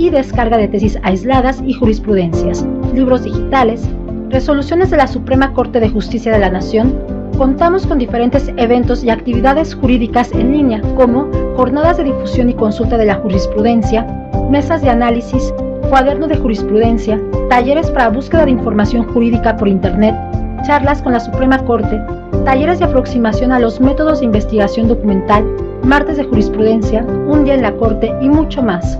y descarga de tesis aisladas y jurisprudencias, libros digitales, resoluciones de la Suprema Corte de Justicia de la Nación, contamos con diferentes eventos y actividades jurídicas en línea, como jornadas de difusión y consulta de la jurisprudencia, mesas de análisis, cuaderno de jurisprudencia, talleres para búsqueda de información jurídica por Internet, charlas con la Suprema Corte, talleres de aproximación a los métodos de investigación documental, martes de jurisprudencia, un día en la Corte y mucho más.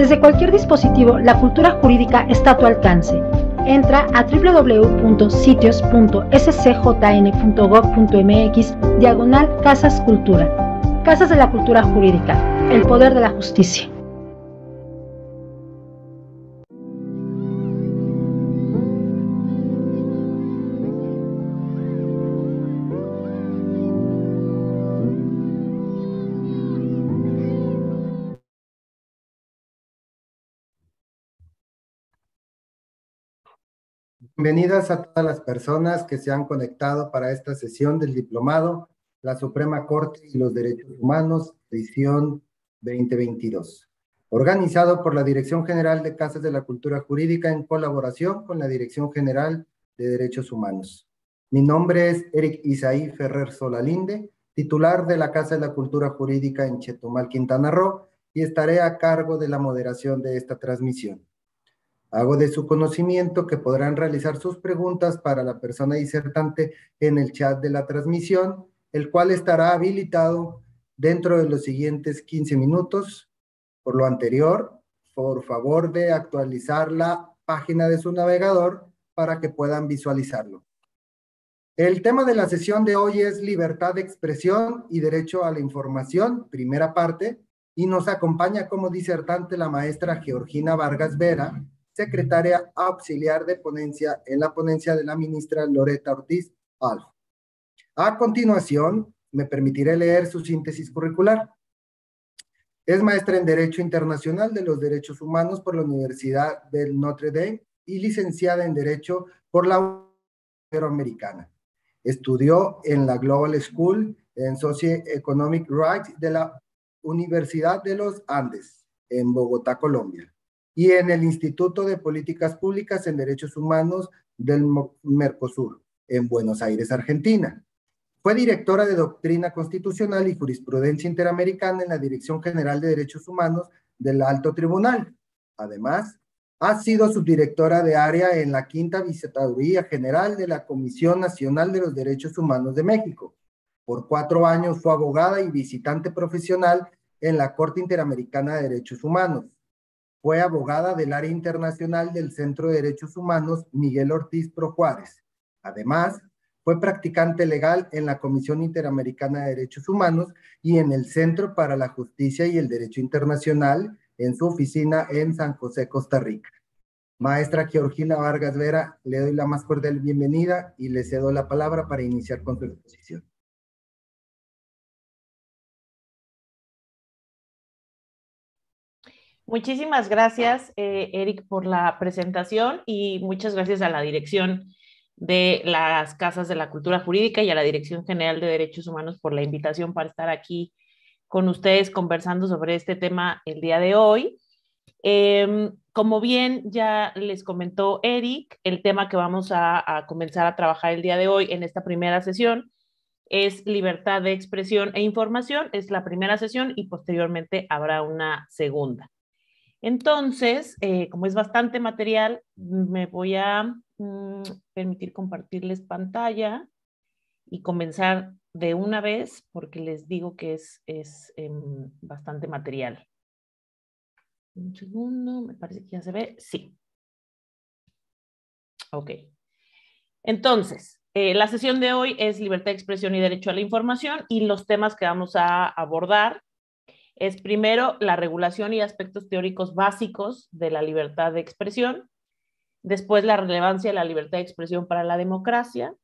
Desde cualquier dispositivo, la cultura jurídica está a tu alcance. Entra a www.sitios.scjn.gov.mx diagonal Casas Cultura. Casas de la Cultura Jurídica, el poder de la justicia. Bienvenidas a todas las personas que se han conectado para esta sesión del diplomado La Suprema Corte y los Derechos Humanos, edición 2022, organizado por la Dirección General de Casas de la Cultura Jurídica en colaboración con la Dirección General de Derechos Humanos. Mi nombre es Eric Isaí Ferrer Solalinde, titular de la Casa de la Cultura Jurídica en Chetumal, Quintana Roo, y estaré a cargo de la moderación de esta transmisión. Hago de su conocimiento que podrán realizar sus preguntas para la persona disertante en el chat de la transmisión, el cual estará habilitado dentro de los siguientes 15 minutos. Por lo anterior, por favor de actualizar la página de su navegador para que puedan visualizarlo. El tema de la sesión de hoy es libertad de expresión y derecho a la información, primera parte, y nos acompaña como disertante la maestra Georgina Vargas Vera, secretaria auxiliar de ponencia en la ponencia de la ministra Loreta Ortiz Alfa. A continuación, me permitiré leer su síntesis curricular. Es maestra en Derecho Internacional de los Derechos Humanos por la Universidad del Notre Dame y licenciada en Derecho por la Universidad Americana. Estudió en la Global School en Socioeconomic Rights de la Universidad de los Andes, en Bogotá, Colombia y en el Instituto de Políticas Públicas en Derechos Humanos del Mercosur, en Buenos Aires, Argentina. Fue directora de Doctrina Constitucional y Jurisprudencia Interamericana en la Dirección General de Derechos Humanos del Alto Tribunal. Además, ha sido subdirectora de área en la Quinta Visitaduría General de la Comisión Nacional de los Derechos Humanos de México. Por cuatro años fue abogada y visitante profesional en la Corte Interamericana de Derechos Humanos. Fue abogada del área internacional del Centro de Derechos Humanos Miguel Ortiz Pro Juárez. Además, fue practicante legal en la Comisión Interamericana de Derechos Humanos y en el Centro para la Justicia y el Derecho Internacional en su oficina en San José, Costa Rica. Maestra Georgina Vargas Vera, le doy la más cordial bienvenida y le cedo la palabra para iniciar con su exposición. Muchísimas gracias, eh, Eric, por la presentación y muchas gracias a la dirección de las Casas de la Cultura Jurídica y a la Dirección General de Derechos Humanos por la invitación para estar aquí con ustedes conversando sobre este tema el día de hoy. Em, como bien ya les comentó Eric, el tema que vamos a comenzar a trabajar el día de hoy en esta primera sesión es libertad de expresión e información. Es la primera sesión y posteriormente habrá una segunda. Entonces, eh, como es bastante material, me voy a mm, permitir compartirles pantalla y comenzar de una vez porque les digo que es, em, bastante material. Un segundo, me parece que ya se ve. Sí. Ok. Entonces, eh, la sesión de hoy es libertad de expresión y derecho a la información y los temas que vamos a abordar es primero la regulación y aspectos teóricos básicos de la libertad de expresión, después la relevancia de la libertad de expresión para la democracia,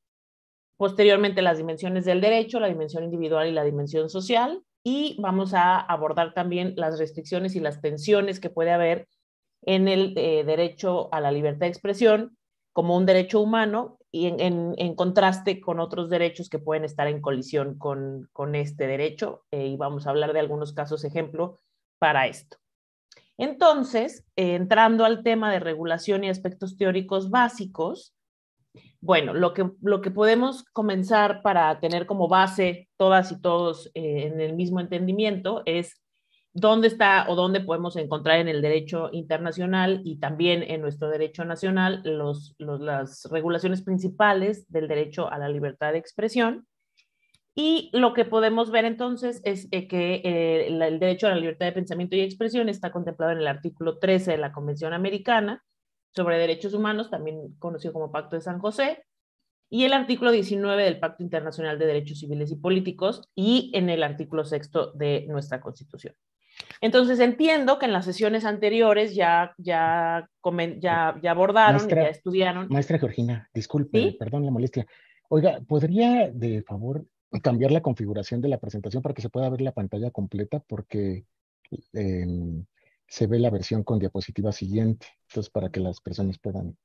posteriormente las dimensiones del derecho, la dimensión individual y la dimensión social, y vamos a abordar también las restricciones y las tensiones que puede haber en el eh, derecho a la libertad de expresión como un derecho humano en, contraste con otros derechos que pueden estar en colisión con, este derecho. Eh, y vamos a hablar de algunos casos ejemplo para esto. Entonces, eh, entrando al tema de regulación y aspectos teóricos básicos, bueno, lo que, lo que podemos comenzar para tener como base todas y todos eh, en el mismo entendimiento es dónde está o dónde podemos encontrar en el derecho internacional y también en nuestro derecho nacional las regulaciones principales del derecho a la libertad de expresión. Y lo que podemos ver entonces es eh, que eh, el derecho a la libertad de pensamiento y expresión está contemplado en el artículo 13 de la Convención Americana sobre Derechos Humanos, también conocido como Pacto de San José, y el artículo 19 del Pacto Internacional de Derechos Civiles y Políticos y en el artículo 6 de nuestra Constitución. Entonces entiendo que en las sesiones anteriores ya, ya, ya, abordaron, ya estudiaron. Maestra Georgina, disculpe, perdón la molestia. Oiga, ¿podría de favor cambiar la configuración de la presentación para que se pueda ver la pantalla completa? Porque em, se ve la versión con diapositiva siguiente, entonces para que las personas puedan.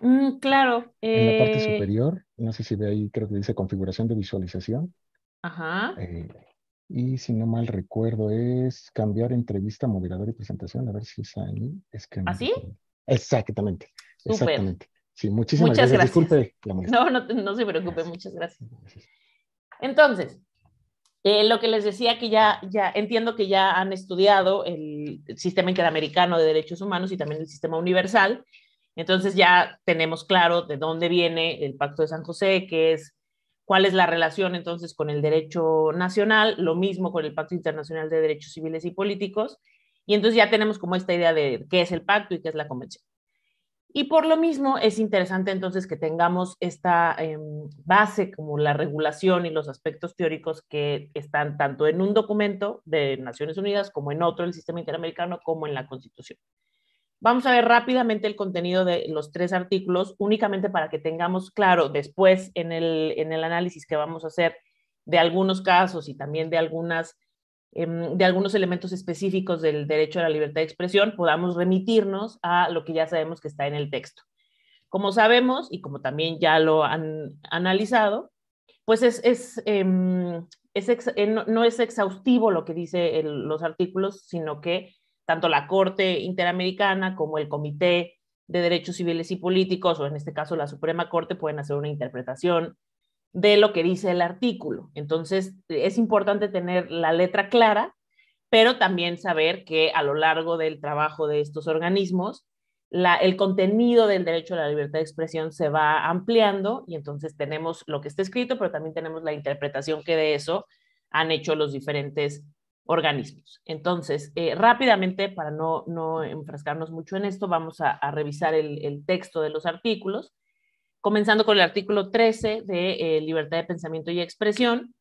Mm, claro. En la parte eh, superior, no sé si ve ahí, creo que dice configuración de visualización. Ajá. Eh, y si no mal recuerdo, es cambiar entrevista, moderador y presentación. A ver si es ahí. Es que ¿Así? ¿Ah, exactamente. Exactamente. Sí, muchísimas gracias. Disculpe. no, no, no se preocupe, muchas gracias. Entonces, eh, lo que les decía que ya, ya entiendo que ya han estudiado el sistema interamericano de derechos humanos y también el sistema universal. Entonces ya tenemos claro de dónde viene el Pacto de San José, que es cuál es la relación entonces con el derecho nacional, lo mismo con el Pacto Internacional de Derechos Civiles y Políticos, y entonces ya tenemos como esta idea de qué es el pacto y qué es la convención. Y por lo mismo es interesante entonces que tengamos esta em, base como la regulación y los aspectos teóricos que están tanto en un documento de Naciones Unidas como en otro, el sistema interamericano, como en la Constitución. Vamos a ver rápidamente el contenido de los tres artículos, únicamente para que tengamos claro después en el, en el análisis que vamos a hacer de algunos casos y también de, algunas, em, de algunos elementos específicos del derecho a la libertad de expresión, podamos remitirnos a lo que ya sabemos que está en el texto. Como sabemos, y como también ya lo han analizado, pues es, es, em, es eh, no, es exhaustivo lo que dice los artículos, sino que tanto la Corte Interamericana como el Comité de Derechos Civiles y Políticos, o en este caso la Suprema Corte, pueden hacer una interpretación de lo que dice el artículo. Entonces, es importante tener la letra clara, pero también saber que a lo largo del trabajo de estos organismos, la, el contenido del derecho a la libertad de expresión se va ampliando y entonces tenemos lo que está escrito, pero también tenemos la interpretación que de eso han hecho los diferentes organismos. Entonces, eh, rápidamente, para no, no, enfrascarnos mucho en esto, vamos a, revisar el, texto de los artículos, comenzando con el artículo 13 de eh, libertad de pensamiento y expresión.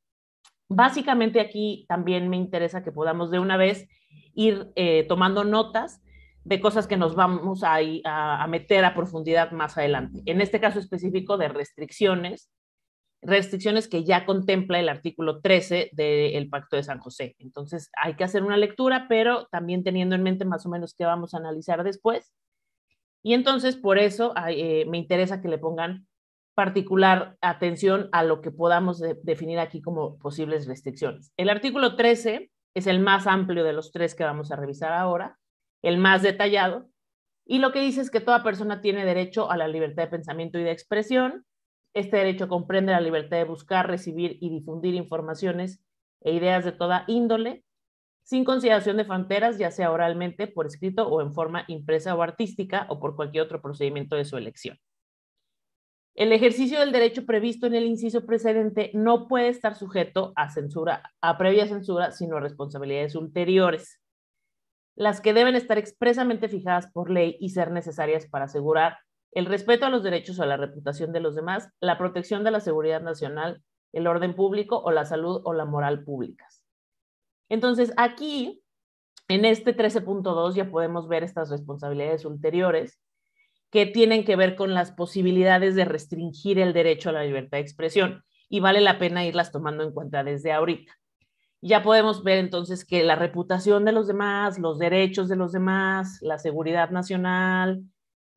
Básicamente aquí también me interesa que podamos de una vez ir eh, tomando notas de cosas que nos vamos a, a meter a profundidad más adelante. En este caso específico de restricciones restricciones que ya contempla el artículo 13 del Pacto de San José. Entonces, hay que hacer una lectura, pero también teniendo en mente más o menos qué vamos a analizar después. Y entonces, por eso eh, me interesa que le pongan particular atención a lo que podamos definir aquí como posibles restricciones. El artículo 13 es el más amplio de los tres que vamos a revisar ahora, el más detallado, y lo que dice es que toda persona tiene derecho a la libertad de pensamiento y de expresión, este derecho comprende la libertad de buscar, recibir y difundir informaciones e ideas de toda índole, sin consideración de fronteras, ya sea oralmente, por escrito o en forma impresa o artística o por cualquier otro procedimiento de su elección. El ejercicio del derecho previsto en el inciso precedente no puede estar sujeto a censura, a previa censura, sino a responsabilidades ulteriores, las que deben estar expresamente fijadas por ley y ser necesarias para asegurar el respeto a los derechos o a la reputación de los demás, la protección de la seguridad nacional, el orden público o la salud o la moral públicas. Entonces, aquí, en este 13.2, ya podemos ver estas responsabilidades ulteriores que tienen que ver con las posibilidades de restringir el derecho a la libertad de expresión y vale la pena irlas tomando en cuenta desde ahorita. Ya podemos ver entonces que la reputación de los demás, los derechos de los demás, la seguridad nacional,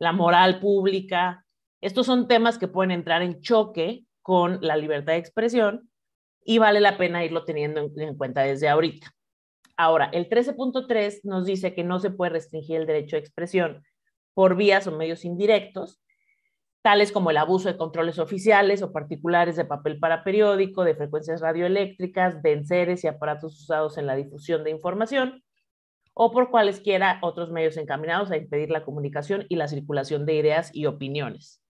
la moral pública. Estos son temas que pueden entrar en choque con la libertad de expresión y vale la pena irlo teniendo en, cuenta desde ahorita. Ahora, el 13.3 nos dice que no se puede restringir el derecho a expresión por vías o medios indirectos, tales como el abuso de controles oficiales o particulares de papel para periódico, de frecuencias radioeléctricas, de enseres y aparatos usados en la difusión de información, o por cualesquiera otros medios encaminados a impedir la comunicación y la circulación de ideas y opiniones.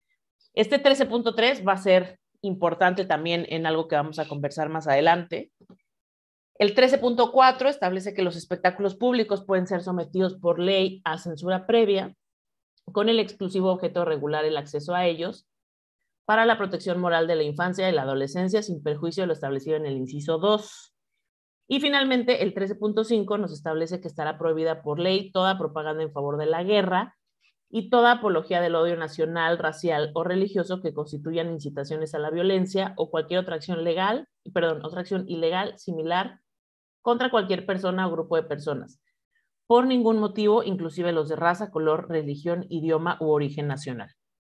Este 13.3 va a ser importante también en algo que vamos a conversar más adelante. El 13.4 establece que los espectáculos públicos pueden ser sometidos por ley a censura previa con el exclusivo objeto regular el acceso a ellos para la protección moral de la infancia y la adolescencia sin perjuicio de lo establecido en el inciso 2. Y finalmente, el 13.5 nos establece que estará prohibida por ley toda propaganda en favor de la guerra y toda apología del odio nacional, racial o religioso que constituyan incitaciones a la violencia o cualquier otra acción legal, perdón, otra acción ilegal similar contra cualquier persona o grupo de personas, por ningún motivo, inclusive los de raza, color, religión, idioma u origen nacional.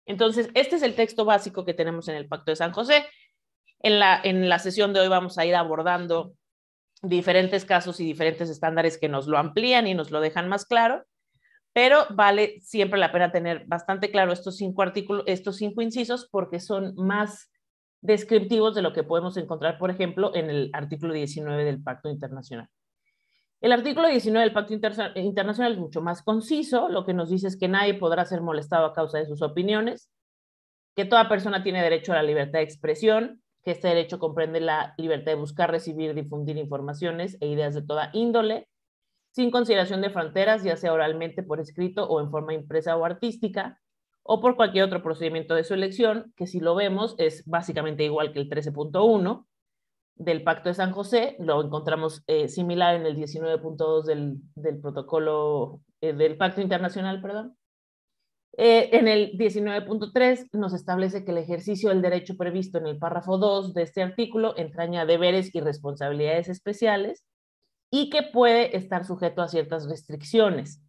Entonces, este es el texto básico que tenemos en el Pacto de San José. En la, en la sesión de hoy vamos a ir abordando diferentes casos y diferentes estándares que nos lo amplían y nos lo dejan más claro, pero vale siempre la pena tener bastante claro estos cinco artículos, estos cinco incisos, porque son más descriptivos de lo que podemos encontrar, por ejemplo, en el artículo 19 del Pacto Internacional. El artículo 19 del Pacto Internacional es mucho más conciso, lo que nos dice es que nadie podrá ser molestado a causa de sus opiniones, que toda persona tiene derecho a la libertad de expresión, que este derecho comprende la libertad de buscar, recibir, difundir informaciones e ideas de toda índole, sin consideración de fronteras, ya sea oralmente, por escrito o en forma impresa o artística, o por cualquier otro procedimiento de su elección, que si lo vemos es básicamente igual que el 13.1 del Pacto de San José, lo encontramos eh, similar en el 19.2 del, del protocolo, eh, del Pacto Internacional, perdón, eh, en el 19.3 nos establece que el ejercicio del derecho previsto en el párrafo 2 de este artículo entraña deberes y responsabilidades especiales y que puede estar sujeto a ciertas restricciones,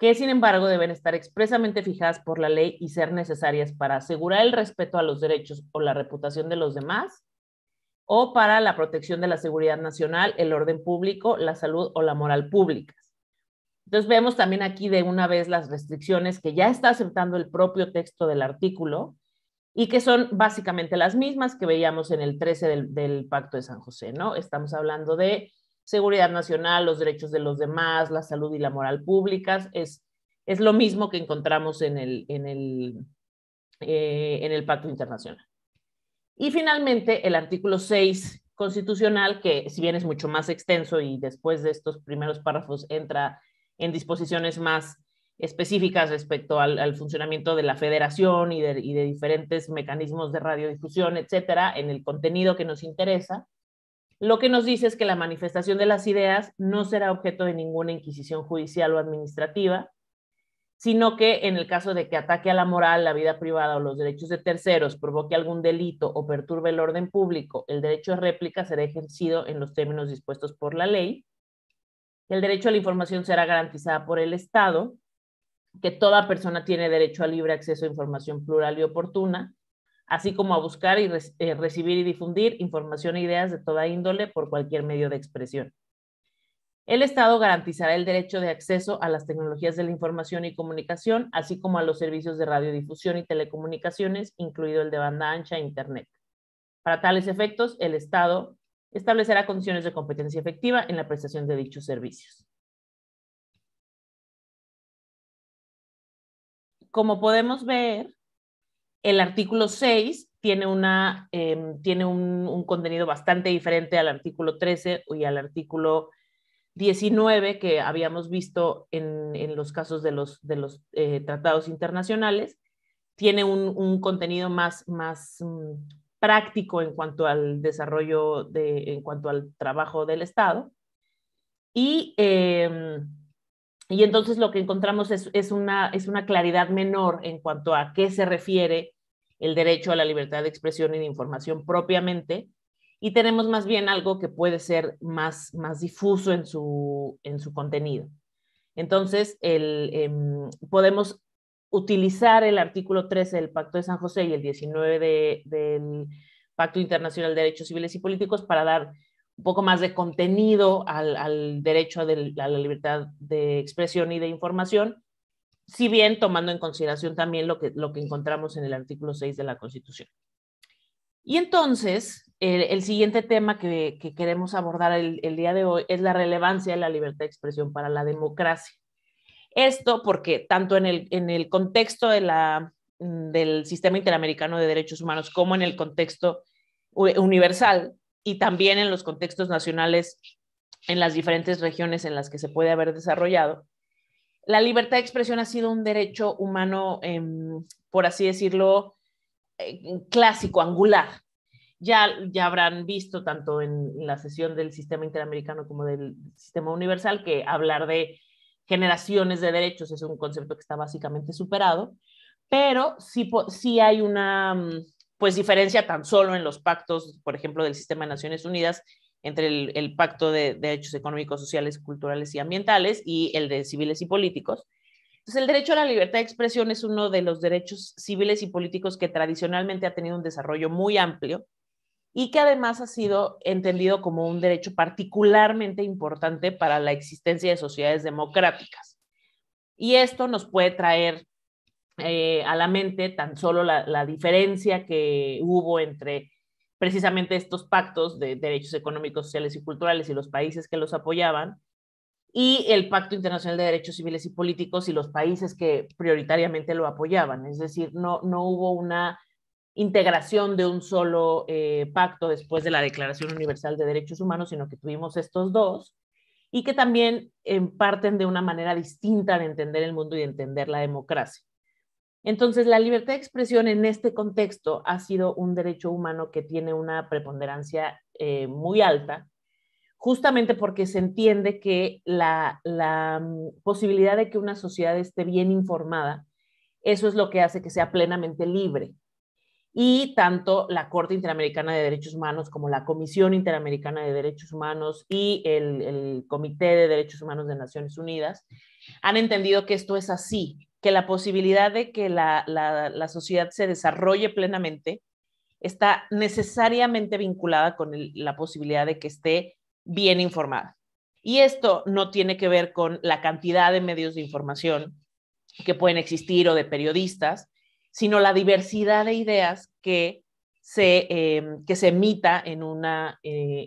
que sin embargo deben estar expresamente fijadas por la ley y ser necesarias para asegurar el respeto a los derechos o la reputación de los demás o para la protección de la seguridad nacional, el orden público, la salud o la moral pública. Entonces vemos también aquí de una vez las restricciones que ya está aceptando el propio texto del artículo y que son básicamente las mismas que veíamos en el 13 del, Pacto de San José, ¿no? Estamos hablando de seguridad nacional, los derechos de los demás, la salud y la moral públicas, es, es lo mismo que encontramos en el, en el, eh, en el Pacto Internacional. Y finalmente, el artículo 6 constitucional, que si bien es mucho más extenso y después de estos primeros párrafos entra en disposiciones más específicas respecto al, funcionamiento de la federación y de, y de, diferentes mecanismos de radiodifusión, etcétera, en el contenido que nos interesa. Lo que nos dice es que la manifestación de las ideas no será objeto de ninguna inquisición judicial o administrativa, sino que en el caso de que ataque a la moral, la vida privada o los derechos de terceros, provoque algún delito o perturbe el orden público, el derecho de réplica será ejercido en los términos dispuestos por la ley el derecho a la información será garantizada por el Estado, que toda persona tiene derecho a libre acceso a información plural y oportuna, así como a buscar y eh, recibir y difundir información e ideas de toda índole por cualquier medio de expresión. El Estado garantizará el derecho de acceso a las tecnologías de la información y comunicación, así como a los servicios de radiodifusión y telecomunicaciones, incluido el de banda ancha e Internet. Para tales efectos, el Estado establecerá condiciones de competencia efectiva en la prestación de dichos servicios. Como podemos ver, el artículo 6 tiene, em, un, contenido bastante diferente al artículo 13 y al artículo 19 que habíamos visto en, los casos de los, eh, tratados internacionales. Tiene un, contenido más, más, mm, práctico en cuanto al desarrollo, de, en cuanto al trabajo del Estado. Y, eh, y entonces lo que encontramos es, una, es una claridad menor en cuanto a qué se refiere el derecho a la libertad de expresión y de información propiamente, y tenemos más bien algo que puede ser más, más difuso en su, en su contenido. Entonces, el, em, podemos utilizar el artículo 13 del Pacto de San José y el 19 del Pacto Internacional de Derechos Civiles y Políticos para dar un poco más de contenido al, derecho a, la libertad de expresión y de información, si bien tomando en consideración también lo que, lo que encontramos en el artículo 6 de la Constitución. Y entonces, el, siguiente tema que, queremos abordar el, día de hoy es la relevancia de la libertad de expresión para la democracia. Esto porque tanto en el, en el contexto de la, mm, del sistema interamericano de derechos humanos como en el contexto universal y también en los contextos nacionales en las diferentes regiones en las que se puede haber desarrollado, la libertad de expresión ha sido un derecho humano, em, por así decirlo, eh, clásico, angular. Ya, ya habrán visto tanto en la sesión del sistema interamericano como del sistema universal que hablar de generaciones de derechos, es un concepto que está básicamente superado, pero sí, hay una mm, pues diferencia tan solo en los pactos, por ejemplo, del sistema de Naciones Unidas entre el, pacto de, de derechos económicos, sociales, culturales y ambientales y el de civiles y políticos. Entonces, el derecho a la libertad de expresión es uno de los derechos civiles y políticos que tradicionalmente ha tenido un desarrollo muy amplio y que además ha sido entendido como un derecho particularmente importante para la existencia de sociedades democráticas. Y esto nos puede traer eh, a la mente tan solo la, la, diferencia que hubo entre precisamente estos pactos de derechos económicos, sociales y culturales y los países que los apoyaban y el Pacto Internacional de Derechos Civiles y Políticos y los países que prioritariamente lo apoyaban. Es decir, no, no hubo una integración de un solo eh, pacto después de la Declaración Universal de Derechos Humanos, sino que tuvimos estos dos, y que también eh, parten de una manera distinta de entender el mundo y de entender la democracia. Entonces, la libertad de expresión en este contexto ha sido un derecho humano que tiene una preponderancia eh, muy alta, justamente porque se entiende que la, la mm, posibilidad de que una sociedad esté bien informada, eso es lo que hace que sea plenamente libre y tanto la Corte Interamericana de Derechos Humanos como la Comisión Interamericana de Derechos Humanos y el, Comité de Derechos Humanos de Naciones Unidas han entendido que esto es así, que la posibilidad de que la, sociedad se desarrolle plenamente está necesariamente vinculada con la posibilidad de que esté bien informada. Y esto no tiene que ver con la cantidad de medios de información que pueden existir o de periodistas, sino la diversidad de ideas que se, em, que se emita en, una, eh,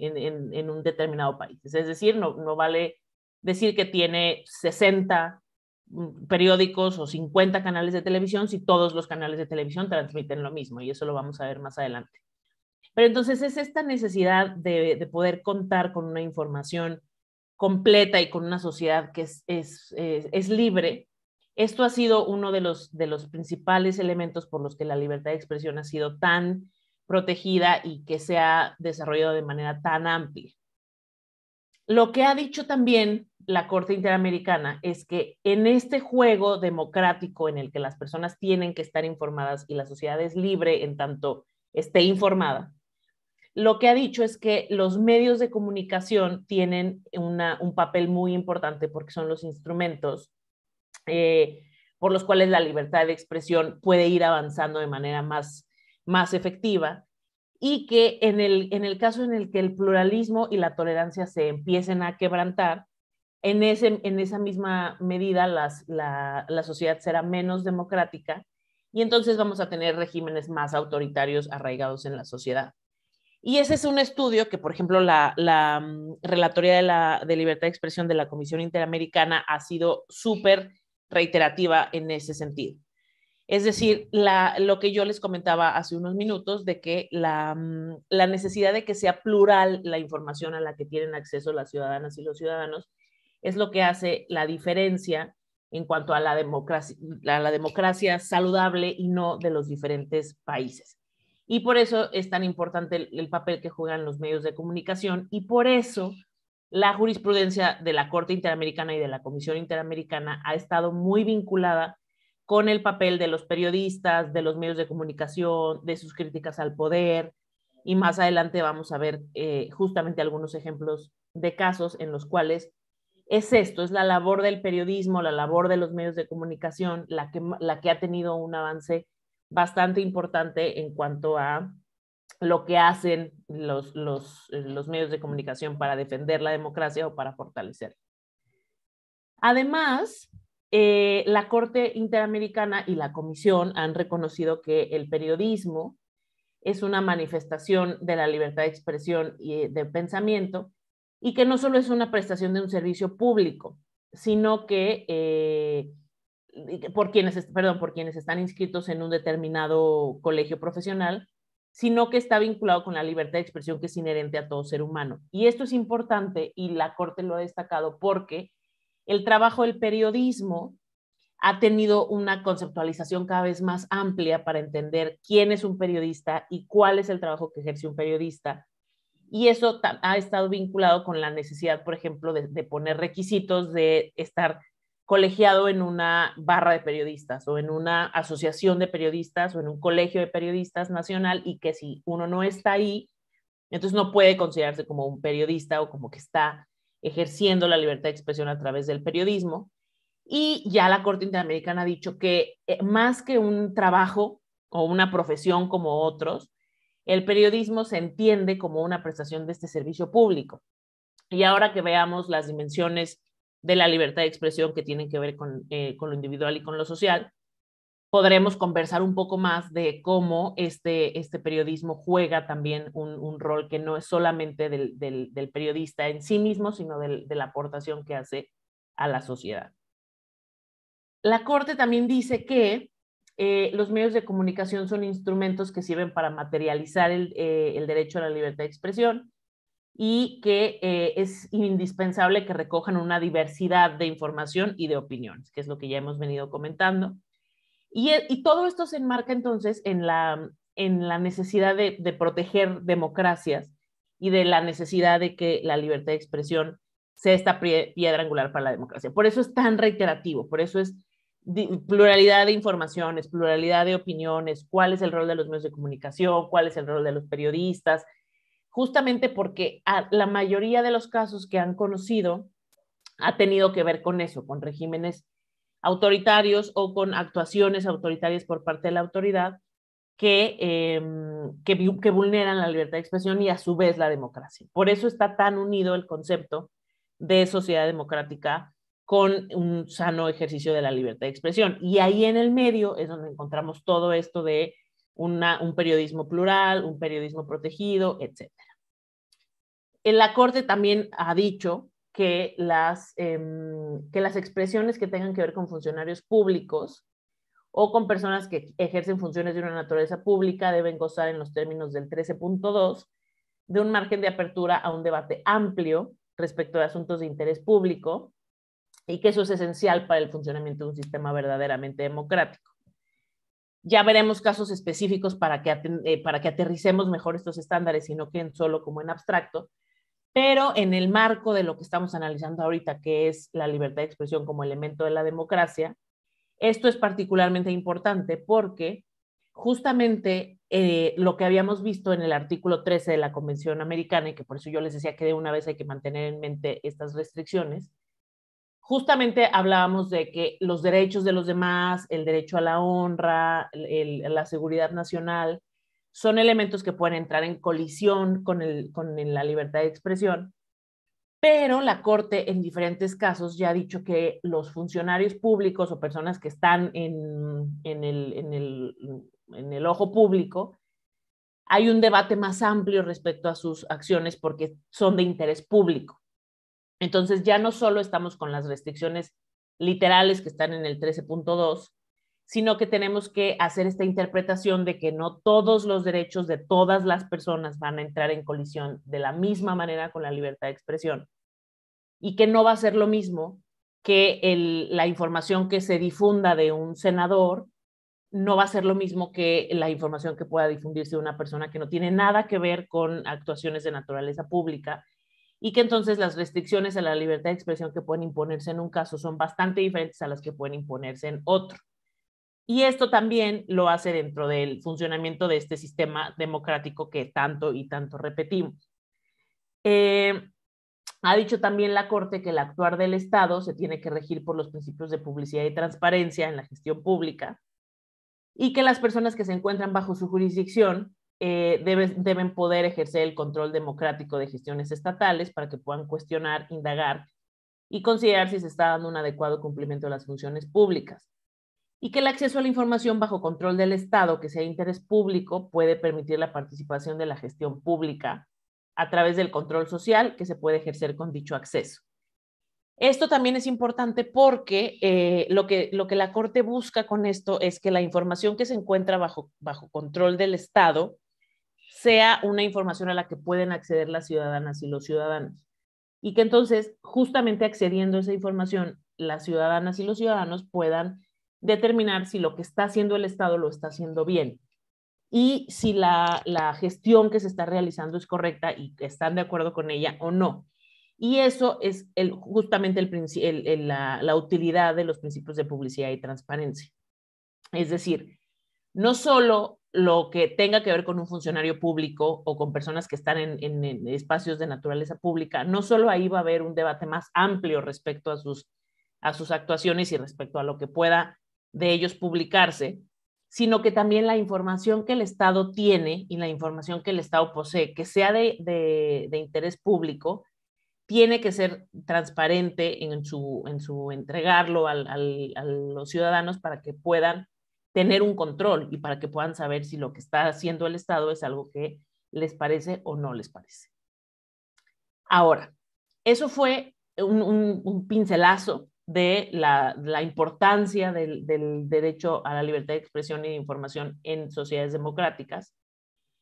en, un determinado país. Es decir, no, no vale decir que tiene 60 mm, periódicos o 50 canales de televisión si todos los canales de televisión transmiten lo mismo, y eso lo vamos a ver más adelante. Pero entonces es esta necesidad de, poder contar con una información completa y con una sociedad que es, es, es libre esto ha sido uno de los, principales elementos por los que la libertad de expresión ha sido tan protegida y que se ha desarrollado de manera tan amplia. Lo que ha dicho también la Corte Interamericana es que en este juego democrático en el que las personas tienen que estar informadas y la sociedad es libre en tanto esté informada, lo que ha dicho es que los medios de comunicación tienen un papel muy importante porque son los instrumentos eh, por los cuales la libertad de expresión puede ir avanzando de manera más, más efectiva y que en el, en el caso en el que el pluralismo y la tolerancia se empiecen a quebrantar, en, ese, en esa misma medida la, sociedad será menos democrática y entonces vamos a tener regímenes más autoritarios arraigados en la sociedad. Y ese es un estudio que, por ejemplo, la, la mm, Relatoría de, de Libertad de Expresión de la Comisión Interamericana ha sido súper reiterativa en ese sentido. Es decir, lo que yo les comentaba hace unos minutos de que mm, la, necesidad de que sea plural la información a la que tienen acceso las ciudadanas y los ciudadanos es lo que hace la diferencia en cuanto a la democracia, la democracia saludable y no de los diferentes países. Y por eso es tan importante el papel que juegan los medios de comunicación y por eso la jurisprudencia de la Corte Interamericana y de la Comisión Interamericana ha estado muy vinculada con el papel de los periodistas, de los medios de comunicación, de sus críticas al poder, y más adelante vamos a ver eh, justamente algunos ejemplos de casos en los cuales es esto, es la labor del periodismo, la labor de los medios de comunicación, la que ha tenido un avance bastante importante en cuanto a lo que hacen eh, los, medios de comunicación para defender la democracia o para fortalecerla. Además, eh, la Corte Interamericana y la Comisión han reconocido que el periodismo es una manifestación de la libertad de expresión y de pensamiento y que no solo es una prestación de un servicio público, sino que eh, por, quienes, perdón, por quienes están inscritos en un determinado colegio profesional sino que está vinculado con la libertad de expresión que es inherente a todo ser humano. Y esto es importante y la Corte lo ha destacado porque el trabajo del periodismo ha tenido una conceptualización cada vez más amplia para entender quién es un periodista y cuál es el trabajo que ejerce un periodista. Y eso ha estado vinculado con la necesidad, por ejemplo, de, poner requisitos, de estar colegiado en una barra de periodistas o en una asociación de periodistas o en un colegio de periodistas nacional y que si uno no está ahí, entonces no puede considerarse como un periodista o como que está ejerciendo la libertad de expresión a través del periodismo. Y ya la Corte Interamericana ha dicho que eh, más que un trabajo o una profesión como otros, el periodismo se entiende como una prestación de este servicio público. Y ahora que veamos las dimensiones de la libertad de expresión que tienen que ver eh, con, lo individual y con lo social, podremos conversar un poco más de cómo este, este periodismo juega también un, rol que no es solamente del, del, periodista en sí mismo, sino de la aportación que hace a la sociedad. La Corte también dice que eh, los medios de comunicación son instrumentos que sirven para materializar el eh, derecho a la libertad de expresión y que eh, es indispensable que recojan una diversidad de información y de opiniones, que es lo que ya hemos venido comentando. Y, e, todo esto se enmarca entonces en la, necesidad de, de, proteger democracias y de la necesidad de que la libertad de expresión sea esta piedra angular para la democracia. Por eso es tan reiterativo, por eso es pluralidad de informaciones, pluralidad de opiniones, cuál es el rol de los medios de comunicación, cuál es el rol de los periodistas, justamente porque la mayoría de los casos que han conocido ha tenido que ver con eso, con regímenes autoritarios o con actuaciones autoritarias por parte de la autoridad em, que, vulneran la libertad de expresión y a su vez la democracia. Por eso está tan unido el concepto de sociedad democrática con un sano ejercicio de la libertad de expresión. Y ahí en el medio es donde encontramos todo esto de un periodismo plural, un periodismo protegido, etc. La Corte también ha dicho que las, em, que las expresiones que tengan que ver con funcionarios públicos o con personas que ejercen funciones de una naturaleza pública deben gozar en los términos del 13.2 de un margen de apertura a un debate amplio respecto de asuntos de interés público y que eso es esencial para el funcionamiento de un sistema verdaderamente democrático. Ya veremos casos específicos para que, eh, para que aterricemos mejor estos estándares y no queden solo como en abstracto, pero en el marco de lo que estamos analizando ahorita, que es la libertad de expresión como elemento de la democracia, esto es particularmente importante porque justamente eh, lo que habíamos visto en el artículo 13 de la Convención Americana, y que por eso yo les decía que de una vez hay que mantener en mente estas restricciones, justamente hablábamos de que los derechos de los demás, el derecho a la honra, la seguridad nacional, son elementos que pueden entrar en colisión con, la libertad de expresión, pero la Corte en diferentes casos ya ha dicho que los funcionarios públicos o personas que están en el ojo público, hay un debate más amplio respecto a sus acciones porque son de interés público. Entonces ya no solo estamos con las restricciones literales que están en el 13.2, sino que tenemos que hacer esta interpretación de que no todos los derechos de todas las personas van a entrar en colisión de la misma manera con la libertad de expresión y que no va a ser lo mismo que la información que se difunda de un senador no va a ser lo mismo que la información que pueda difundirse de una persona que no tiene nada que ver con actuaciones de naturaleza pública y que entonces las restricciones a la libertad de expresión que pueden imponerse en un caso son bastante diferentes a las que pueden imponerse en otro. Y esto también lo hace dentro del funcionamiento de este sistema democrático que tanto y tanto repetimos. Eh, ha dicho también la Corte que el actuar del Estado se tiene que regir por los principios de publicidad y transparencia en la gestión pública y que las personas que se encuentran bajo su jurisdicción eh, deben poder ejercer el control democrático de gestiones estatales para que puedan cuestionar, indagar y considerar si se está dando un adecuado cumplimiento de las funciones públicas. Y que el acceso a la información bajo control del Estado, que sea interés público, puede permitir la participación de la gestión pública a través del control social que se puede ejercer con dicho acceso. Esto también es importante porque eh, lo, que, lo que la Corte busca con esto es que la información que se encuentra bajo control del Estado sea una información a la que pueden acceder las ciudadanas y los ciudadanos. Y que entonces, justamente accediendo a esa información, las ciudadanas y los ciudadanos puedan determinar si lo que está haciendo el Estado lo está haciendo bien y si la, gestión que se está realizando es correcta y están de acuerdo con ella o no. Y eso es el, justamente el, la, utilidad de los principios de publicidad y transparencia. Es decir, no solo lo que tenga que ver con un funcionario público o con personas que están en, espacios de naturaleza pública, no solo ahí va a haber un debate más amplio respecto a sus, a sus actuaciones y respecto a lo que pueda de ellos publicarse, sino que también la información que el Estado tiene y la información que el Estado posee, que sea de, interés público, tiene que ser transparente en su, en su entregarlo a los ciudadanos para que puedan tener un control y para que puedan saber si lo que está haciendo el Estado es algo que les parece o no les parece. Ahora, eso fue un, pincelazo de la, importancia del, derecho a la libertad de expresión y información en sociedades democráticas.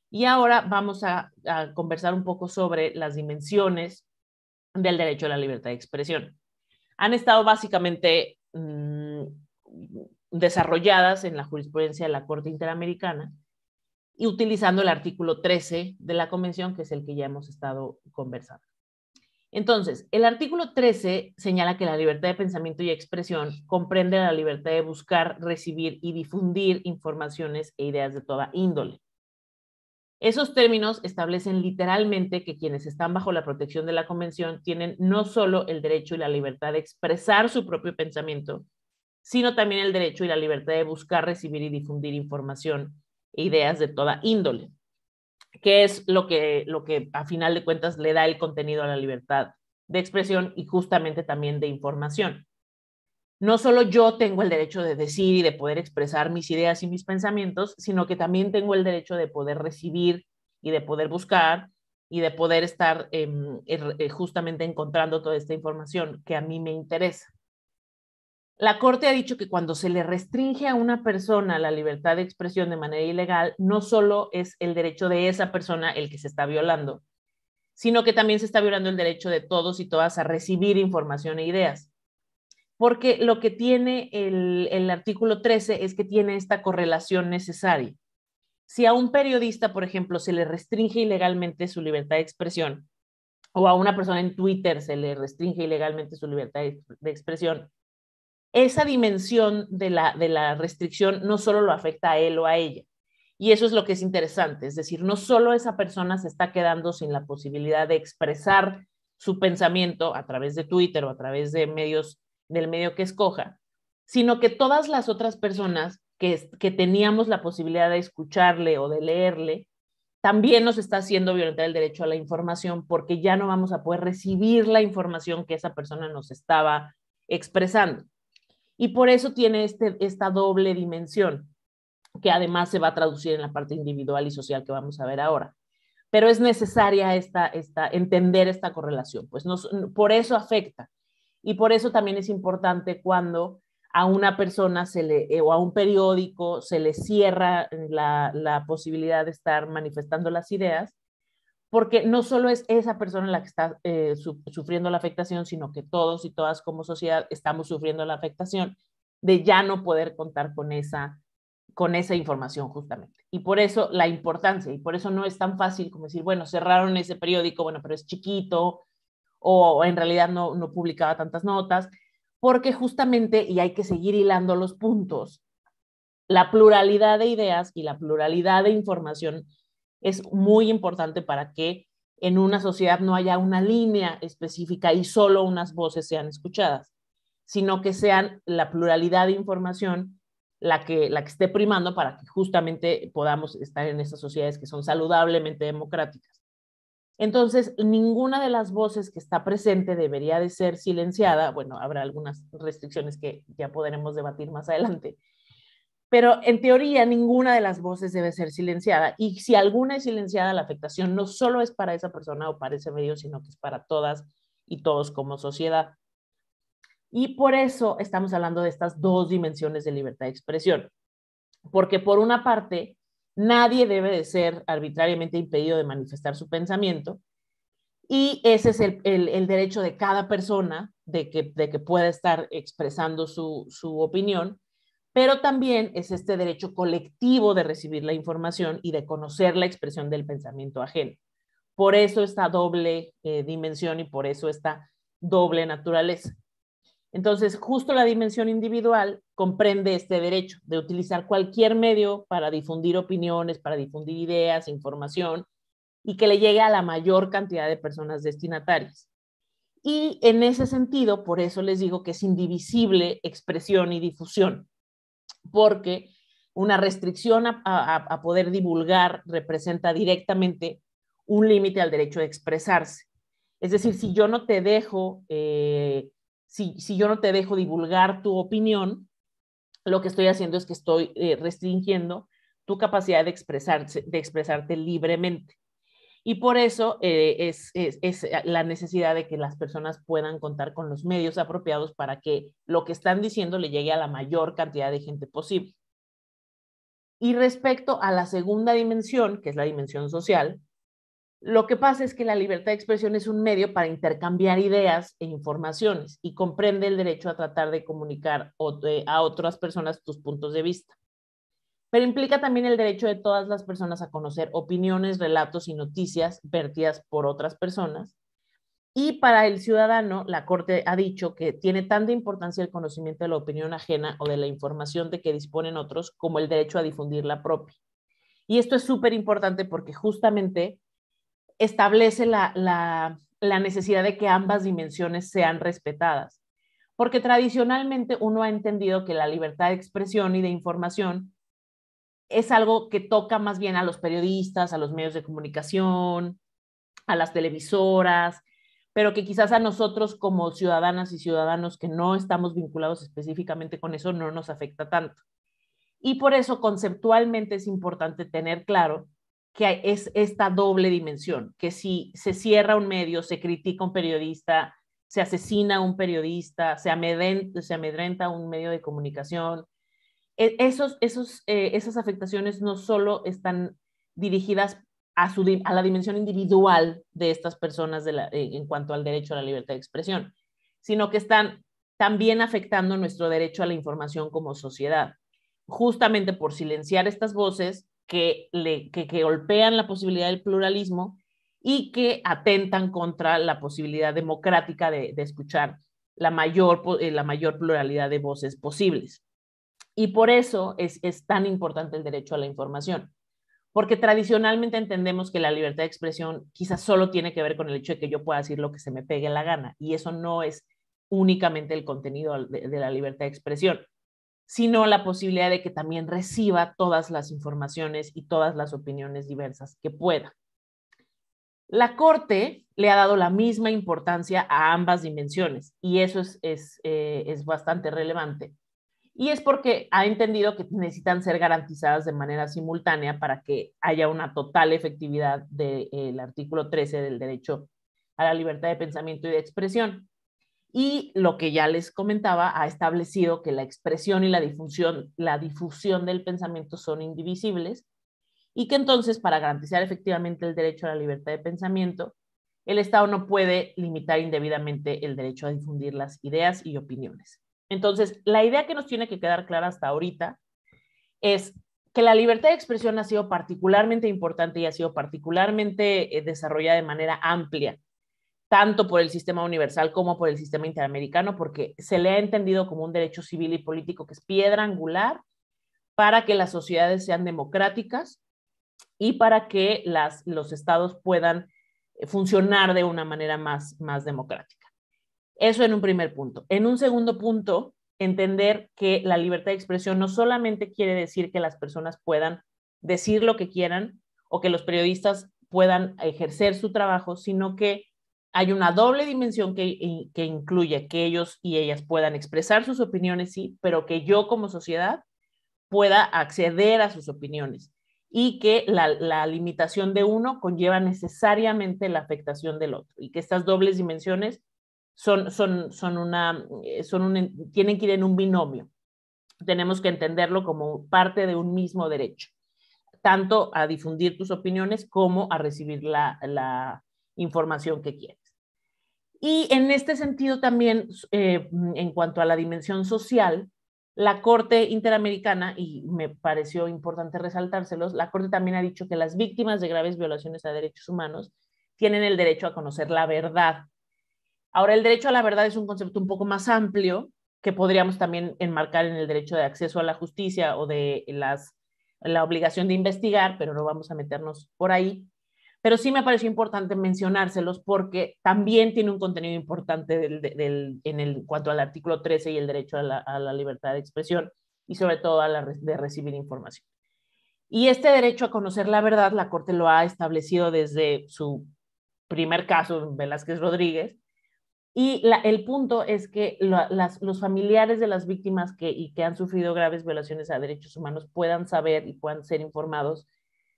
Y ahora vamos a, conversar un poco sobre las dimensiones del derecho a la libertad de expresión. Han estado básicamente mm, desarrolladas en la jurisprudencia de la Corte Interamericana y utilizando el artículo 13 de la Convención, que es el que ya hemos estado conversando. Entonces, el artículo 13 señala que la libertad de pensamiento y expresión comprende la libertad de buscar, recibir y difundir informaciones e ideas de toda índole. Esos términos establecen literalmente que quienes están bajo la protección de la Convención tienen no solo el derecho y la libertad de expresar su propio pensamiento, sino también el derecho y la libertad de buscar, recibir y difundir información e ideas de toda índole, que es lo que, lo que a final de cuentas le da el contenido a la libertad de expresión y justamente también de información. No solo yo tengo el derecho de decir y de poder expresar mis ideas y mis pensamientos, sino que también tengo el derecho de poder recibir y de poder buscar y de poder estar em, er, eh, justamente encontrando toda esta información que a mí me interesa. La Corte ha dicho que cuando se le restringe a una persona la libertad de expresión de manera ilegal, no solo es el derecho de esa persona el que se está violando, sino que también se está violando el derecho de todos y todas a recibir información e ideas. Porque lo que tiene el, artículo 13 es que tiene esta correlación necesaria. Si a un periodista, por ejemplo, se le restringe ilegalmente su libertad de expresión, o a una persona en Twitter se le restringe ilegalmente su libertad de expresión, esa dimensión de la, restricción no solo lo afecta a él o a ella. Y eso es lo que es interesante, es decir, no solo esa persona se está quedando sin la posibilidad de expresar su pensamiento a través de Twitter o a través de medios del medio que escoja, sino que todas las otras personas que, que teníamos la posibilidad de escucharle o de leerle, también nos está haciendo violentar el derecho a la información porque ya no vamos a poder recibir la información que esa persona nos estaba expresando. Y por eso tiene este, esta doble dimensión, que además se va a traducir en la parte individual y social que vamos a ver ahora. Pero es necesaria esta, entender esta correlación, pues nos, por eso afecta. Y por eso también es importante cuando a una persona se le, eh, o a un periódico se le cierra la posibilidad de estar manifestando las ideas porque no solo es esa persona la que está eh, sufriendo la afectación, sino que todos y todas como sociedad estamos sufriendo la afectación de ya no poder contar con esa, con esa información justamente. Y por eso la importancia, y por eso no es tan fácil como decir, bueno, cerraron ese periódico, bueno, pero es chiquito, o en realidad no, no publicaba tantas notas, porque justamente, y hay que seguir hilando los puntos, la pluralidad de ideas y la pluralidad de información es muy importante para que en una sociedad no haya una línea específica y solo unas voces sean escuchadas, sino que sean la pluralidad de información la que, esté primando para que justamente podamos estar en esas sociedades que son saludablemente democráticas. Entonces, ninguna de las voces que está presente debería de ser silenciada. Bueno, habrá algunas restricciones que ya podremos debatir más adelante, pero en teoría ninguna de las voces debe ser silenciada y si alguna es silenciada, la afectación no solo es para esa persona o para ese medio, sino que es para todas y todos como sociedad. Y por eso estamos hablando de estas dos dimensiones de libertad de expresión, porque por una parte, nadie debe de ser arbitrariamente impedido de manifestar su pensamiento y ese es el, derecho de cada persona de que, pueda estar expresando su opinión pero también es este derecho colectivo de recibir la información y de conocer la expresión del pensamiento ajeno. Por eso esta doble eh, dimensión y por eso esta doble naturaleza. Entonces, justo la dimensión individual comprende este derecho de utilizar cualquier medio para difundir opiniones, para difundir ideas, información y que le llegue a la mayor cantidad de personas destinatarias. Y en ese sentido, por eso les digo que es indivisible expresión y difusión porque una restricción a, poder divulgar representa directamente un límite al derecho de expresarse. Es decir, si yo no te dejo, eh, si, yo no te dejo divulgar tu opinión, lo que estoy haciendo es que estoy eh, restringiendo tu capacidad de, expresarse, de expresarte libremente. Y por eso eh, es, es, eh, la necesidad de que las personas puedan contar con los medios apropiados para que lo que están diciendo le llegue a la mayor cantidad de gente posible. Y respecto a la segunda dimensión, que es la dimensión social, lo que pasa es que la libertad de expresión es un medio para intercambiar ideas e informaciones y comprende el derecho a tratar de comunicar eh, a otras personas tus puntos de vista pero implica también el derecho de todas las personas a conocer opiniones, relatos y noticias vertidas por otras personas. Y para el ciudadano, la Corte ha dicho que tiene tanta importancia el conocimiento de la opinión ajena o de la información de que disponen otros como el derecho a difundir la propia. Y esto es súper importante porque justamente establece la, la necesidad de que ambas dimensiones sean respetadas. Porque tradicionalmente uno ha entendido que la libertad de expresión y de información es algo que toca más bien a los periodistas, a los medios de comunicación, a las televisoras, pero que quizás a nosotros como ciudadanas y ciudadanos que no estamos vinculados específicamente con eso no nos afecta tanto. Y por eso conceptualmente es importante tener claro que es esta doble dimensión, que si se cierra un medio, se critica un periodista, se asesina un periodista, se amedrenta un medio de comunicación, e-, esos, esos, eh, esas afectaciones no solo están dirigidas a, la dimensión individual de estas personas en cuanto al derecho a la libertad de expresión, sino que están también afectando nuestro derecho a la información como sociedad, justamente por silenciar estas voces que, que, golpean la posibilidad del pluralismo y que atentan contra la posibilidad democrática de, de escuchar la mayor, eh, la mayor pluralidad de voces posibles. Y por eso es, tan importante el derecho a la información, porque tradicionalmente entendemos que la libertad de expresión quizás solo tiene que ver con el hecho de que yo pueda decir lo que se me pegue la gana, y eso no es únicamente el contenido de, la libertad de expresión sino la posibilidad de que también reciba todas las informaciones y todas las opiniones diversas que pueda. La Corte le ha dado la misma importancia a ambas dimensiones y eso es eh, bastante relevante y es porque ha entendido que necesitan ser garantizadas de manera simultánea para que haya una total efectividad del eh, artículo 13 del derecho a la libertad de pensamiento y de expresión. Y lo que ya les comentaba, ha establecido que la expresión y la difusión, la difusión del pensamiento son indivisibles y que entonces para garantizar efectivamente el derecho a la libertad de pensamiento, el Estado no puede limitar indebidamente el derecho a difundir las ideas y opiniones. Entonces, la idea que nos tiene que quedar clara hasta ahorita es que la libertad de expresión ha sido particularmente importante y ha sido particularmente eh, desarrollada de manera amplia, tanto por el sistema universal como por el sistema interamericano, porque se le ha entendido como un derecho civil y político que es piedra angular para que las sociedades sean democráticas y para que los estados puedan eh, funcionar de una manera más, más democrática. Eso en un primer punto. En un segundo punto, entender que la libertad de expresión no solamente quiere decir que las personas puedan decir lo que quieran o que los periodistas puedan ejercer su trabajo, sino que hay una doble dimensión que, incluye que ellos y ellas puedan expresar sus opiniones, sí, pero que yo como sociedad pueda acceder a sus opiniones y que la, limitación de uno conlleva necesariamente la afectación del otro y que estas dobles dimensiones son, son, una, eh, son tienen que ir en un binomio. Tenemos que entenderlo como parte de un mismo derecho, tanto a difundir tus opiniones como a recibir la, información que quieres. Y en este sentido también, eh, en cuanto a la dimensión social, la Corte Interamericana, y me pareció importante resaltárselos, la Corte también ha dicho que las víctimas de graves violaciones a derechos humanos tienen el derecho a conocer la verdad Ahora, el derecho a la verdad es un concepto un poco más amplio que podríamos también enmarcar en el derecho de acceso a la justicia o de las, la obligación de investigar, pero no vamos a meternos por ahí. Pero sí me pareció importante mencionárselos porque también tiene un contenido importante del, del, en el, cuanto al artículo 13 y el derecho a la, a la libertad de expresión y sobre todo a la de recibir información. Y este derecho a conocer la verdad, la Corte lo ha establecido desde su primer caso, Velázquez Rodríguez, y el punto es que los familiares de las víctimas que, y que han sufrido graves violaciones a derechos humanos puedan saber y puedan ser informados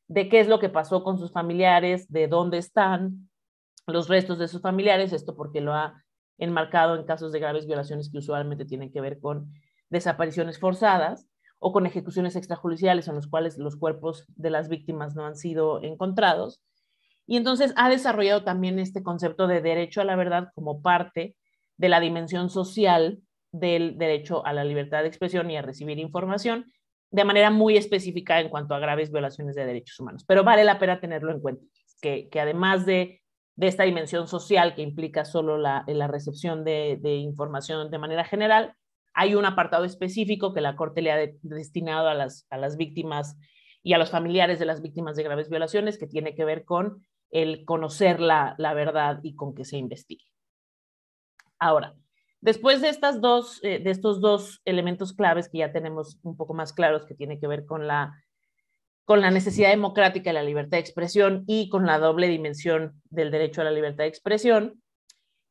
de qué es lo que pasó con sus familiares, de dónde están los restos de sus familiares, esto porque lo ha enmarcado en casos de graves violaciones que usualmente tienen que ver con desapariciones forzadas o con ejecuciones extrajudiciales en los cuales los cuerpos de las víctimas no han sido encontrados y entonces ha desarrollado también este concepto de derecho a la verdad como parte de la dimensión social del derecho a la libertad de expresión y a recibir información de manera muy específica en cuanto a graves violaciones de derechos humanos. Pero vale la pena tenerlo en cuenta, que, que además de, esta dimensión social que implica solo la, recepción de, información de manera general, hay un apartado específico que la Corte le ha destinado a las, a las víctimas y a los familiares de las víctimas de graves violaciones que tiene que ver con el conocer la, verdad y con que se investigue. Ahora, después de, estas eh, de estos dos elementos claves que ya tenemos un poco más claros, que tiene que ver con la, necesidad democrática de la libertad de expresión y con la doble dimensión del derecho a la libertad de expresión,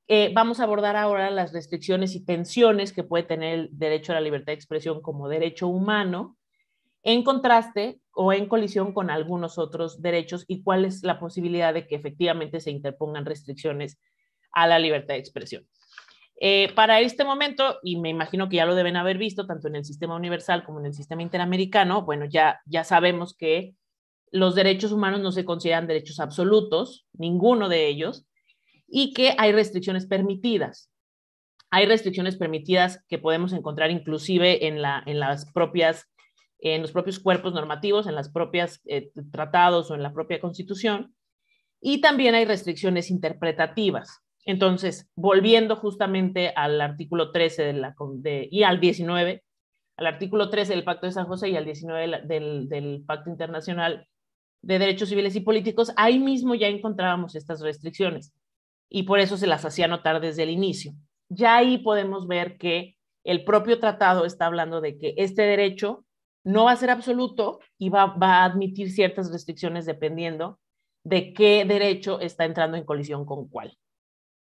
eh, vamos a abordar ahora las restricciones y tensiones que puede tener el derecho a la libertad de expresión como derecho humano en contraste o en colisión con algunos otros derechos y cuál es la posibilidad de que efectivamente se interpongan restricciones a la libertad de expresión. Eh, para este momento, y me imagino que ya lo deben haber visto, tanto en el sistema universal como en el sistema interamericano, bueno, ya, ya sabemos que los derechos humanos no se consideran derechos absolutos, ninguno de ellos, y que hay restricciones permitidas. Hay restricciones permitidas que podemos encontrar inclusive en, en las propias en los propios cuerpos normativos, en las propias eh, tratados o en la propia constitución. Y también hay restricciones interpretativas. Entonces, volviendo justamente al artículo 13 de la, y al 19, al artículo 13 del Pacto de San José y al 19 del, del Pacto Internacional de Derechos Civiles y Políticos, ahí mismo ya encontrábamos estas restricciones y por eso se las hacía notar desde el inicio. Ya ahí podemos ver que el propio tratado está hablando de que este derecho no va a ser absoluto y va, a admitir ciertas restricciones dependiendo de qué derecho está entrando en colisión con cuál.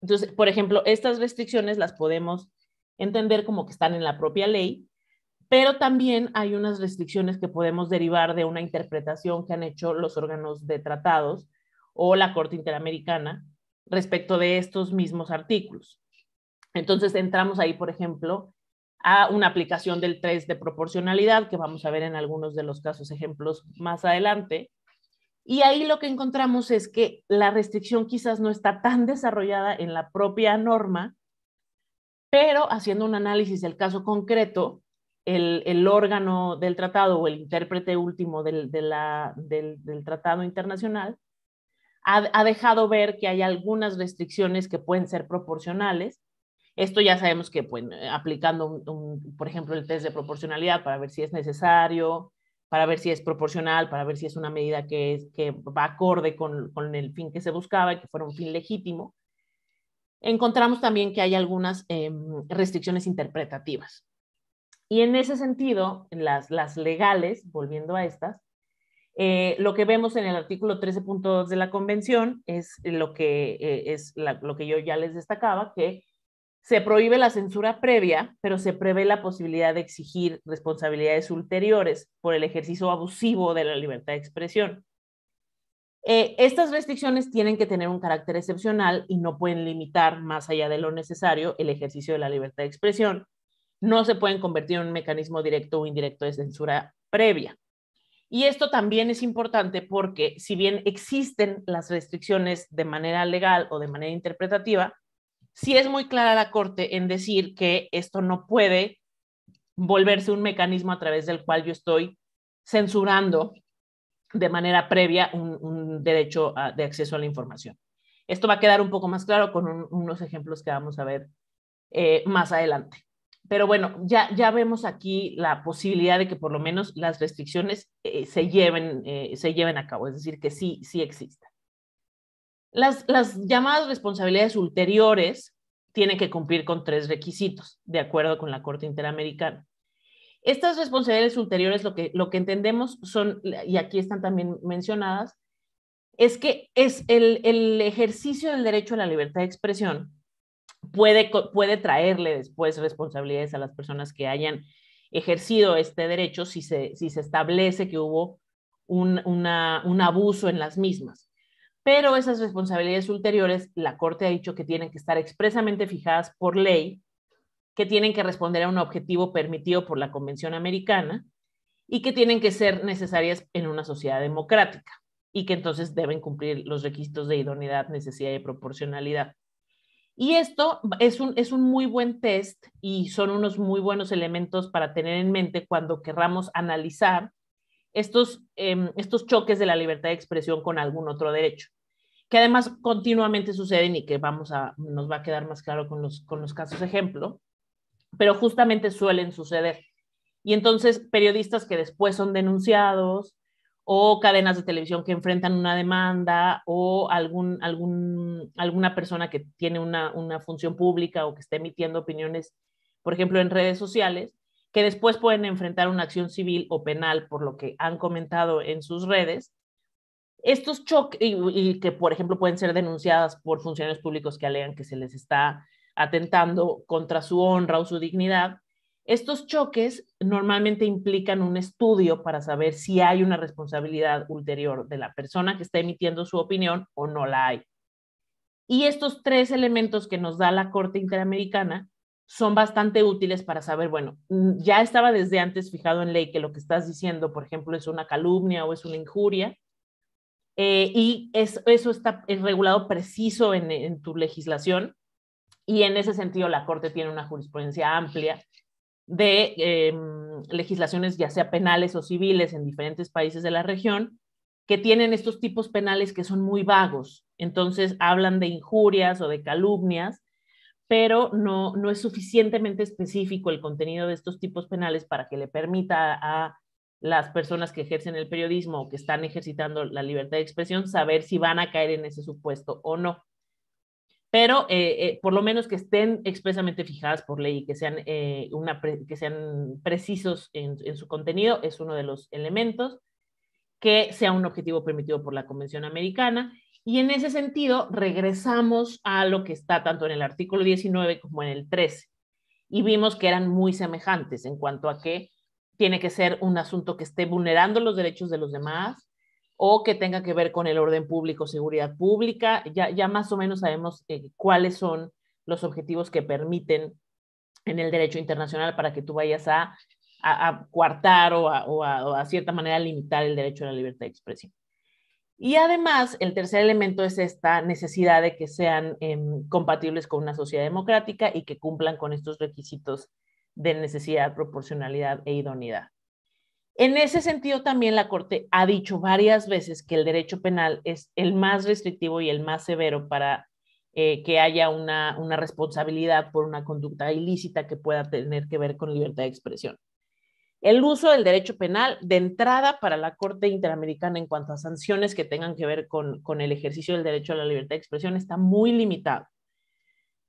Entonces, por ejemplo, estas restricciones las podemos entender como que están en la propia ley, pero también hay unas restricciones que podemos derivar de una interpretación que han hecho los órganos de tratados o la Corte Interamericana respecto de estos mismos artículos. Entonces entramos ahí, por ejemplo, a una aplicación del 3 de proporcionalidad, que vamos a ver en algunos de los casos ejemplos más adelante. Y ahí lo que encontramos es que la restricción quizás no está tan desarrollada en la propia norma, pero haciendo un análisis del caso concreto, el, órgano del tratado o el intérprete último del, del, tratado internacional ha dejado ver que hay algunas restricciones que pueden ser proporcionales esto ya sabemos que pues, eh, aplicando, por ejemplo, el test de proporcionalidad para ver si es necesario, para ver si es proporcional, para ver si es una medida que, es, que va acorde con, el fin que se buscaba y que fuera un fin legítimo. Encontramos también que hay algunas em, restricciones interpretativas. Y en ese sentido, las, las legales, volviendo a estas, eh, lo que vemos en el artículo 13.2 de la Convención es lo que, eh, es lo que yo ya les destacaba, que se prohíbe la censura previa, pero se prevé la posibilidad de exigir responsabilidades ulteriores por el ejercicio abusivo de la libertad de expresión. Eh, estas restricciones tienen que tener un carácter excepcional y no pueden limitar más allá de lo necesario el ejercicio de la libertad de expresión. No se pueden convertir en un mecanismo directo o indirecto de censura previa. Y esto también es importante porque si bien existen las restricciones de manera legal o de manera interpretativa, sí es muy clara la Corte en decir que esto no puede volverse un mecanismo a través del cual yo estoy censurando de manera previa un, derecho de acceso a la información. Esto va a quedar un poco más claro con unos ejemplos que vamos a ver eh, más adelante. Pero bueno, ya, ya vemos aquí la posibilidad de que por lo menos las restricciones eh, se, lleven, eh, se lleven a cabo, es decir, que sí, sí exista. Las, llamadas responsabilidades ulteriores tienen que cumplir con tres requisitos, de acuerdo con la Corte Interamericana. Estas responsabilidades ulteriores, lo que, lo que entendemos son, y aquí están también mencionadas, es que es el, ejercicio del derecho a la libertad de expresión puede, puede traerle después responsabilidades a las personas que hayan ejercido este derecho si se, establece que hubo un abuso en las mismas pero esas responsabilidades ulteriores, la Corte ha dicho que tienen que estar expresamente fijadas por ley, que tienen que responder a un objetivo permitido por la Convención Americana y que tienen que ser necesarias en una sociedad democrática y que entonces deben cumplir los requisitos de idoneidad, necesidad y proporcionalidad. Y esto es un, es un muy buen test y son unos muy buenos elementos para tener en mente cuando querramos analizar estos, em, estos choques de la libertad de expresión con algún otro derecho, que además continuamente suceden y que vamos a, nos va a quedar más claro con los, con los casos ejemplo, pero justamente suelen suceder. Y entonces periodistas que después son denunciados o cadenas de televisión que enfrentan una demanda o algún, algún, alguna persona que tiene una, una función pública o que está emitiendo opiniones, por ejemplo, en redes sociales, que después pueden enfrentar una acción civil o penal por lo que han comentado en sus redes. Estos choques, y, que por ejemplo pueden ser denunciadas por funcionarios públicos que alegan que se les está atentando contra su honra o su dignidad, estos choques normalmente implican un estudio para saber si hay una responsabilidad ulterior de la persona que está emitiendo su opinión o no la hay. Y estos tres elementos que nos da la Corte Interamericana son bastante útiles para saber, bueno, mm, ya estaba desde antes fijado en ley que lo que estás diciendo, por ejemplo, es una calumnia o es una injuria, eh, y eso está regulado preciso en, tu legislación, y en ese sentido la Corte tiene una jurisprudencia amplia de em, legislaciones, ya sea penales o civiles, en diferentes países de la región, que tienen estos tipos penales que son muy vagos. Entonces hablan de injurias o de calumnias pero no, es suficientemente específico el contenido de estos tipos penales para que le permita a las personas que ejercen el periodismo o que están ejercitando la libertad de expresión saber si van a caer en ese supuesto o no. Pero eh, eh, por lo menos que estén expresamente fijadas por ley y que sean, eh, una que sean precisos en, en su contenido es uno de los elementos que sea un objetivo permitido por la Convención Americana y en ese sentido, regresamos a lo que está tanto en el artículo 19 como en el 13. Y vimos que eran muy semejantes en cuanto a que tiene que ser un asunto que esté vulnerando los derechos de los demás o que tenga que ver con el orden público, seguridad pública. Ya, ya más o menos sabemos eh, cuáles son los objetivos que permiten en el derecho internacional para que tú vayas a, a, coartar o a cierta manera limitar el derecho a la libertad de expresión. Y además, el tercer elemento es esta necesidad de que sean em, compatibles con una sociedad democrática y que cumplan con estos requisitos de necesidad, proporcionalidad e idoneidad. En ese sentido, también la Corte ha dicho varias veces que el derecho penal es el más restrictivo y el más severo para eh, que haya una responsabilidad por una conducta ilícita que pueda tener que ver con libertad de expresión el uso del derecho penal de entrada para la Corte Interamericana en cuanto a sanciones que tengan que ver con, el ejercicio del derecho a la libertad de expresión está muy limitado.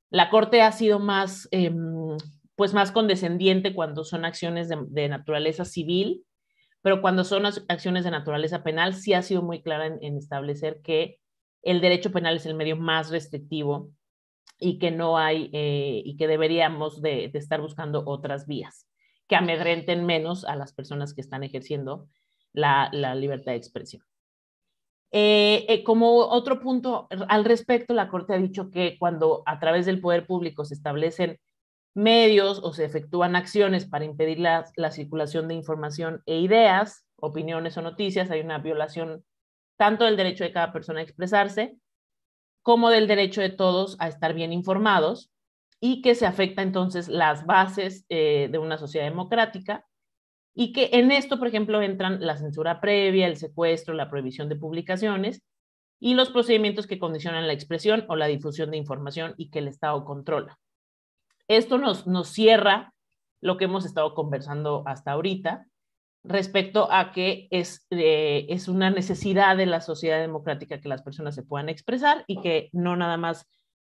La Corte ha sido más, em, pues más condescendiente cuando son acciones de, naturaleza civil, pero cuando son acciones de naturaleza penal sí ha sido muy clara en, establecer que el derecho penal es el medio más restrictivo y que no hay eh, y que deberíamos de estar buscando otras vías que amedrenten menos a las personas que están ejerciendo la, libertad de expresión. Eh, eh, como otro punto al respecto, la Corte ha dicho que cuando a través del poder público se establecen medios o se efectúan acciones para impedir la circulación de información e ideas, opiniones o noticias, hay una violación tanto del derecho de cada persona a expresarse como del derecho de todos a estar bien informados, y que se afecta entonces las bases eh, de una sociedad democrática y que en esto, por ejemplo, entran la censura previa, el secuestro, la prohibición de publicaciones y los procedimientos que condicionan la expresión o la difusión de información y que el Estado controla. Esto nos, nos cierra lo que hemos estado conversando hasta ahorita respecto a que es, eh, es una necesidad de la sociedad democrática que las personas se puedan expresar y que no nada más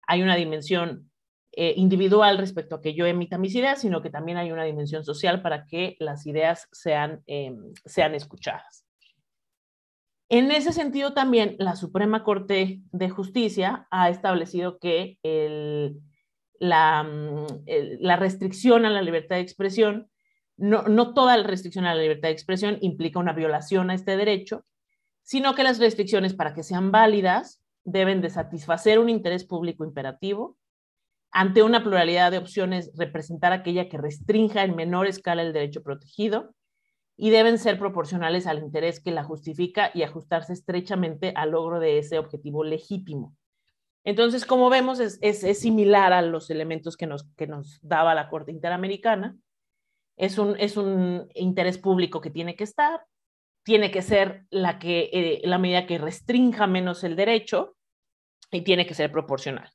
hay una dimensión eh, individual respecto a que yo emita mis ideas, sino que también hay una dimensión social para que las ideas sean, eh, escuchadas. En ese sentido, también la Suprema Corte de Justicia ha establecido que mm, la, restricción a la libertad de expresión, no, no toda la restricción a la libertad de expresión implica una violación a este derecho, sino que las restricciones para que sean válidas deben de satisfacer un interés público imperativo, ante una pluralidad de opciones, representar aquella que restrinja en menor escala el derecho protegido y deben ser proporcionales al interés que la justifica y ajustarse estrechamente al logro de ese objetivo legítimo. Entonces, como vemos, es, similar a los elementos que nos, que nos daba la Corte Interamericana. Es un, es un interés público que tiene que estar, tiene que ser la, que, eh, la medida que restrinja menos el derecho y tiene que ser proporcional.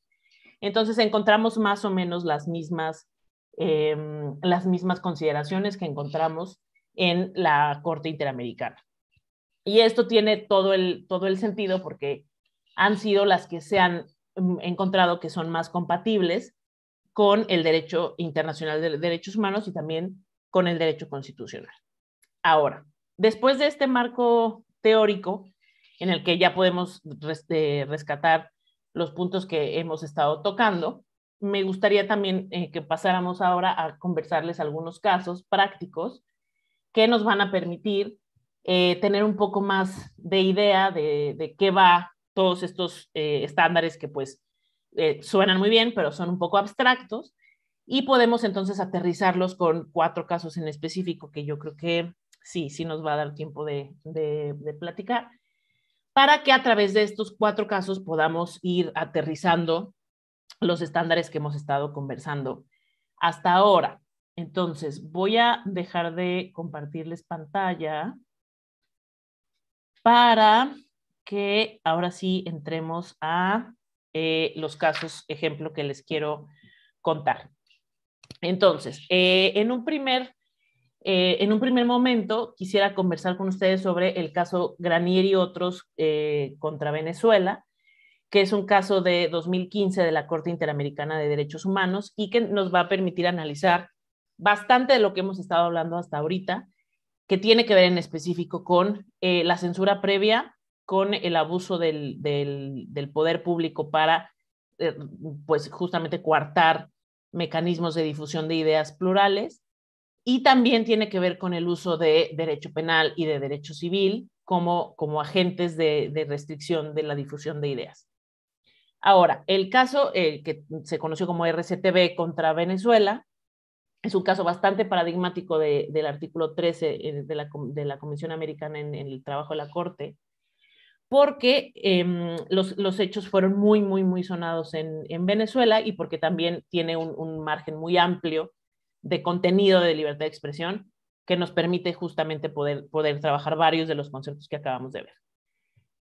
Entonces encontramos más o menos las mismas, em, las mismas consideraciones que encontramos en la Corte Interamericana. Y esto tiene todo el, todo el sentido porque han sido las que se han mm, encontrado que son más compatibles con el derecho internacional de derechos humanos y también con el derecho constitucional. Ahora, después de este marco teórico en el que ya podemos eh, rescatar los puntos que hemos estado tocando. Me gustaría también eh, que pasáramos ahora a conversarles algunos casos prácticos que nos van a permitir eh, tener un poco más de idea de, qué va todos estos eh, estándares que pues suenan muy bien, pero son un poco abstractos. Y podemos entonces aterrizarlos con cuatro casos en específico que yo creo que sí, sí nos va a dar tiempo de platicar para que a través de estos cuatro casos podamos ir aterrizando los estándares que hemos estado conversando hasta ahora. Entonces, voy a dejar de compartirles pantalla para que ahora sí entremos a eh, los casos, ejemplo, que les quiero contar. Entonces, eh, en un primer eh, en un primer momento quisiera conversar con ustedes sobre el caso Granier y otros eh, contra Venezuela, que es un caso de 2015 de la Corte Interamericana de Derechos Humanos y que nos va a permitir analizar bastante de lo que hemos estado hablando hasta ahorita, que tiene que ver en específico con eh, la censura previa, con el abuso del, poder público para, pues justamente, coartar mecanismos de difusión de ideas plurales y también tiene que ver con el uso de derecho penal y de derecho civil como, como agentes de, restricción de la difusión de ideas. Ahora, el caso eh, que se conoció como RCTV contra Venezuela es un caso bastante paradigmático del artículo 13 eh, de la, Comisión Americana en, el trabajo de la Corte, porque em, los, hechos fueron muy, muy, muy sonados en, Venezuela y porque también tiene un margen muy amplio de contenido de libertad de expresión que nos permite justamente poder, poder trabajar varios de los conceptos que acabamos de ver.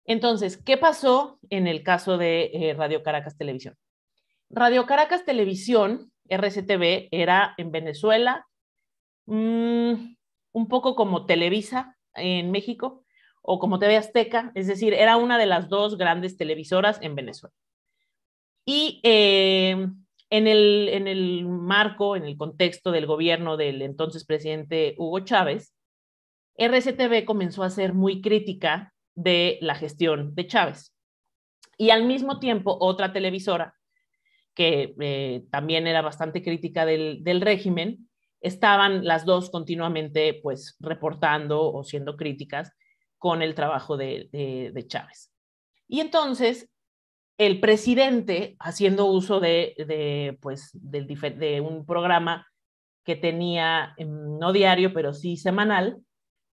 Entonces, ¿qué pasó en el caso de eh, Radio Caracas Televisión? Radio Caracas Televisión, RCTV, era en Venezuela mm, un poco como Televisa en México o como TV Azteca, es decir, era una de las dos grandes televisoras en Venezuela. Y eh, en el, marco, en el contexto del gobierno del entonces presidente Hugo Chávez, RCTV comenzó a ser muy crítica de la gestión de Chávez. Y al mismo tiempo, otra televisora, que eh, también era bastante crítica del, régimen, estaban las dos continuamente pues reportando o siendo críticas con el trabajo de, de Chávez. Y entonces el presidente, haciendo uso de, pues, un programa que tenía, mm, no diario, pero sí semanal,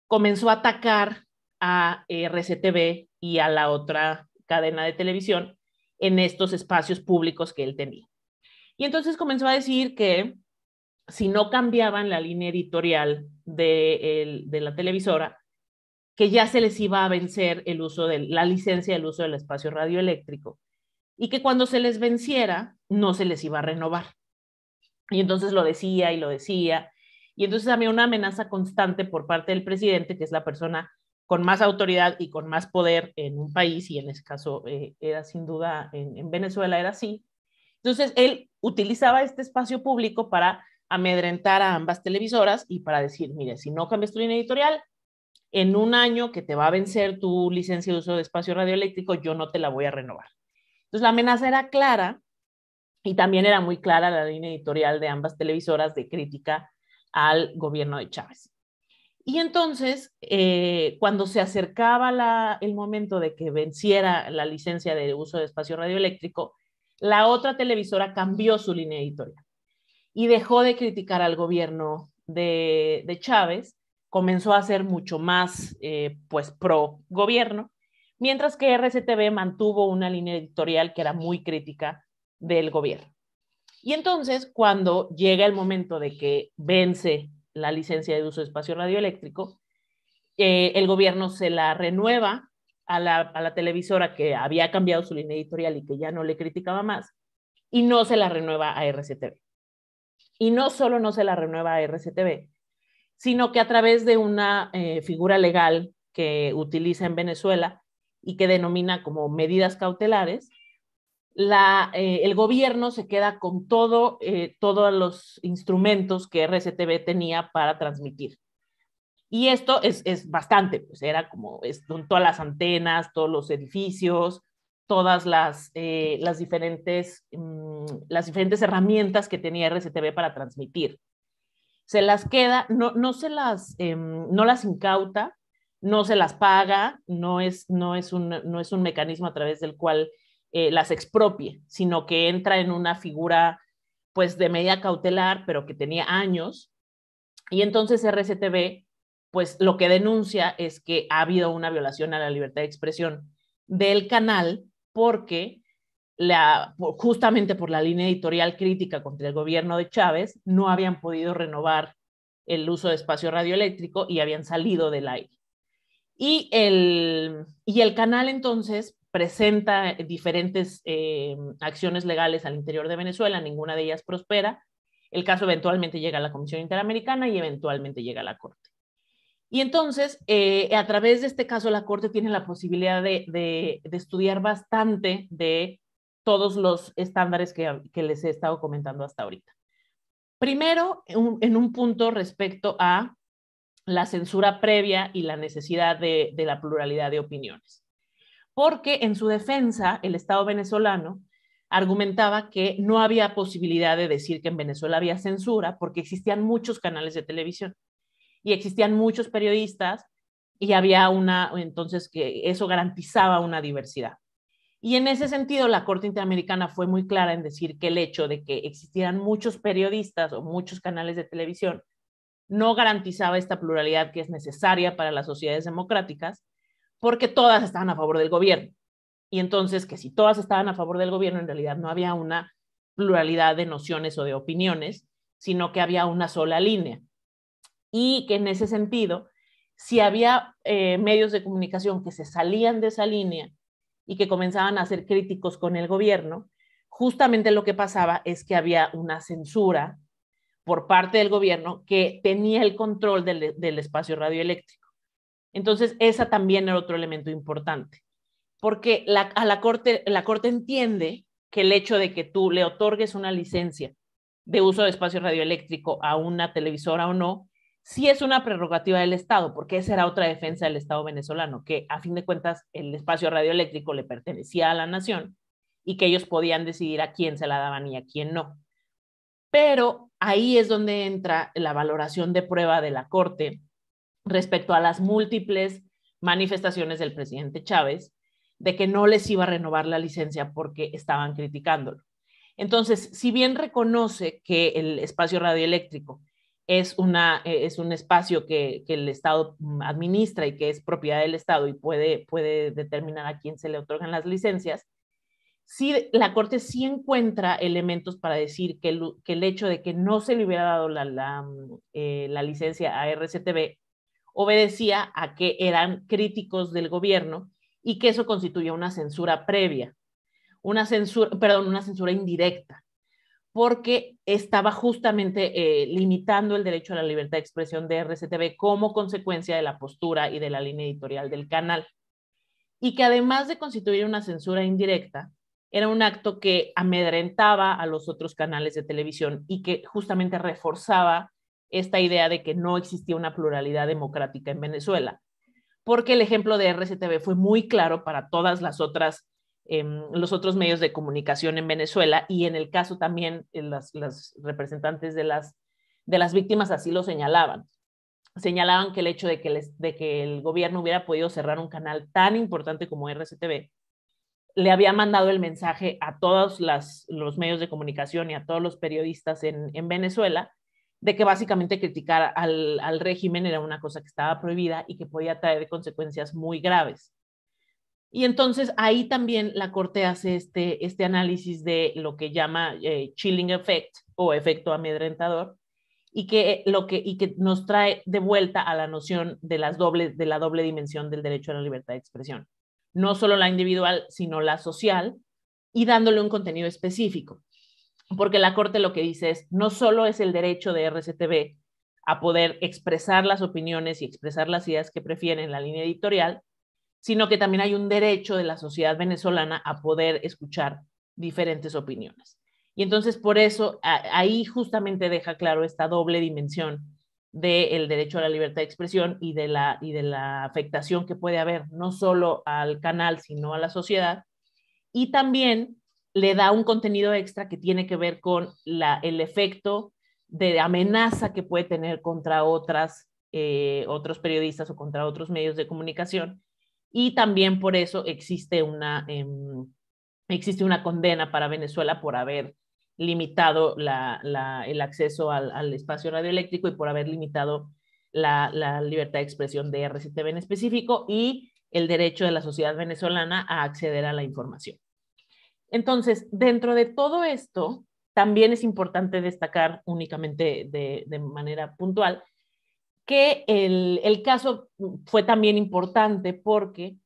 comenzó a atacar a eh, RCTV y a la otra cadena de televisión en estos espacios públicos que él tenía. Y entonces comenzó a decir que si no cambiaban la línea editorial de, de la televisora, que ya se les iba a vencer el uso de la licencia del uso del espacio radioeléctrico y que cuando se les venciera no se les iba a renovar. Y entonces lo decía y lo decía. Y entonces había una amenaza constante por parte del presidente, que es la persona con más autoridad y con más poder en un país, y en ese caso eh, era sin duda en, en Venezuela, era así. Entonces él utilizaba este espacio público para amedrentar a ambas televisoras y para decir, mire, si no cambias tu línea editorial, en un año que te va a vencer tu licencia de uso de espacio radioeléctrico, yo no te la voy a renovar. Entonces la amenaza era clara y también era muy clara la línea editorial de ambas televisoras de crítica al gobierno de Chávez. Y entonces, eh, cuando se acercaba el momento de que venciera la licencia de uso de espacio radioeléctrico, la otra televisora cambió su línea editorial y dejó de criticar al gobierno de, Chávez, comenzó a ser mucho más eh, pues pro gobierno mientras que RCTV mantuvo una línea editorial que era muy crítica del gobierno. Y entonces, cuando llega el momento de que vence la licencia de uso de espacio radioeléctrico, eh, el gobierno se la renueva a la, televisora que había cambiado su línea editorial y que ya no le criticaba más, y no se la renueva a RCTV. Y no solo no se la renueva a RCTV, sino que a través de una eh, figura legal que utiliza en Venezuela, y que denomina como medidas cautelares, eh, el gobierno se queda con todo, eh, todos los instrumentos que RCTV tenía para transmitir. Y esto es, bastante, pues era como es, todas las antenas, todos los edificios, todas las, eh, las, diferentes, mm, las diferentes herramientas que tenía RCTV para transmitir. Se las queda, no, no se las, em, no las incauta, no se las paga, no es, no es, un, no es un mecanismo a través del cual eh, las expropie, sino que entra en una figura pues de media cautelar, pero que tenía años. Y entonces RCTV, pues lo que denuncia es que ha habido una violación a la libertad de expresión del canal porque la, justamente por la línea editorial crítica contra el gobierno de Chávez, no habían podido renovar el uso de espacio radioeléctrico y habían salido del aire. Y el, y el canal entonces presenta eh, diferentes eh, acciones legales al interior de Venezuela, ninguna de ellas prospera. El caso eventualmente llega a la Comisión Interamericana y eventualmente llega a la Corte. Y entonces, eh, a través de este caso, la Corte tiene la posibilidad de, de, estudiar bastante de todos los estándares que, les he estado comentando hasta ahorita. Primero, en un punto respecto a la censura previa y la necesidad de, la pluralidad de opiniones. Porque en su defensa, el Estado venezolano argumentaba que no había posibilidad de decir que en Venezuela había censura porque existían muchos canales de televisión y existían muchos periodistas y había una, entonces que eso garantizaba una diversidad. Y en ese sentido, la Corte Interamericana fue muy clara en decir que el hecho de que existieran muchos periodistas o muchos canales de televisión no garantizaba esta pluralidad que es necesaria para las sociedades democráticas, porque todas estaban a favor del gobierno. Y entonces, que si todas estaban a favor del gobierno, en realidad no había una pluralidad de nociones o de opiniones, sino que había una sola línea. Y que en ese sentido, si había eh, medios de comunicación que se salían de esa línea y que comenzaban a ser críticos con el gobierno, justamente lo que pasaba es que había una censura por parte del gobierno que tenía el control del, espacio radioeléctrico. Entonces, esa también era otro elemento importante, porque a la corte, la corte entiende que el hecho de que tú le otorgues una licencia de uso de espacio radioeléctrico a una televisora o no, sí es una prerrogativa del Estado, porque esa era otra defensa del Estado venezolano, que a fin de cuentas el espacio radioeléctrico le pertenecía a la nación y que ellos podían decidir a quién se la daban y a quién no. Pero Ahí es donde entra la valoración de prueba de la Corte respecto a las múltiples manifestaciones del presidente Chávez de que no les iba a renovar la licencia porque estaban criticándolo. Entonces, si bien reconoce que el espacio radioeléctrico es, eh, es un espacio que, el Estado administra y que es propiedad del Estado y puede, puede determinar a quién se le otorgan las licencias, la Corte sí encuentra elementos para decir que el, hecho de que no se le hubiera dado la, mm, eh, licencia a RCTV obedecía a que eran críticos del gobierno y que eso constituía una censura previa, una censura, perdón, una censura indirecta, porque estaba justamente eh, limitando el derecho a la libertad de expresión de RCTV como consecuencia de la postura y de la línea editorial del canal. Y que además de constituir una censura indirecta, era un acto que amedrentaba a los otros canales de televisión y que justamente reforzaba esta idea de que no existía una pluralidad democrática en Venezuela, porque el ejemplo de RCTV fue muy claro para todas las otras, em, los otros medios de comunicación en Venezuela y en el caso también eh, las, las representantes de las, de las víctimas así lo señalaban. Señalaban que el hecho de que, de que el gobierno hubiera podido cerrar un canal tan importante como RCTV le había mandado el mensaje a todos los medios de comunicación y a todos los periodistas en, Venezuela de que básicamente criticar al, régimen era una cosa que estaba prohibida y que podía traer consecuencias muy graves. Y entonces ahí también la Corte hace este, este análisis de lo que llama eh, chilling effect o efecto amedrentador y que, lo que, y que nos trae de vuelta a la noción de, las de la doble dimensión del derecho a la libertad de expresión no solo la individual, sino la social, y dándole un contenido específico. Porque la Corte lo que dice es, no solo es el derecho de RCTV a poder expresar las opiniones y expresar las ideas que prefieren en la línea editorial, sino que también hay un derecho de la sociedad venezolana a poder escuchar diferentes opiniones. Y entonces por eso ahí justamente deja claro esta doble dimensión del derecho a la libertad de expresión y de, la, y de la afectación que puede haber no solo al canal, sino a la sociedad. Y también le da un contenido extra que tiene que ver con la, el efecto de amenaza que puede tener contra otras, eh, otros periodistas o contra otros medios de comunicación. Y también por eso existe una, em, existe una condena para Venezuela por haber limitado el acceso al, espacio radioeléctrico y por haber limitado la, libertad de expresión de RCTV en específico y el derecho de la sociedad venezolana a acceder a la información. Entonces, dentro de todo esto, también es importante destacar únicamente de, manera puntual que el, el, caso fue también importante porque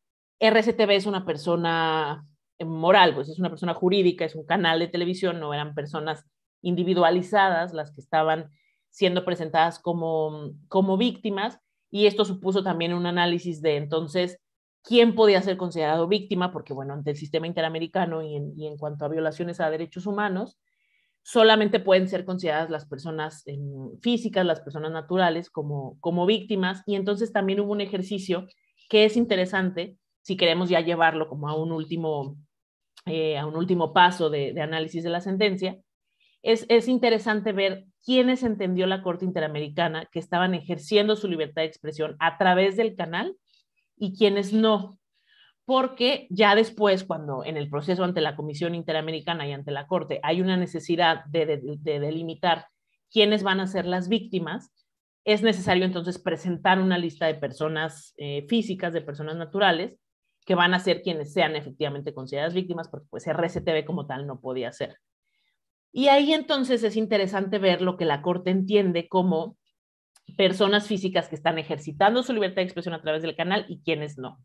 RCTV es una persona moral, pues es una persona jurídica, es un canal de televisión, no eran personas individualizadas las que estaban siendo presentadas como, como víctimas. Y esto supuso también un análisis de entonces quién podía ser considerado víctima, porque bueno, ante el sistema interamericano y en, cuanto a violaciones a derechos humanos, solamente pueden ser consideradas las personas em, físicas, las personas naturales como, como víctimas. Y entonces también hubo un ejercicio que es interesante si queremos ya llevarlo como a un último eh, a un último paso de, análisis de la sentencia, es, interesante ver quiénes entendió la Corte Interamericana que estaban ejerciendo su libertad de expresión a través del canal y quiénes no, porque ya después, cuando en el proceso ante la Comisión Interamericana y ante la Corte hay una necesidad de, delimitar quiénes van a ser las víctimas, es necesario entonces presentar una lista de personas eh, físicas, de personas naturales, que van a ser quienes sean efectivamente consideradas víctimas, porque pues RCTV como tal no podía ser. Y ahí entonces es interesante ver lo que la Corte entiende como personas físicas que están ejercitando su libertad de expresión a través del canal y quienes no.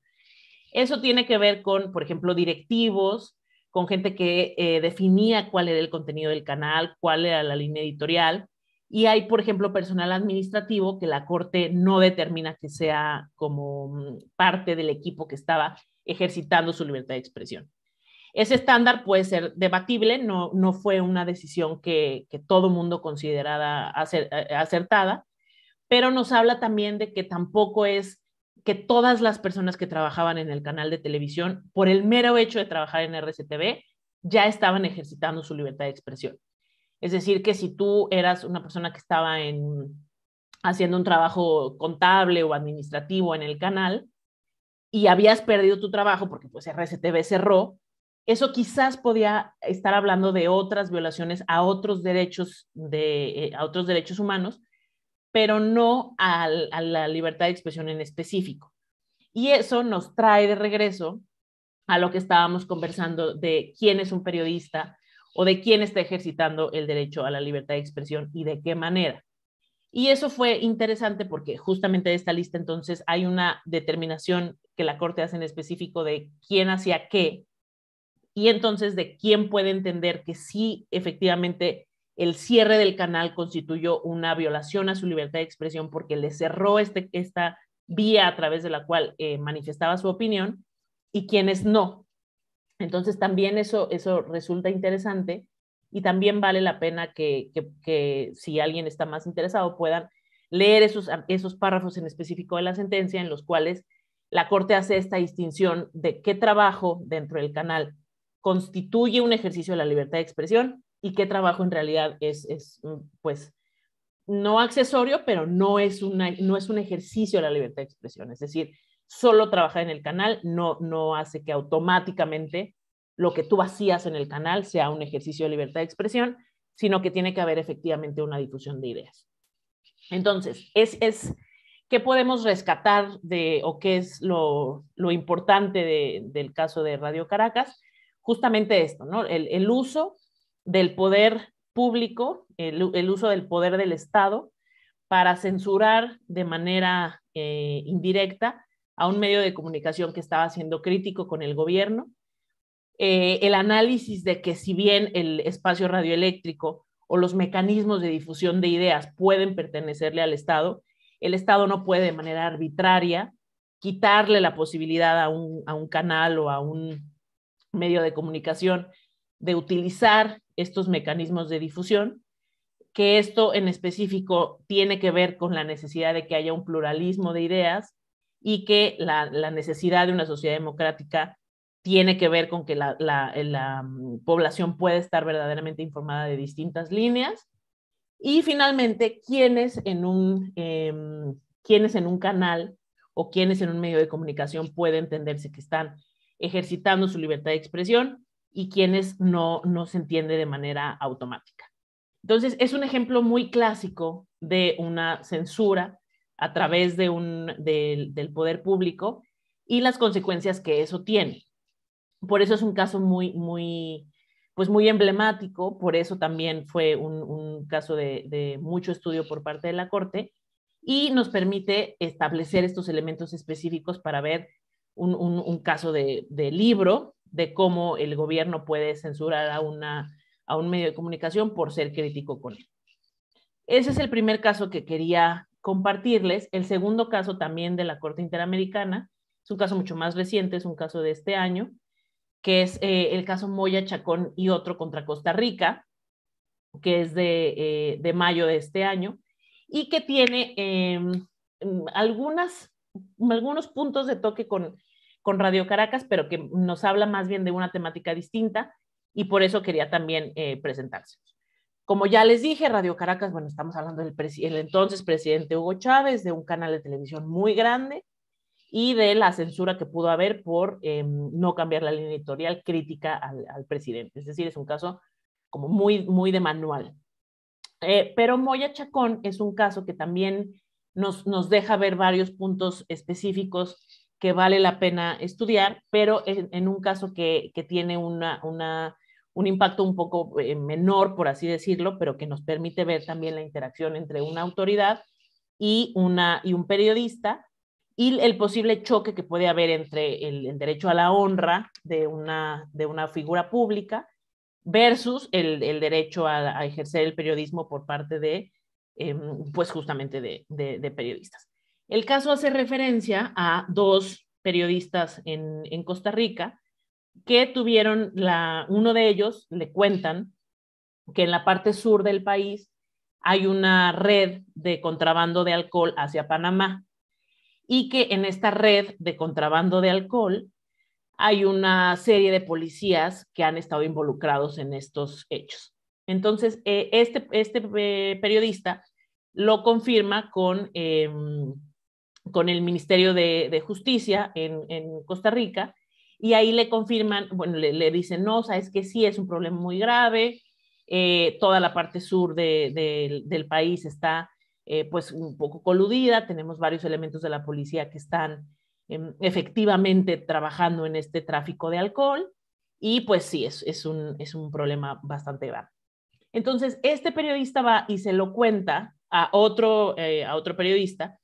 Eso tiene que ver con, por ejemplo, directivos, con gente que eh, definía cuál era el contenido del canal, cuál era la línea editorial, y hay, por ejemplo, personal administrativo que la Corte no determina que sea como mm, parte del equipo que estaba ejercitando su libertad de expresión. Ese estándar puede ser debatible, no, no fue una decisión que, que todo mundo considerara eh, acertada, pero nos habla también de que tampoco es que todas las personas que trabajaban en el canal de televisión, por el mero hecho de trabajar en RCTV, ya estaban ejercitando su libertad de expresión. Es decir, que si tú eras una persona que estaba haciendo un trabajo contable o administrativo en el canal y habías perdido tu trabajo porque pues RCTV cerró, eso quizás podía estar hablando de otras violaciones a otros derechos, de, eh, otros derechos humanos, pero no a la libertad de expresión en específico. Y eso nos trae de regreso a lo que estábamos conversando de quién es un periodista, o de quién está ejercitando el derecho a la libertad de expresión y de qué manera. Y eso fue interesante porque justamente de esta lista entonces hay una determinación que la Corte hace en específico de quién hacía qué y entonces de quién puede entender que sí efectivamente el cierre del canal constituyó una violación a su libertad de expresión porque le cerró este, esta vía a través de la cual eh, manifestaba su opinión y quienes no, entonces también eso, resulta interesante y también vale la pena que, si alguien está más interesado puedan leer esos, párrafos en específico de la sentencia en los cuales la Corte hace esta distinción de qué trabajo dentro del canal constituye un ejercicio de la libertad de expresión y qué trabajo en realidad es, mm, pues, no accesorio, pero no es, no es un ejercicio de la libertad de expresión. Es decir, solo trabajar en el canal no, hace que automáticamente lo que tú hacías en el canal sea un ejercicio de libertad de expresión, sino que tiene que haber efectivamente una difusión de ideas. Entonces, es, es ¿qué podemos rescatar de, o qué es lo, importante del caso de Radio Caracas? Justamente esto, ¿no? El, uso del poder público, el, uso del poder del Estado para censurar de manera eh, indirecta a un medio de comunicación que estaba siendo crítico con el gobierno. Eh, el análisis de que si bien el espacio radioeléctrico o los mecanismos de difusión de ideas pueden pertenecerle al Estado, el Estado no puede de manera arbitraria quitarle la posibilidad a un, a un canal o a un medio de comunicación de utilizar estos mecanismos de difusión, que esto en específico tiene que ver con la necesidad de que haya un pluralismo de ideas, y que la, necesidad de una sociedad democrática tiene que ver con que la, eh, mm, población puede estar verdaderamente informada de distintas líneas. Y finalmente, quiénes en un, em, en un canal o quiénes en un medio de comunicación puede entenderse que están ejercitando su libertad de expresión y quiénes no, no se entiende de manera automática. Entonces, es un ejemplo muy clásico de una censura a través de un, del poder público y las consecuencias que eso tiene. Por eso es un caso muy, muy, pues muy emblemático, por eso también fue un, un caso de, de, mucho estudio por parte de la Corte y nos permite establecer estos elementos específicos para ver un, un, un caso de, de, libro de cómo el gobierno puede censurar a, una, a un medio de comunicación por ser crítico con él. Ese es el primer caso que quería compartirles el segundo caso también de la Corte Interamericana. Es un caso mucho más reciente, es un caso de este año, que es eh, el caso Moya Chacón y otro contra Costa Rica, que es de, eh, mayo de este año, y que tiene em, algunas, algunos puntos de toque con, con Radio Caracas, pero que nos habla más bien de una temática distinta y por eso quería también eh, presentarse. Como ya les dije, Radio Caracas, bueno, estamos hablando del entonces presidente Hugo Chávez, de un canal de televisión muy grande y de la censura que pudo haber por em, no cambiar la línea editorial crítica al, presidente. Es decir, es un caso como muy, muy de manual. Eh, pero Moya Chacón es un caso que también nos, nos deja ver varios puntos específicos que vale la pena estudiar, pero en, un caso que, que tiene una, una un impacto un poco eh, menor, por así decirlo, pero que nos permite ver también la interacción entre una autoridad y, una, y un periodista y el posible choque que puede haber entre el, derecho a la honra de una, de una figura pública versus el, derecho a, ejercer el periodismo por parte de, eh, pues justamente de, de, de, periodistas. El caso hace referencia a dos periodistas en, en Costa Rica, que tuvieron, la, uno de ellos le cuentan que en la parte sur del país hay una red de contrabando de alcohol hacia Panamá y que en esta red de contrabando de alcohol hay una serie de policías que han estado involucrados en estos hechos. Entonces, eh, este, este eh, periodista lo confirma con, em, con el Ministerio de, Justicia en Costa Rica y ahí le confirman, bueno, le, dicen, no, sabes que sí, es un problema muy grave, eh, toda la parte sur del país está eh, pues un poco coludida, tenemos varios elementos de la policía que están em, efectivamente trabajando en este tráfico de alcohol y pues sí, es, es, un, es un problema bastante grave. Entonces, este periodista va y se lo cuenta a otro, eh, a otro periodista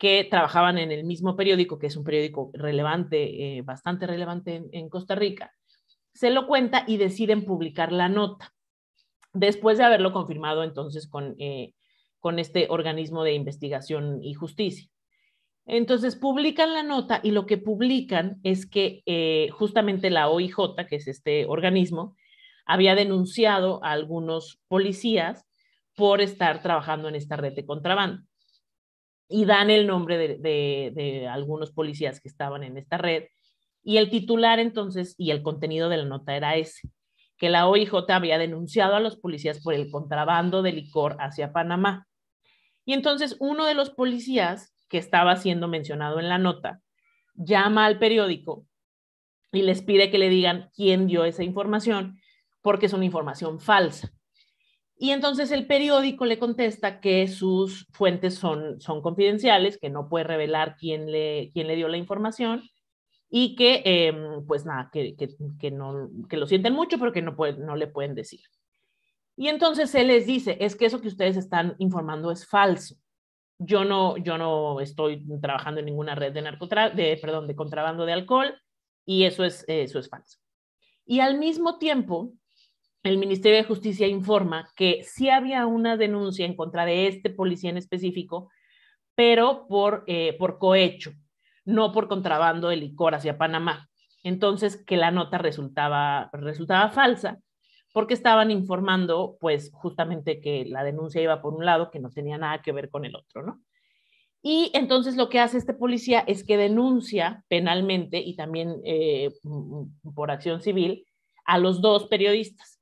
que trabajaban en el mismo periódico, que es un periódico relevante, eh, bastante relevante en, Costa Rica, se lo cuenta y deciden publicar la nota, después de haberlo confirmado entonces con, eh, con este organismo de investigación y justicia. Entonces publican la nota y lo que publican es que eh, justamente la OIJ, que es este organismo, había denunciado a algunos policías por estar trabajando en esta red de contrabando y dan el nombre de, algunos policías que estaban en esta red. Y el titular entonces y el contenido de la nota era ese, que la OIJ había denunciado a los policías por el contrabando de licor hacia Panamá. Y entonces uno de los policías que estaba siendo mencionado en la nota llama al periódico y les pide que le digan quién dio esa información porque es una información falsa. Y entonces el periódico le contesta que sus fuentes son, son confidenciales, que no puede revelar quién le, quién le dio la información y que, em, pues nada, que, no, que lo sienten mucho, pero que no, no le pueden decir. Y entonces él les dice, es que eso que ustedes están informando es falso. Yo no, yo no estoy trabajando en ninguna red de, de, perdón, de contrabando de alcohol y eso es, eso es falso. Y al mismo tiempo, el Ministerio de Justicia informa que sí había una denuncia en contra de este policía en específico, pero por, eh, por cohecho, no por contrabando de licor hacia Panamá. Entonces, que la nota resultaba, resultaba falsa porque estaban informando, pues, justamente que la denuncia iba por un lado, que no tenía nada que ver con el otro, ¿no? Y entonces lo que hace este policía es que denuncia penalmente y también eh, por acción civil a los dos periodistas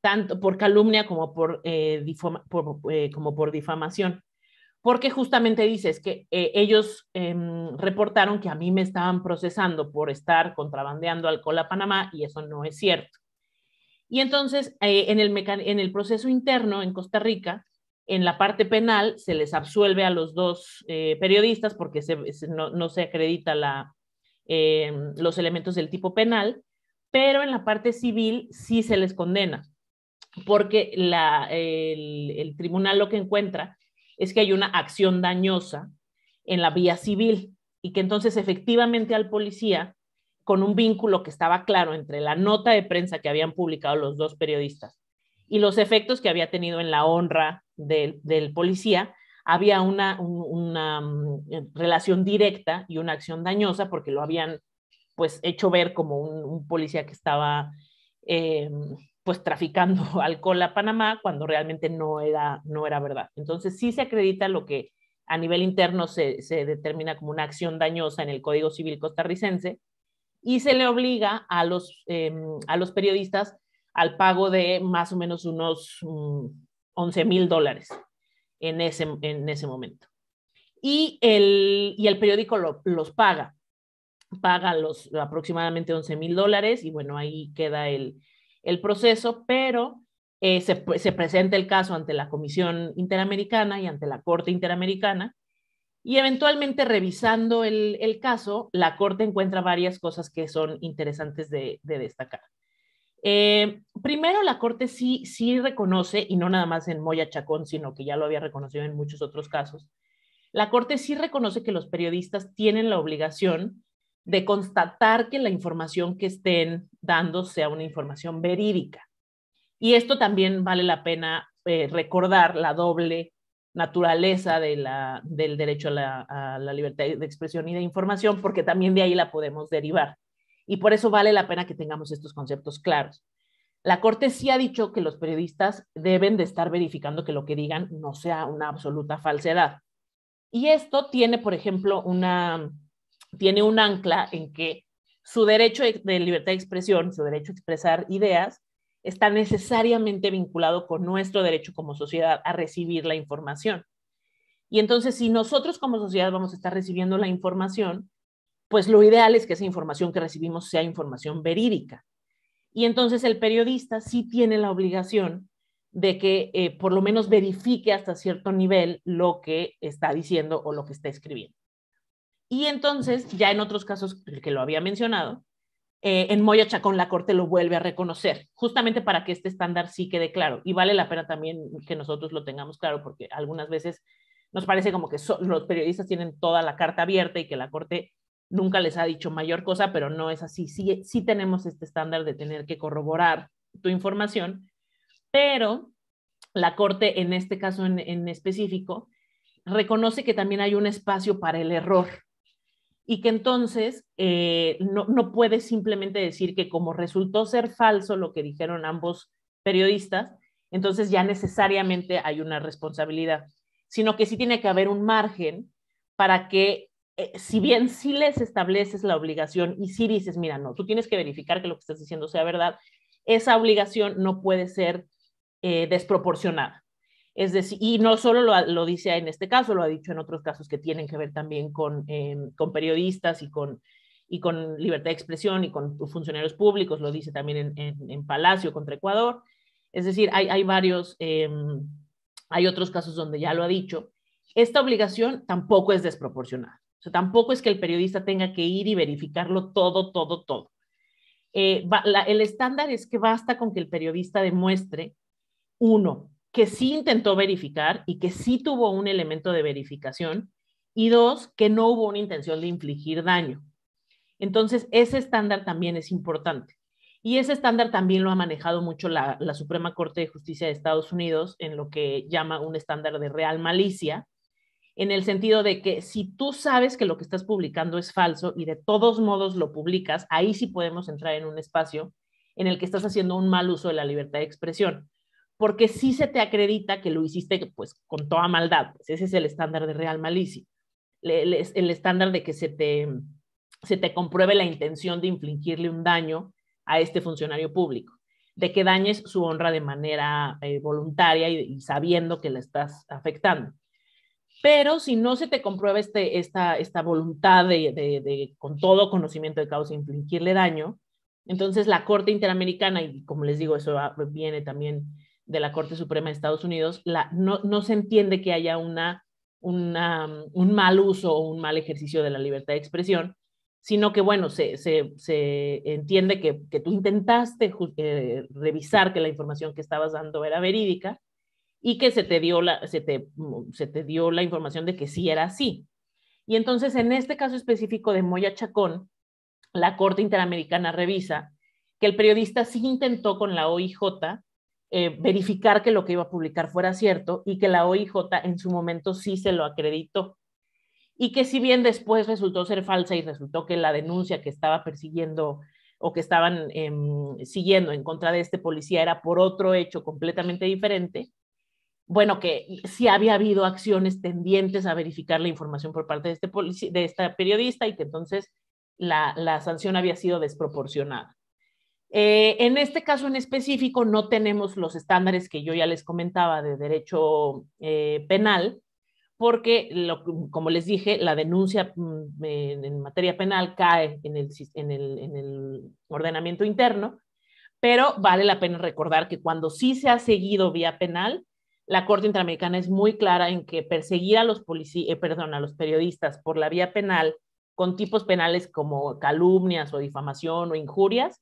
tanto por calumnia como por, eh, eh, como por difamación. Porque justamente dices que eh, ellos em, reportaron que a mí me estaban procesando por estar contrabandeando alcohol a Panamá y eso no es cierto. Y entonces, en, el en el proceso interno en Costa Rica, en la parte penal se les absuelve a los dos periodistas porque no, se acredita la, em, los elementos del tipo penal, pero en la parte civil sí se les condena porque el, tribunal lo que encuentra es que hay una acción dañosa en la vía civil y que entonces efectivamente al policía, con un vínculo que estaba claro entre la nota de prensa que habían publicado los dos periodistas y los efectos que había tenido en la honra del, policía, había una, una, mm, relación directa y una acción dañosa porque lo habían pues hecho ver como un, policía que estaba em, pues traficando alcohol a Panamá cuando realmente no era, no era verdad. Entonces sí se acredita lo que a nivel interno se, se determina como una acción dañosa en el Código Civil costarricense y se le obliga a los, em, a los periodistas al pago de más o menos unos 11 mm, mil dólares en ese, en ese momento. Y el, y el periódico los paga, paga los aproximadamente 11 mil dólares y bueno, ahí queda el, el proceso, pero eh, se, presenta el caso ante la Comisión Interamericana y ante la Corte Interamericana. Y eventualmente revisando el, caso, la Corte encuentra varias cosas que son interesantes de, destacar. Eh, primero, la Corte sí, sí reconoce, y no nada más en Moya Chacón, sino que ya lo había reconocido en muchos otros casos, la Corte sí reconoce que los periodistas tienen la obligación de constatar que la información que estén dando sea una información verídica. Y esto también vale la pena eh, recordar la doble naturaleza de la, del derecho a la, a la libertad de expresión y de información, porque también de ahí la podemos derivar. Y por eso vale la pena que tengamos estos conceptos claros. La Corte sí ha dicho que los periodistas deben de estar verificando que lo que digan no sea una absoluta falsedad. Y esto tiene, por ejemplo, una, tiene un ancla en que su derecho de libertad de expresión, su derecho a expresar ideas, está necesariamente vinculado con nuestro derecho como sociedad a recibir la información. Y entonces, si nosotros como sociedad vamos a estar recibiendo la información, pues lo ideal es que esa información que recibimos sea información verídica. Y entonces el periodista sí tiene la obligación de que eh, por lo menos verifique hasta cierto nivel lo que está diciendo o lo que está escribiendo. Y entonces, ya en otros casos, que lo había mencionado, eh, en Moya Chacón la Corte lo vuelve a reconocer, justamente para que este estándar sí quede claro. Y vale la pena también que nosotros lo tengamos claro, porque algunas veces nos parece como que los periodistas tienen toda la carta abierta y que la Corte nunca les ha dicho mayor cosa, pero no es así. Sí, sí tenemos este estándar de tener que corroborar tu información, pero la Corte, en este caso en, en específico, reconoce que también hay un espacio para el error y que entonces eh, no, no puede simplemente decir que como resultó ser falso lo que dijeron ambos periodistas, entonces ya necesariamente hay una responsabilidad, sino que sí tiene que haber un margen para que, eh, si bien sí les estableces la obligación y sí dices, mira, no, tú tienes que verificar que lo que estás diciendo sea verdad, esa obligación no puede ser eh, desproporcionada. Es decir, y no solo lo, lo, dice en este caso, lo ha dicho en otros casos que tienen que ver también con, em, con periodistas y con, y con libertad de expresión y con funcionarios públicos, lo dice también en, en, Palacio contra Ecuador. Es decir, hay, hay varios, em, hay otros casos donde ya lo ha dicho. Esta obligación tampoco es desproporcionada. O sea, tampoco es que el periodista tenga que ir y verificarlo todo, todo, todo. Eh, el estándar es que basta con que el periodista demuestre, uno, que sí intentó verificar y que sí tuvo un elemento de verificación, y dos, que no hubo una intención de infligir daño. Entonces, ese estándar también es importante. Y ese estándar también lo ha manejado mucho la, Suprema Corte de Justicia de Estados Unidos en lo que llama un estándar de real malicia, en el sentido de que si tú sabes que lo que estás publicando es falso y de todos modos lo publicas, ahí sí podemos entrar en un espacio en el que estás haciendo un mal uso de la libertad de expresión porque sí se te acredita que lo hiciste pues con toda maldad, pues, ese es el estándar de real malicia, el, el, estándar de que se te, se te compruebe la intención de infligirle un daño a este funcionario público, de que dañes su honra de manera eh, voluntaria y, sabiendo que la estás afectando. Pero si no se te comprueba este, esta, esta voluntad de, de, de, con todo conocimiento de causa, infligirle daño, entonces la Corte Interamericana, y como les digo, eso viene también de la Corte Suprema de Estados Unidos, no, se entiende que haya una, un mal uso o un mal ejercicio de la libertad de expresión, sino que, bueno, se, entiende que, tú intentaste eh, revisar que la información que estabas dando era verídica y que se te, dio la, se te, mm, se te dio la información de que sí era así. Y entonces, en este caso específico de Moya Chacón, la Corte Interamericana revisa que el periodista sí intentó con la OIJ eh, verificar que lo que iba a publicar fuera cierto y que la OIJ en su momento sí se lo acreditó. Y que si bien después resultó ser falsa y resultó que la denuncia que estaba persiguiendo o que estaban em, siguiendo en contra de este policía era por otro hecho completamente diferente, bueno, que sí había habido acciones tendientes a verificar la información por parte de este, de esta periodista y que entonces la sanción había sido desproporcionada. Eh, en este caso en específico no tenemos los estándares que yo ya les comentaba de derecho eh, penal, porque, como les dije, la denuncia mm, en, materia penal cae en el, ordenamiento interno, pero vale la pena recordar que cuando sí se ha seguido vía penal, la Corte Interamericana es muy clara en que perseguir a los, eh, perdón, a los periodistas por la vía penal con tipos penales como calumnias o difamación o injurias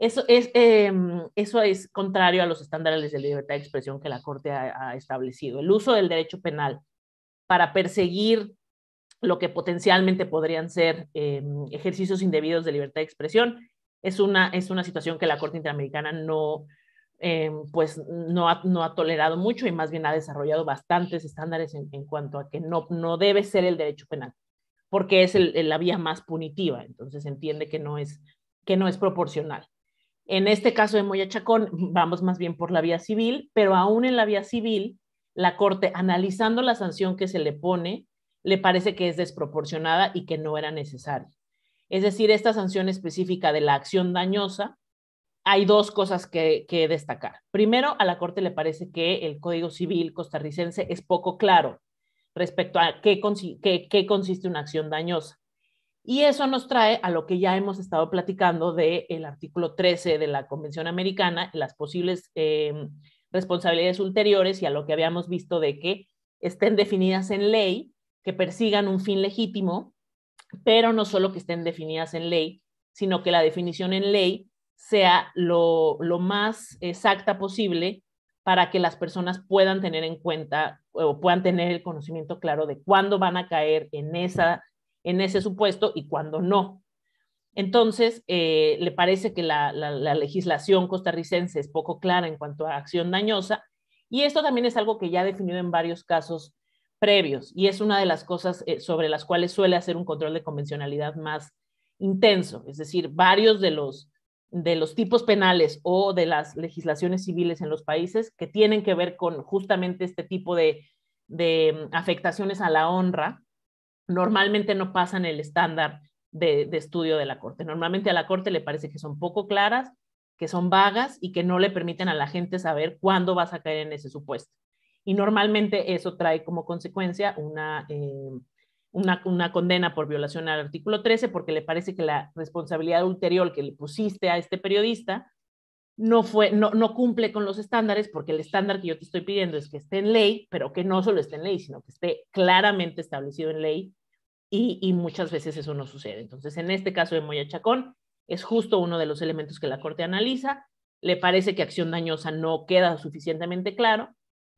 eso es, em, eso es contrario a los estándares de libertad de expresión que la Corte ha, establecido. El uso del derecho penal para perseguir lo que potencialmente podrían ser em, ejercicios indebidos de libertad de expresión es una, es una situación que la Corte Interamericana no, em, pues no ha, tolerado mucho y más bien ha desarrollado bastantes estándares en, cuanto a que no, no debe ser el derecho penal, porque es la vía más punitiva, entonces entiende que no es, que no es proporcional. En este caso de Moya Chacón, vamos más bien por la vía civil, pero aún en la vía civil, la Corte, analizando la sanción que se le pone, le parece que es desproporcionada y que no era necesaria. Es decir, esta sanción específica de la acción dañosa, hay dos cosas que, destacar. Primero, a la Corte le parece que el Código Civil costarricense es poco claro respecto a qué consiste una acción dañosa. Y eso nos trae a lo que ya hemos estado platicando del el artículo 13 de la Convención Americana, las posibles em, responsabilidades ulteriores y a lo que habíamos visto de que estén definidas en ley, que persigan un fin legítimo, pero no solo que estén definidas en ley, sino que la definición en ley sea lo, lo más exacta posible para que las personas puedan tener en cuenta o puedan tener el conocimiento claro de cuándo van a caer en esa en ese supuesto y cuando no. Entonces, eh, le parece que la, legislación costarricense es poco clara en cuanto a acción dañosa y esto también es algo que ya ha definido en varios casos previos y es una de las cosas eh, sobre las cuales suele hacer un control de convencionalidad más intenso, es decir, varios de los, de los tipos penales o de las legislaciones civiles en los países que tienen que ver con justamente este tipo de, de mm, afectaciones a la honra, normalmente no pasan el estándar de, estudio de la Corte. Normalmente a la Corte le parece que son poco claras, que son vagas y que no le permiten a la gente saber cuándo vas a caer en ese supuesto. Y normalmente eso trae como consecuencia una, eh, una, una, condena por violación al artículo 13 porque le parece que la responsabilidad ulterior que le pusiste a este periodista no, fue, no, no cumple con los estándares porque el estándar que yo te estoy pidiendo es que esté en ley, pero que no solo esté en ley, sino que esté claramente establecido en ley y, muchas veces eso no sucede. Entonces, en este caso de Moya Chacón, es justo uno de los elementos que la Corte analiza. Le parece que acción dañosa no queda suficientemente claro,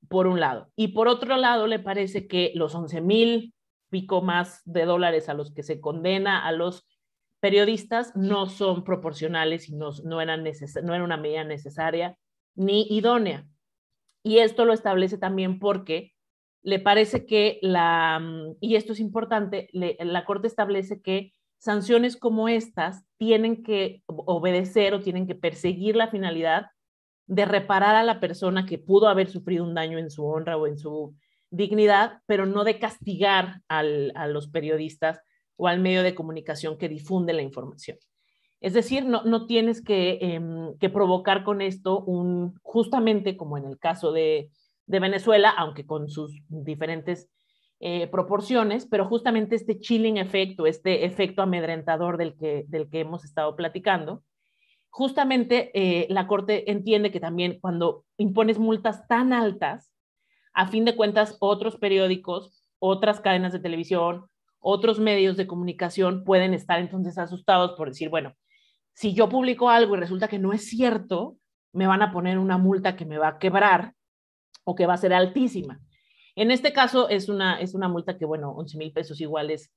por un lado. Y por otro lado, le parece que los 11 mil pico más de dólares a los que se condena a los periodistas no son proporcionales y no, eran no era una medida necesaria ni idónea. Y esto lo establece también porque le parece que la, mm, y esto es importante, la Corte establece que sanciones como estas tienen que obedecer o tienen que perseguir la finalidad de reparar a la persona que pudo haber sufrido un daño en su honra o en su dignidad, pero no de castigar a los periodistas o al medio de comunicación que difunde la información. Es decir, no, tienes que, em, que provocar con esto un, justamente como en el caso de, de Venezuela, aunque con sus diferentes eh, proporciones, pero justamente este chilling efecto, este efecto amedrentador del que, del que hemos estado platicando, justamente eh, la Corte entiende que también cuando impones multas tan altas, a fin de cuentas otros periódicos, otras cadenas de televisión, otros medios de comunicación pueden estar entonces asustados por decir, bueno, si yo publico algo y resulta que no es cierto, me van a poner una multa que me va a quebrar o que va a ser altísima. En este caso es una, es una multa que, bueno, 11 mil pesos igual es,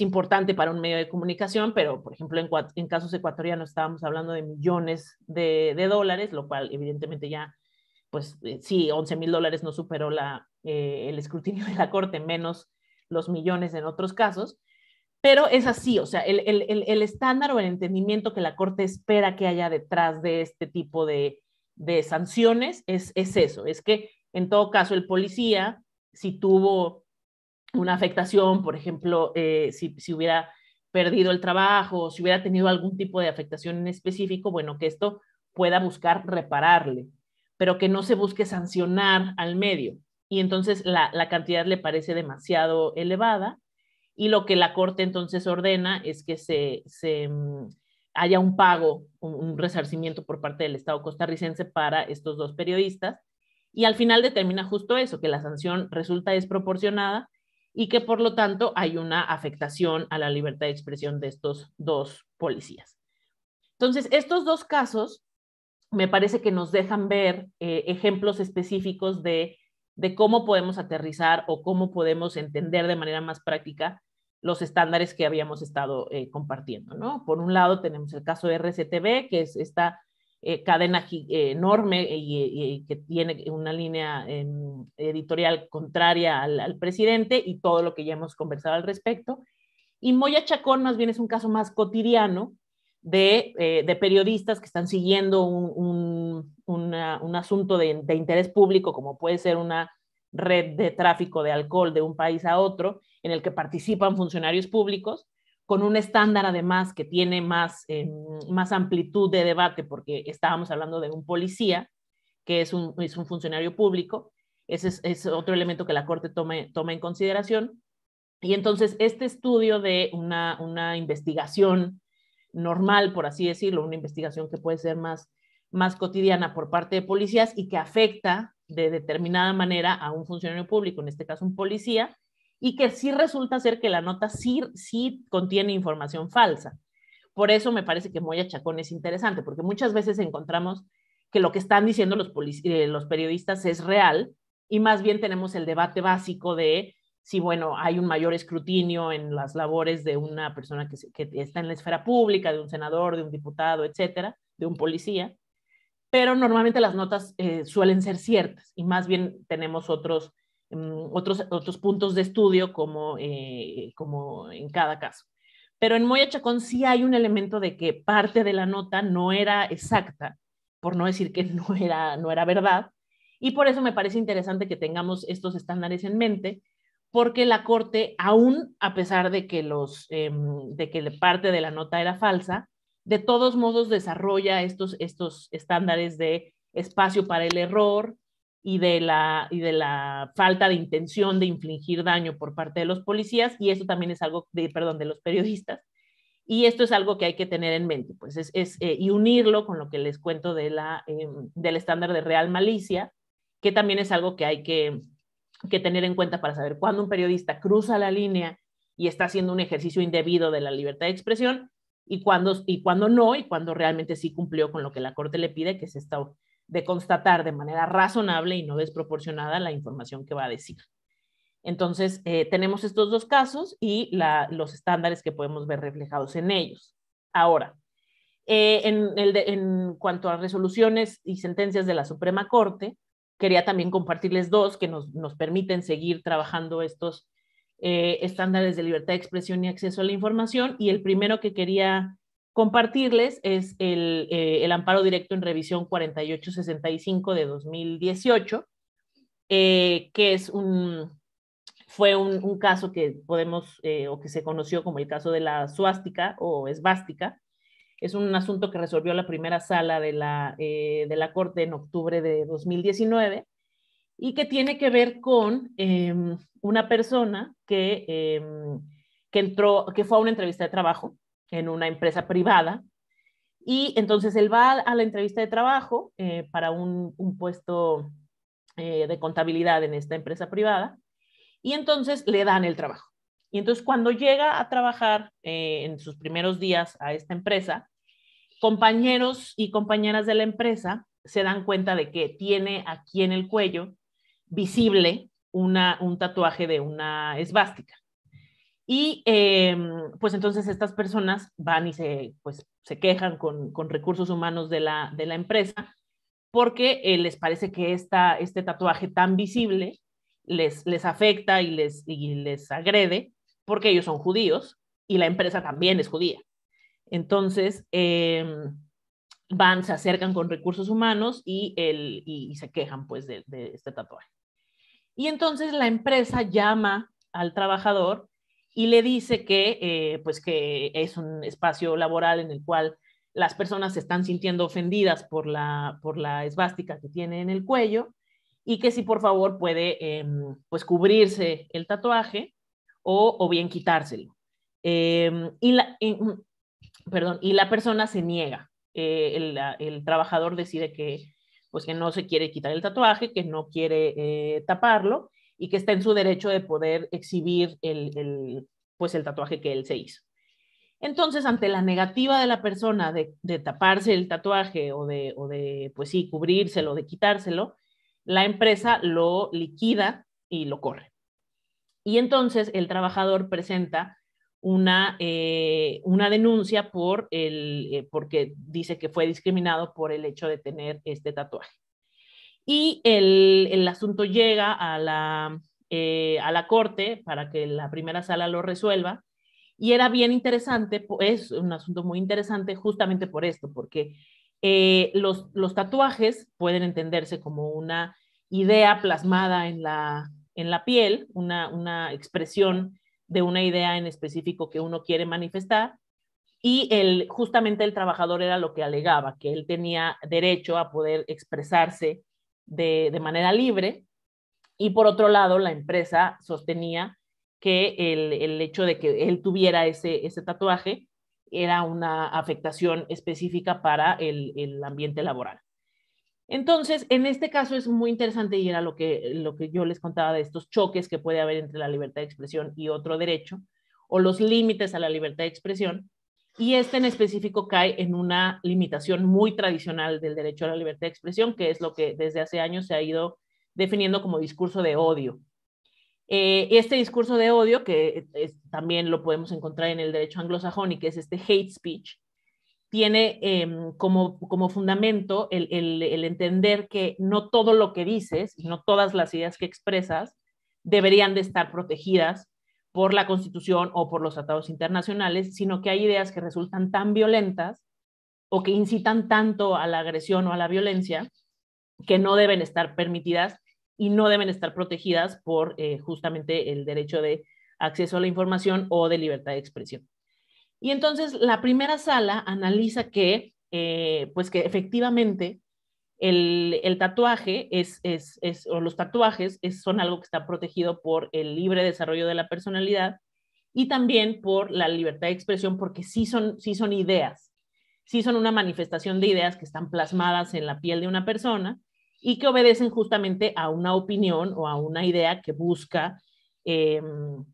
importante para un medio de comunicación, pero por ejemplo en, casos ecuatorianos estábamos hablando de millones de, dólares, lo cual evidentemente ya, pues eh, sí, 11 mil dólares no superó la, eh, el escrutinio de la Corte, menos los millones en otros casos, pero es así, o sea, el estándar o el entendimiento que la Corte espera que haya detrás de este tipo de, de sanciones es, es eso, es que en todo caso el policía, si tuvo una afectación, por ejemplo, eh, si, hubiera perdido el trabajo, si hubiera tenido algún tipo de afectación en específico, bueno, que esto pueda buscar repararle, pero que no se busque sancionar al medio. Y entonces la, la, cantidad le parece demasiado elevada y lo que la Corte entonces ordena es que se, se mm, haya un pago, un, resarcimiento por parte del Estado costarricense para estos dos periodistas. Y al final determina justo eso, que la sanción resulta desproporcionada y que por lo tanto hay una afectación a la libertad de expresión de estos dos policías. Entonces, estos dos casos me parece que nos dejan ver eh, ejemplos específicos de, de cómo podemos aterrizar o cómo podemos entender de manera más práctica los estándares que habíamos estado eh, compartiendo, ¿no? Por un lado tenemos el caso de RCTV, que es esta eh, cadena eh, enorme y, que tiene una línea em, editorial contraria al, presidente y todo lo que ya hemos conversado al respecto. Y Moya Chacón más bien es un caso más cotidiano de, periodistas que están siguiendo un, asunto de interés público, como puede ser una red de tráfico de alcohol de un país a otro, en el que participan funcionarios públicos, con un estándar además que tiene más, eh, más amplitud de debate, porque estábamos hablando de un policía, que es un, funcionario público, ese es, otro elemento que la Corte toma en consideración. Y entonces este estudio de una, una investigación normal, por así decirlo, una investigación que puede ser más, más cotidiana por parte de policías y que afecta de determinada manera a un funcionario público, en este caso un policía, y que sí resulta ser que la nota sí, contiene información falsa. Por eso me parece que Moya Chacón es interesante, porque muchas veces encontramos que lo que están diciendo los, eh, los periodistas es real y más bien tenemos el debate básico de si, bueno, hay un mayor escrutinio en las labores de una persona que, está en la esfera pública, de un senador, de un diputado, etcétera, de un policía, pero normalmente las notas eh, suelen ser ciertas y más bien tenemos otros Mm, otros, otros puntos de estudio como, eh, como en cada caso. Pero en Moya Chacón sí hay un elemento de que parte de la nota no era exacta, por no decir que no era, no era verdad, y por eso me parece interesante que tengamos estos estándares en mente, porque la Corte, aún a pesar de que, los, em, de que parte de la nota era falsa, de todos modos desarrolla estos, estos estándares de espacio para el error, y de, la, y de la falta de intención de infligir daño por parte de los policías, y eso también es algo, de, perdón, de los periodistas, y esto es algo que hay que tener en mente, pues es, eh, y unirlo con lo que les cuento de la, eh, del estándar de real malicia, que también es algo que hay que, tener en cuenta para saber cuándo un periodista cruza la línea y está haciendo un ejercicio indebido de la libertad de expresión, y cuándo y cuando no, y cuándo realmente sí cumplió con lo que la Corte le pide, que es esta, de constatar de manera razonable y no desproporcionada la información que va a decir. Entonces, eh, tenemos estos dos casos y los estándares que podemos ver reflejados en ellos. Ahora, eh, en, el en cuanto a resoluciones y sentencias de la Suprema Corte, quería también compartirles dos que nos, permiten seguir trabajando estos eh, estándares de libertad de expresión y acceso a la información. Y el primero que quería compartirles es eh, el, amparo directo en revisión 4865 de 2018, eh, que es un, fue un, caso que podemos, eh, o que se conoció como el caso de la suástica o esvástica. Es un asunto que resolvió la primera sala de la, de la Corte en octubre de 2019 y que tiene que ver con em, una persona que, em, que, entró, que fue a una entrevista de trabajo en una empresa privada. Y entonces él va a la entrevista de trabajo eh, para un, puesto eh, de contabilidad en esta empresa privada y entonces le dan el trabajo. Y entonces cuando llega a trabajar eh, en sus primeros días a esta empresa, compañeros y compañeras de la empresa se dan cuenta de que tiene aquí en el cuello visible una, un tatuaje de una esvástica. Y em, pues entonces estas personas van y se, pues, se quejan con, recursos humanos de la, de la empresa porque eh, les parece que esta, este tatuaje tan visible les, les afecta y les, les agrede porque ellos son judíos y la empresa también es judía. Entonces, em, van, se acercan con recursos humanos y, el, se quejan pues de, este tatuaje. Y entonces la empresa llama al trabajador y le dice que, eh, pues, que es un espacio laboral en el cual las personas se están sintiendo ofendidas por la, por esvástica que tiene en el cuello y que si por favor puede em, pues, cubrirse el tatuaje o, bien quitárselo. Em, y, la, persona se niega. Eh, el, el, trabajador decide que, pues que no se quiere quitar el tatuaje, que no quiere eh, taparlo y que está en su derecho de poder exhibir el, pues el tatuaje que él se hizo. Entonces, ante la negativa de la persona de, taparse el tatuaje o de, o de, pues sí, cubrírselo, de quitárselo, la empresa lo liquida y lo corre. Y entonces el trabajador presenta una, eh, una denuncia por el, eh, porque dice que fue discriminado por el hecho de tener este tatuaje. Y el, el asunto llega a la, eh, a la corte para que la primera sala lo resuelva. Y era bien interesante, es un asunto muy interesante justamente por esto, porque eh, los, los, tatuajes pueden entenderse como una idea plasmada en la, en la piel, una, una expresión de una idea en específico que uno quiere manifestar. Y el, justamente el trabajador era lo que alegaba, que él tenía derecho a poder expresarse de, manera libre. Y por otro lado, la empresa sostenía que el, hecho de que él tuviera ese, tatuaje era una afectación específica para el, el, ambiente laboral. Entonces, en este caso es muy interesante y era lo que, lo que yo les contaba de estos choques que puede haber entre la libertad de expresión y otro derecho, o los límites a la libertad de expresión, y este en específico cae en una limitación muy tradicional del derecho a la libertad de expresión, que es lo que desde hace años se ha ido definiendo como discurso de odio. Eh, este discurso de odio, que también lo podemos encontrar en el derecho anglosajón y que es este hate speech, tiene em, como, fundamento el, entender que no todo lo que dices no todas las ideas que expresas deberían de estar protegidas por la Constitución o por los tratados internacionales, sino que hay ideas que resultan tan violentas o que incitan tanto a la agresión o a la violencia que no deben estar permitidas y no deben estar protegidas por eh, justamente el derecho de acceso a la información o de libertad de expresión. Y entonces la primera sala analiza que, eh, pues que efectivamente el, tatuaje es, o los tatuajes son algo que está protegido por el libre desarrollo de la personalidad y también por la libertad de expresión, porque sí son, sí son ideas, sí son una manifestación de ideas que están plasmadas en la piel de una persona y que obedecen justamente a una opinión o a una idea que busca, em,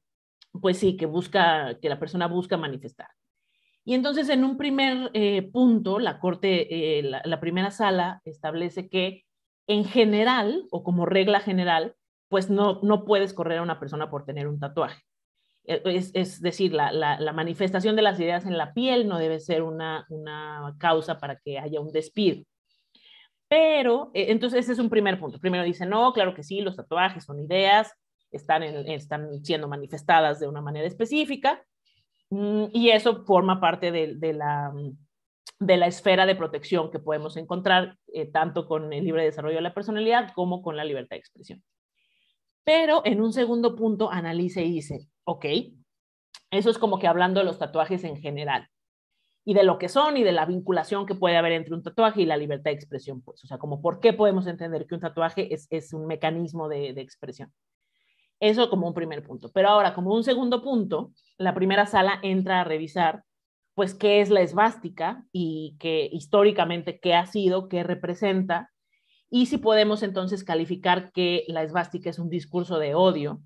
pues sí, que busca, que la persona busca manifestar. Y entonces en un primer eh, punto, la Corte, eh, la, primera sala establece que en general o como regla general, pues no, no puedes correr a una persona por tener un tatuaje. Eh, es, decir, la, la, manifestación de las ideas en la piel no debe ser una, una causa para que haya un despido. Pero, entonces, ese es un primer punto. Primero dice, no, claro que sí, los tatuajes son ideas, están, están siendo manifestadas de una manera específica, Mm, y eso forma parte de, la, esfera de protección que podemos encontrar eh, tanto con el libre desarrollo de la personalidad como con la libertad de expresión. Pero en un segundo punto analice y dice, ok, eso es como que hablando de los tatuajes en general y de lo que son y de la vinculación que puede haber entre un tatuaje y la libertad de expresión, pues, o sea, como por qué podemos entender que un tatuaje es, un mecanismo de expresión. Eso como un primer punto. Pero ahora, como un segundo punto, la primera sala entra a revisar, pues, qué es la esvástica y qué históricamente qué ha sido, qué representa, y si podemos entonces calificar que la esvástica es un discurso de odio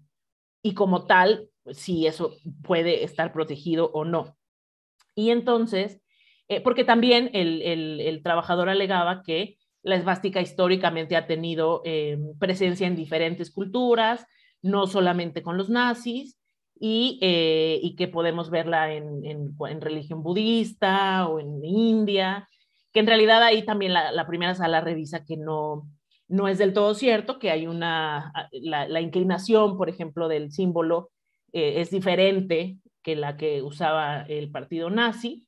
y como tal, si eso puede estar protegido o no. Y entonces, eh, porque también el, el, trabajador alegaba que la esvástica históricamente ha tenido eh, presencia en diferentes culturas, no solamente con los nazis, y, eh, que podemos verla en, religión budista o en India, que en realidad ahí también la, primera sala revisa que no, no es del todo cierto, que hay una, ah, la, inclinación, por ejemplo, del símbolo eh, es diferente que la que usaba el partido nazi,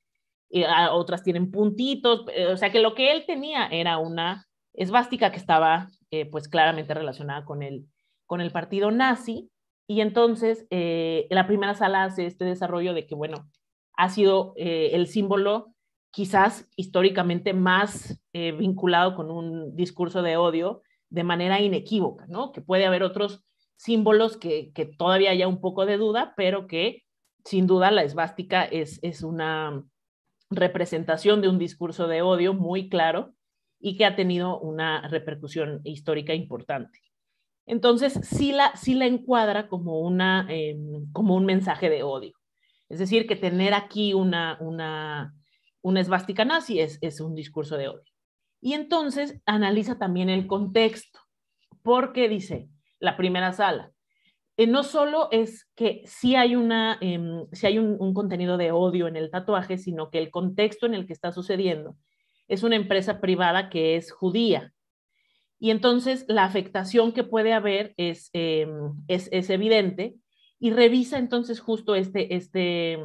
ah, otras tienen puntitos, eh, o sea que lo que él tenía era una esvástica que estaba pues claramente relacionada con el, con el partido nazi y entonces eh, la primera sala hace este desarrollo de que, bueno, ha sido eh, el símbolo quizás históricamente más eh, vinculado con un discurso de odio de manera inequívoca, ¿no? Que puede haber otros símbolos que, todavía haya un poco de duda, pero que sin duda la esvástica es, es una representación de un discurso de odio muy claro y que ha tenido una repercusión histórica importante. Entonces, sí la, encuadra em, como, un mensaje de odio. Es decir, que tener aquí una, una, esvástica nazi es, un discurso de odio. Y entonces analiza también el contexto, porque dice, la primera sala, eh, no solo es que sí hay, em, un, contenido de odio en el tatuaje, sino que el contexto en el que está sucediendo es una empresa privada que es judía y entonces la afectación que puede haber em, es, es, evidente y revisa entonces justo este, este,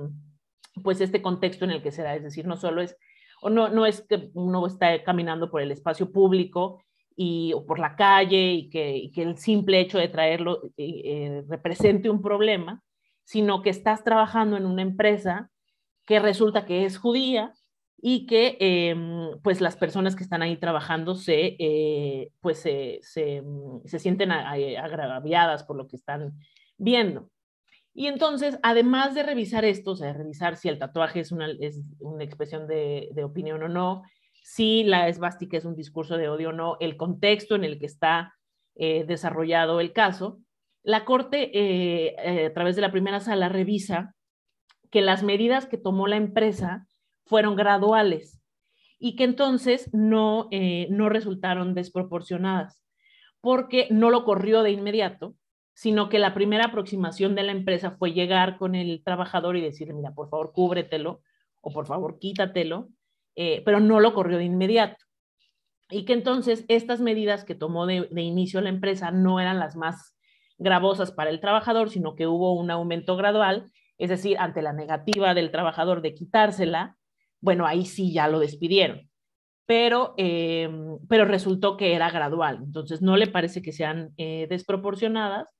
pues este contexto en el que se da, es decir, no solo es, o no, no es que uno está caminando por el espacio público y, o por la calle y que, el simple hecho de traerlo eh, eh, represente un problema, sino que estás trabajando en una empresa que resulta que es judía, y que em, pues las personas que están ahí trabajando se, eh, pues, se, mm, sienten eh, agraviadas por lo que están viendo. Y entonces, además de revisar esto, o sea, revisar si el tatuaje es una, expresión de, opinión o no, si la esvástica es un discurso de odio o no, el contexto en el que está eh, desarrollado el caso, la Corte, a través de la primera sala, revisa que las medidas que tomó la empresa fueron graduales y que entonces no, eh, no resultaron desproporcionadas, porque no lo corrió de inmediato, sino que la primera aproximación de la empresa fue llegar con el trabajador y decirle, mira, por favor, cúbretelo o por favor, quítatelo, eh, pero no lo corrió de inmediato. Y que entonces estas medidas que tomó de inicio la empresa no eran las más gravosas para el trabajador, sino que hubo un aumento gradual, es decir, ante la negativa del trabajador de quitársela, bueno, ahí sí ya lo despidieron. Pero, eh, pero resultó que era gradual, entonces no le parece que sean eh, desproporcionadas.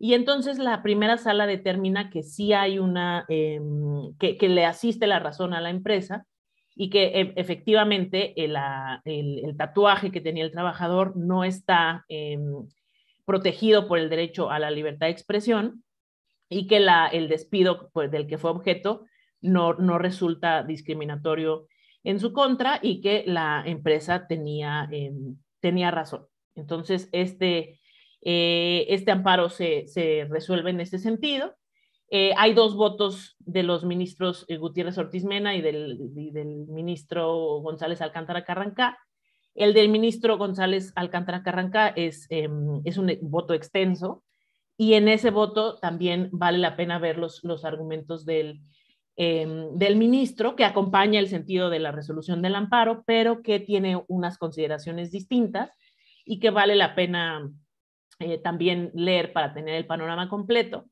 Y entonces la primera sala determina que sí hay una, eh, que, le asiste la razón a la empresa y que e, efectivamente ah, el, tatuaje que tenía el trabajador no está protegido por el derecho a la libertad de expresión y que el despido pues, del que fue objeto no, resulta discriminatorio en su contra y que la empresa tenía, em, tenía razón. Entonces, este, eh, este amparo se, resuelve en este sentido. Eh, hay dos votos de los ministros eh, Gutiérrez Ortiz Mena y del, ministro González Alcántara Carranca. El del ministro González Alcántara Carranca es, em, es un voto extenso y en ese voto también vale la pena ver los argumentos del, Em, del ministro que acompaña el sentido de la resolución del amparo, pero que tiene unas consideraciones distintas y que vale la pena eh, también leer para tener el panorama completo.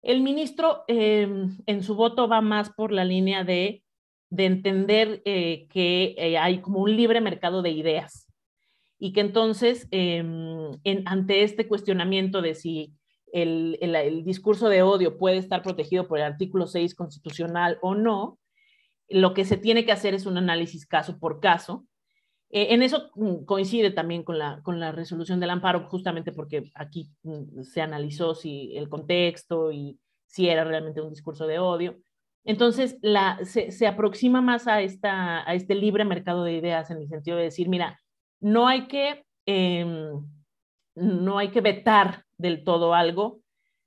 El ministro em, en su voto va más por la línea de, entender eh, que eh, hay como un libre mercado de ideas y que entonces em, ante este cuestionamiento de si el, discurso de odio puede estar protegido por el artículo 6 constitucional o no, lo que se tiene que hacer es un análisis caso por caso. Eh, en eso mm, coincide también con la, con la resolución del amparo, justamente porque aquí mm, se analizó si el contexto y si era realmente un discurso de odio. Entonces, se, aproxima más a, esta, a este libre mercado de ideas en el sentido de decir, mira, no hay que, em, no hay que vetar del todo algo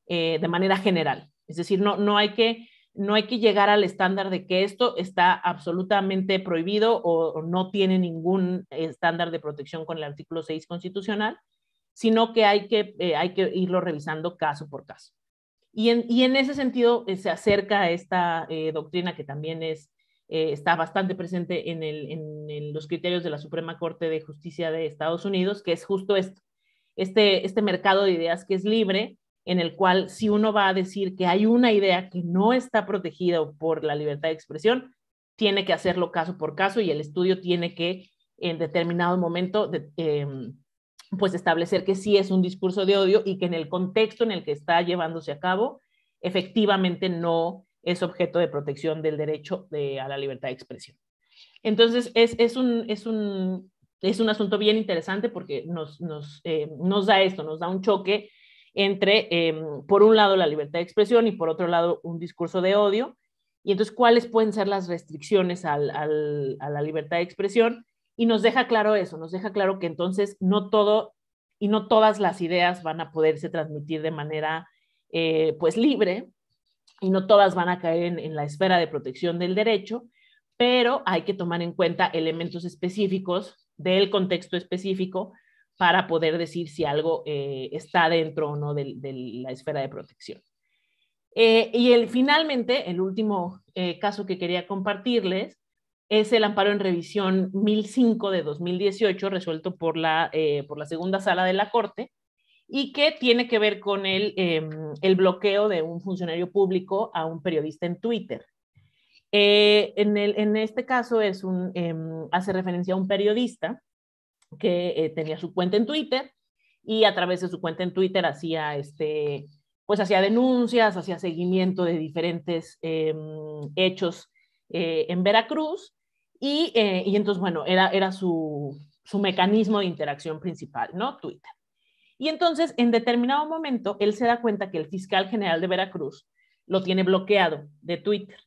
eh, de manera general. Es decir, no, no, hay que, no hay que llegar al estándar de que esto está absolutamente prohibido o, no tiene ningún estándar de protección con el artículo 6 constitucional, sino que hay que, eh, hay que irlo revisando caso por caso. Y en, ese sentido eh, se acerca a esta doctrina que también es, está bastante presente en, en los criterios de la Suprema Corte de Justicia de Estados Unidos, que es justo esto, este, este mercado de ideas que es libre, en el cual si uno va a decir que hay una idea que no está protegida por la libertad de expresión, tiene que hacerlo caso por caso y el estudio tiene que en determinado momento em, pues establecer que sí es un discurso de odio y que en el contexto en el que está llevándose a cabo efectivamente no es objeto de protección del derecho a la libertad de expresión. Entonces, es, un, es un es un asunto bien interesante porque eh, nos, da esto, nos da un choque entre, em, por un lado, la libertad de expresión y por otro lado, un discurso de odio. Y entonces, ¿cuáles pueden ser las restricciones a la libertad de expresión? Y nos deja claro eso, nos deja claro que entonces no todo y no todas las ideas van a poderse transmitir de manera eh, pues libre y no todas van a caer en la esfera de protección del derecho, pero hay que tomar en cuenta elementos específicos del contexto específico para poder decir si algo eh, está dentro o no de, la esfera de protección. Eh, y el, finalmente, el último eh, caso que quería compartirles es el amparo en revisión 1005 de 2018, resuelto por la, por la segunda sala de la Corte, y que tiene que ver con el em, bloqueo de un funcionario público a un periodista en Twitter. Eh, en, este caso es em, hace referencia a un periodista que eh, tenía su cuenta en Twitter y a través de su cuenta en Twitter hacía este pues hacía denuncias, hacía seguimiento de diferentes em, hechos eh, en Veracruz y, entonces, bueno, era, era su, su mecanismo de interacción principal, ¿no? Twitter. Y entonces, en determinado momento, él se da cuenta que el fiscal general de Veracruz lo tiene bloqueado de Twitter.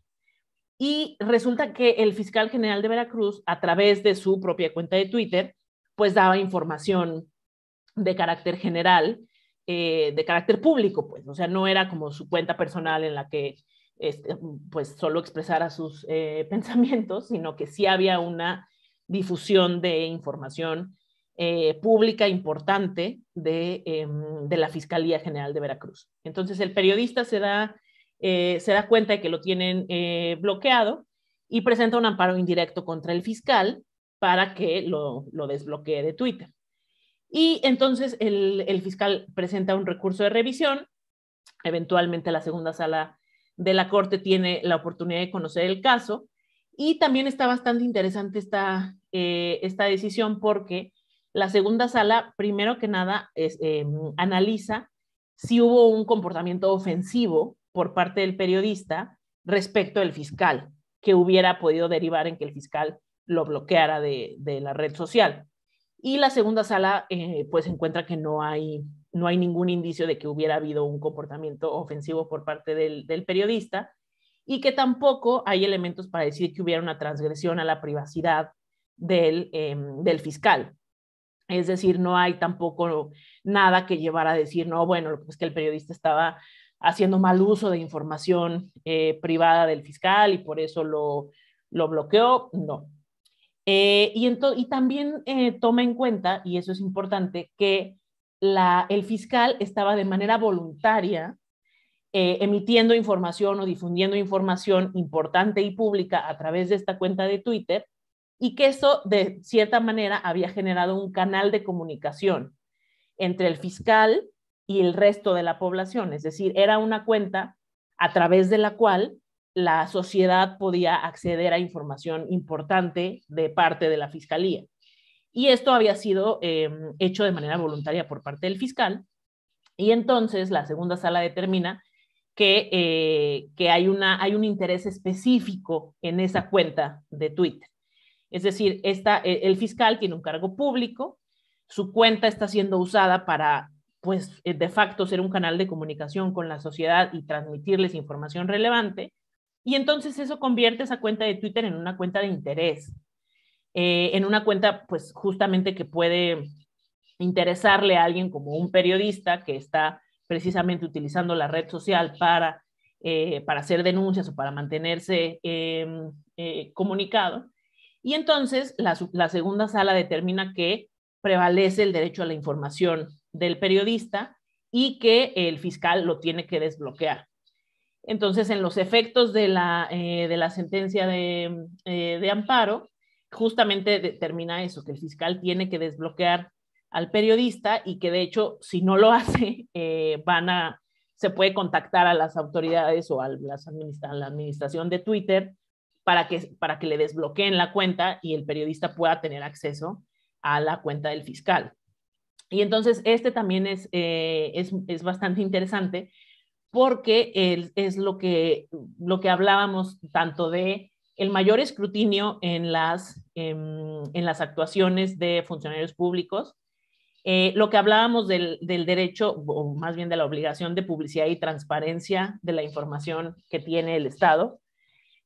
Y resulta que el fiscal general de Veracruz, a través de su propia cuenta de Twitter, pues daba información de carácter general, eh, de carácter público, pues, o sea, no era como su cuenta personal en la que este, pues solo expresara sus eh, pensamientos, sino que sí había una difusión de información eh, pública importante de, em, de la Fiscalía General de Veracruz. Entonces, el periodista se da eh, se da cuenta de que lo tienen eh, bloqueado y presenta un amparo indirecto contra el fiscal para que lo, desbloquee de Twitter. Y entonces el, fiscal presenta un recurso de revisión, eventualmente la segunda sala de la Corte tiene la oportunidad de conocer el caso y también está bastante interesante esta, eh, esta decisión porque la segunda sala, primero que nada, em, analiza si hubo un comportamiento ofensivo por parte del periodista respecto del fiscal, que hubiera podido derivar en que el fiscal lo bloqueara de, la red social. Y la segunda sala, eh, pues encuentra que no hay, no hay ningún indicio de que hubiera habido un comportamiento ofensivo por parte del, periodista y que tampoco hay elementos para decir que hubiera una transgresión a la privacidad del, em, del fiscal. Es decir, no hay tampoco nada que llevar a decir, no, bueno, pues que el periodista estaba haciendo mal uso de información eh, privada del fiscal y por eso lo, bloqueó, no. Eh, y, y, también eh, toma en cuenta, y eso es importante, que el fiscal estaba de manera voluntaria emitiendo información o difundiendo información importante y pública a través de esta cuenta de Twitter y que eso de cierta manera había generado un canal de comunicación entre el fiscal y el resto de la población. Es decir, era una cuenta a través de la cual la sociedad podía acceder a información importante de parte de la fiscalía. Y esto había sido eh, hecho de manera voluntaria por parte del fiscal. Y entonces la segunda sala determina que, eh, hay, una, hay un interés específico en esa cuenta de Twitter. Es decir, esta, e, el fiscal tiene un cargo público, su cuenta está siendo usada para pues eh, de facto ser un canal de comunicación con la sociedad y transmitirles información relevante. Y entonces eso convierte esa cuenta de Twitter en una cuenta de interés, eh, en una cuenta pues justamente que puede interesarle a alguien como un periodista que está precisamente utilizando la red social para, eh, para hacer denuncias o para mantenerse em, comunicado. Y entonces la, la segunda sala determina que prevalece el derecho a la información del periodista y que el fiscal lo tiene que desbloquear. Entonces, en los efectos de la, eh, de la sentencia de, eh, amparo, justamente determina eso, que el fiscal tiene que desbloquear al periodista y que de hecho, si no lo hace, eh, van a, se puede contactar a las autoridades o a, las la administración de Twitter para que, para que le desbloqueen la cuenta y el periodista pueda tener acceso a la cuenta del fiscal. Y entonces este también es, eh, es, bastante interesante porque es lo que, lo que hablábamos tanto de el mayor escrutinio en las, em, en, las actuaciones de funcionarios públicos, eh, lo que hablábamos del, del, derecho, o más bien de la obligación de publicidad y transparencia de la información que tiene el Estado,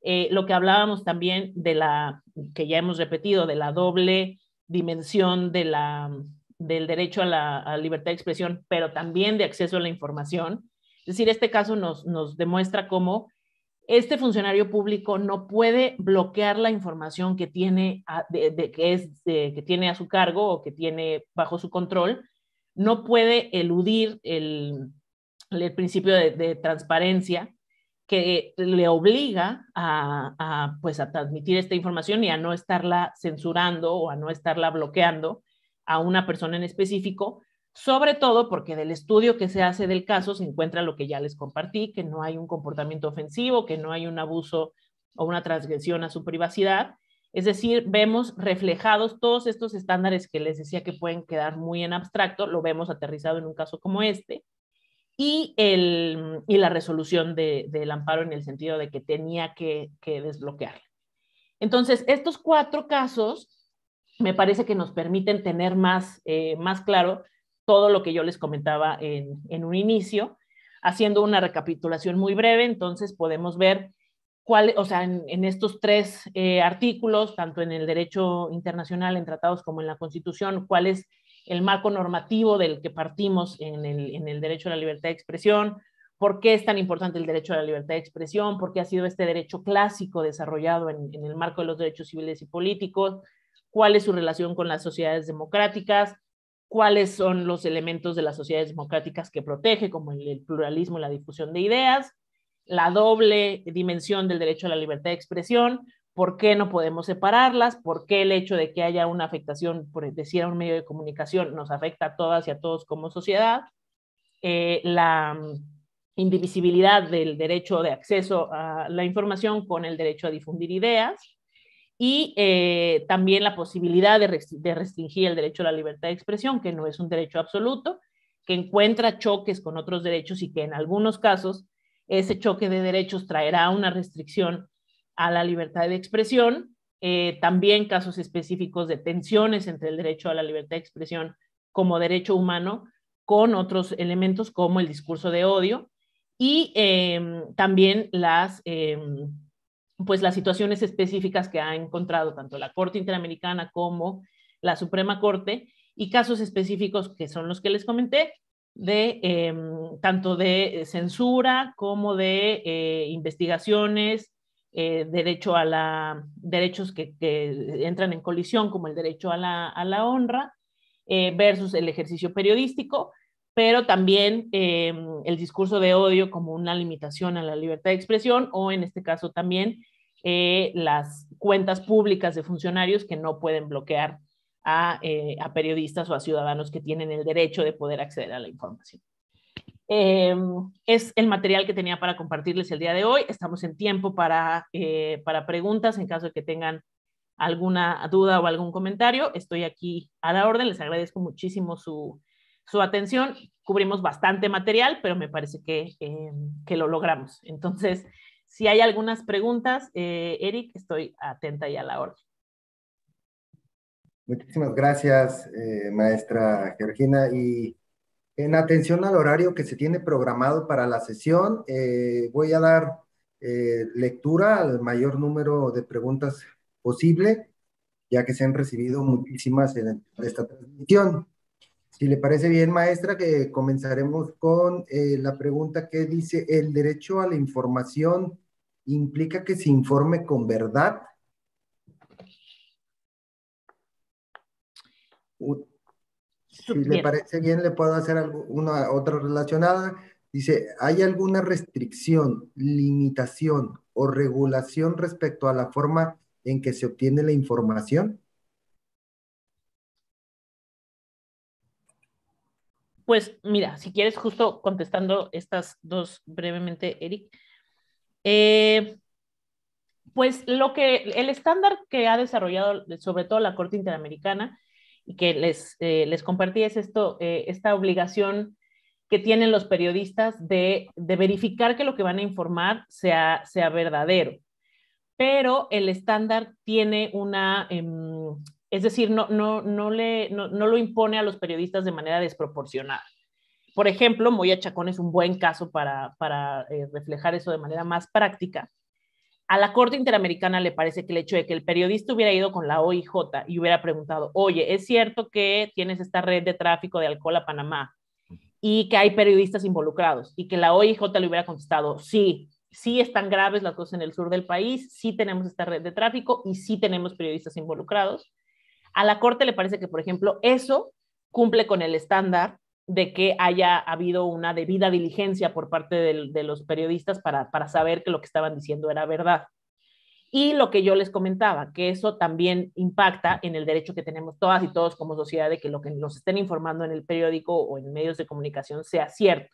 eh, lo que hablábamos también de la, que ya hemos repetido, de la doble dimensión de la, del derecho a la libertad de expresión, pero también de acceso a la información. Es decir, este caso nos, demuestra cómo este funcionario público no puede bloquear la información que tiene a, que, que tiene a su cargo o que tiene bajo su control, no puede eludir el, principio de, transparencia que le obliga pues a transmitir esta información y a no estarla censurando o a no estarla bloqueando a una persona en específico, sobre todo porque del estudio que se hace del caso se encuentra lo que ya les compartí, que no hay un comportamiento ofensivo, que no hay un abuso o una transgresión a su privacidad. Es decir, vemos reflejados todos estos estándares que les decía que pueden quedar muy en abstracto, lo vemos aterrizado en un caso como este, y, el, y la resolución del amparo en el sentido de que tenía que, que Entonces, estos cuatro casos me parece que nos permiten tener más, eh, más claro todo lo que yo les comentaba en, un inicio, haciendo una recapitulación muy breve, entonces podemos ver cuál, o sea, en, estos tres eh, artículos, tanto en el derecho internacional, en tratados como en la Constitución, cuál es el marco normativo del que partimos en el, derecho a la libertad de expresión, por qué es tan importante el derecho a la libertad de expresión, por qué ha sido este derecho clásico desarrollado en el marco de los derechos civiles y políticos, cuál es su relación con las sociedades democráticas, cuáles son los elementos de las sociedades democráticas que protege, como el, pluralismo y la difusión de ideas, la doble dimensión del derecho a la libertad de expresión, por qué no podemos separarlas, por qué el hecho de que haya una afectación, por decir, a un medio de comunicación, nos afecta a todas y a todos como sociedad, eh, la mm, indivisibilidad del derecho de acceso a la información con el derecho a difundir ideas, y eh, también la posibilidad de, restringir el derecho a la libertad de expresión, que no es un derecho absoluto, que encuentra choques con otros derechos y que en algunos casos ese choque de derechos traerá una restricción a la libertad de expresión, eh, también casos específicos de tensiones entre el derecho a la libertad de expresión como derecho humano con otros elementos como el discurso de odio y em, también las, em, pues las situaciones específicas que ha encontrado tanto la Corte Interamericana como la Suprema Corte y casos específicos que son los que les comenté de eh, tanto de censura como de eh, investigaciones eh, derecho a la derechos que, entran en colisión como el derecho a la, honra versus el ejercicio periodístico pero también el discurso de odio como una limitación a la libertad de expresión o en este caso también eh, las cuentas públicas de funcionarios que no pueden bloquear eh, a, periodistas o a ciudadanos que tienen el derecho de poder acceder a la información. Eh, es el material que tenía para compartirles el día de hoy. Estamos en tiempo para, para preguntas en caso de que tengan alguna duda o algún comentario. Estoy aquí a la orden. Les agradezco muchísimo su, atención. Cubrimos bastante material, pero me parece que, que lo logramos. Entonces, si hay algunas preguntas, eh, Eric, estoy atenta y a la orden. Muchísimas gracias, eh, maestra Georgina. Y en atención al horario que se tiene programado para la sesión, eh, voy a dar lectura al mayor número de preguntas posible, ya que se han recibido muchísimas en esta transmisión. Si le parece bien, maestra, que comenzaremos con eh, la pregunta que dice, ¿el derecho a la información implica que se informe con verdad? Si le parece bien, le puedo hacer una otra relacionada. Dice, ¿hay alguna restricción, limitación o regulación respecto a la forma en que se obtiene la información? Pues mira, si quieres, justo contestando estas dos brevemente, Eric. Eh, pues lo que el estándar que ha desarrollado sobre todo la Corte Interamericana y que les, eh, les compartí es esto, eh, esta obligación que tienen los periodistas de, de, verificar que lo que van a informar sea, sea verdadero. Pero el estándar tiene una, em, es decir, no, no, no, le, no, lo impone a los periodistas de manera desproporcionada. Por ejemplo, Moya Chacón es un buen caso para, eh, reflejar eso de manera más práctica. A la Corte Interamericana le parece que el hecho de que el periodista hubiera ido con la OIJ y hubiera preguntado, oye, ¿es cierto que tienes esta red de tráfico de alcohol a Panamá y que hay periodistas involucrados? Y que la OIJ le hubiera contestado, sí, sí están graves las cosas en el sur del país, sí tenemos esta red de tráfico y sí tenemos periodistas involucrados a la Corte le parece que, por ejemplo, eso cumple con el estándar de que haya habido una debida diligencia por parte de, los periodistas para, para, saber que lo que estaban diciendo era verdad. Y lo que yo les comentaba, que eso también impacta en el derecho que tenemos todas y todos como sociedad de que lo que nos estén informando en el periódico o en medios de comunicación sea cierto.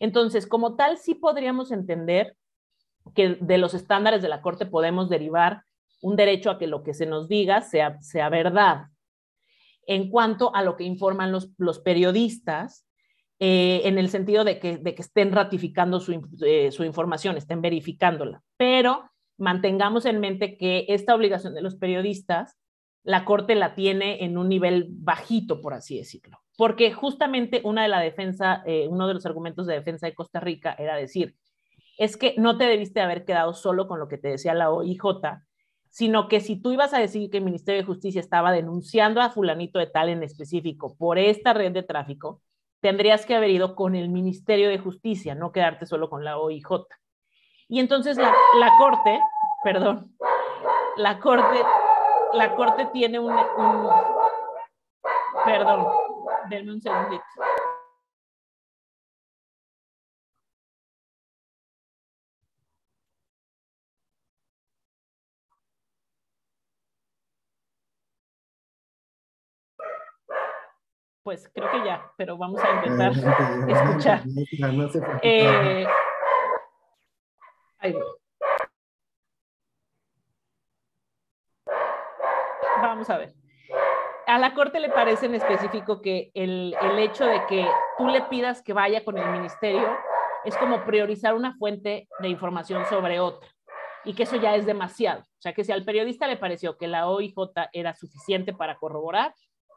Entonces, como tal, sí podríamos entender que de los estándares de la Corte podemos derivar un derecho a que lo que se nos diga sea, sea verdad. En cuanto a lo que informan los, los periodistas, eh, en el sentido de que, de que estén ratificando su, eh, su información, estén verificándola, pero mantengamos en mente que esta obligación de los periodistas, la Corte la tiene en un nivel bajito, por así decirlo, porque justamente una de la defensa, eh, uno de los argumentos de defensa de Costa Rica era decir, es que no te debiste haber quedado solo con lo que te decía la OIJ, sino que si tú ibas a decir que el Ministerio de Justicia estaba denunciando a fulanito de tal en específico por esta red de tráfico, tendrías que haber ido con el Ministerio de Justicia, no quedarte solo con la OIJ. Y entonces la, Corte, perdón, la Corte, la Corte tiene un, un perdón, denme un segundito. Pues, creo que ya, pero vamos a intentar escuchar. Eh, vamos a ver. A la Corte le parece en específico que el, el hecho de que tú le pidas que vaya con el ministerio es como priorizar una fuente de información sobre otra y que eso ya es demasiado. O sea, que si al periodista le pareció que la OIJ era suficiente para corroborar,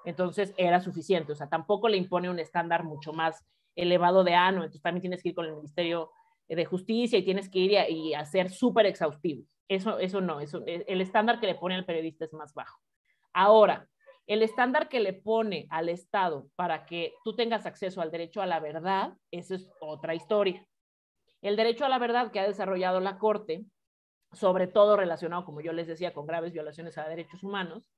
entonces era suficiente, o sea, tampoco le impone un estándar mucho más elevado de ano, ah, entonces también tienes que ir con el Ministerio de Justicia y tienes que ir y, hacer súper exhaustivo. Eso, no, e, el estándar que le pone al periodista es más bajo. Ahora, el estándar que le pone al Estado para que tú tengas acceso al derecho a la verdad, eso es otra historia. El derecho a la verdad que ha desarrollado la Corte, sobre todo relacionado, como yo les decía, con graves violaciones a derechos humanos,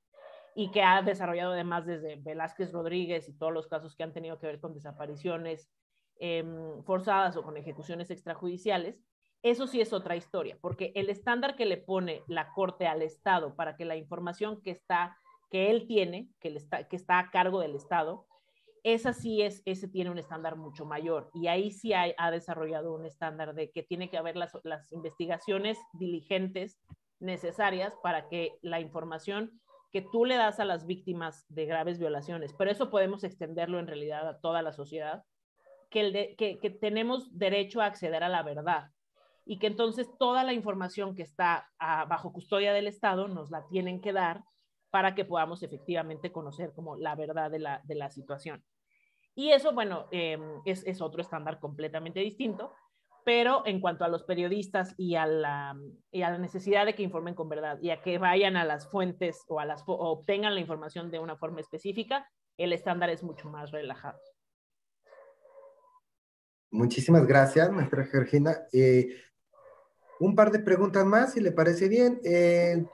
y que ha desarrollado además desde Velázquez Rodríguez y todos los casos que han tenido que ver con desapariciones em, forzadas o con ejecuciones extrajudiciales, eso sí es otra historia, porque el estándar que le pone la Corte al Estado para que la información que está que él tiene, que, está, que está a cargo del Estado, esa sí es, ese tiene un estándar mucho mayor y ahí sí ha desarrollado un estándar de que tiene que haber las investigaciones diligentes necesarias para que la información que tú le das a las víctimas de graves violaciones, pero eso podemos extenderlo en realidad a toda la sociedad, que, tenemos derecho a acceder a la verdad y que entonces toda la información que está ah, bajo custodia del Estado nos la tienen que dar para que podamos efectivamente conocer como la verdad de la, situación. Y eso, bueno, em, es, otro estándar completamente distinto, pero en cuanto a los periodistas y a la, necesidad de que informen con verdad y a que vayan a las fuentes o, a las, obtengan la información de una forma específica, el estándar es mucho más relajado. Muchísimas gracias, maestra Georgina. Eh, un par de preguntas más, si le parece bien. Eh,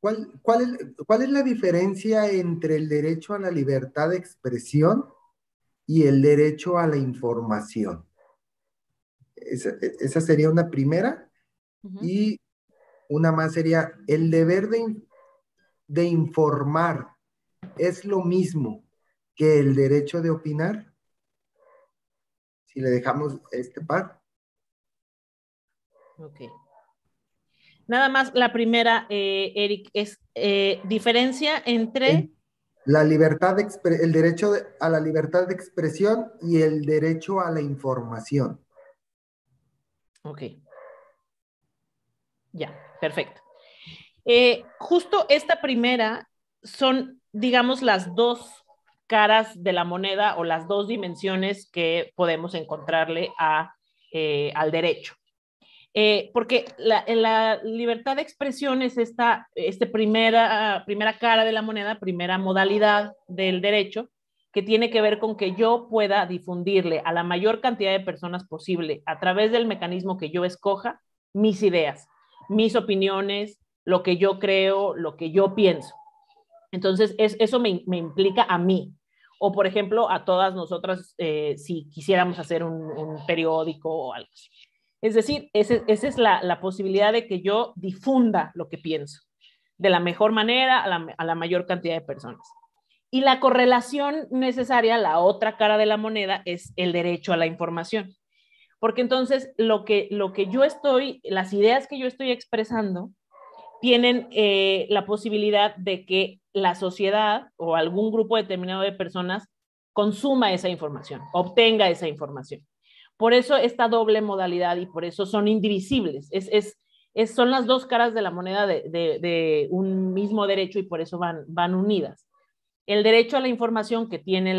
¿cuál, ¿Cuál es la diferencia entre el derecho a la libertad de expresión y el derecho a la información? esa, sería una primera. Y una más sería el deber de, de informar. ¿Es lo mismo que el derecho de opinar? Si le dejamos este par. Ok. Nada más la primera, eh, Eric, es eh, diferencia entre... La libertad, el derecho a la libertad de expresión y el derecho a la información. Ok. Ya, perfecto. Eh, justo esta primera son, digamos, las dos caras de la moneda o las dos dimensiones que podemos encontrarle eh, al derecho. Eh, porque la, libertad de expresión es esta, este primera, primera cara de la moneda, primera modalidad del derecho, que tiene que ver con que yo pueda difundirle a la mayor cantidad de personas posible a través del mecanismo que yo escoja mis ideas, mis opiniones, lo que yo creo, lo que yo pienso. Entonces, es, eso me, implica a mí, o por ejemplo a todas nosotras eh, si quisiéramos hacer un, periódico o algo así. Es decir, esa es la, posibilidad de que yo difunda lo que pienso de la mejor manera a la mayor cantidad de personas. Y la correlación necesaria, la otra cara de la moneda, es el derecho a la información. Porque entonces lo que, lo que yo estoy, las ideas que yo estoy expresando, tienen eh, la posibilidad de que la sociedad o algún grupo determinado de personas consuma esa información, obtenga esa información. Por eso esta doble modalidad y por eso son indivisibles. Es, es, son las dos caras de la moneda de, de, de, un mismo derecho y por eso van, van unidas. El derecho a la información que tiene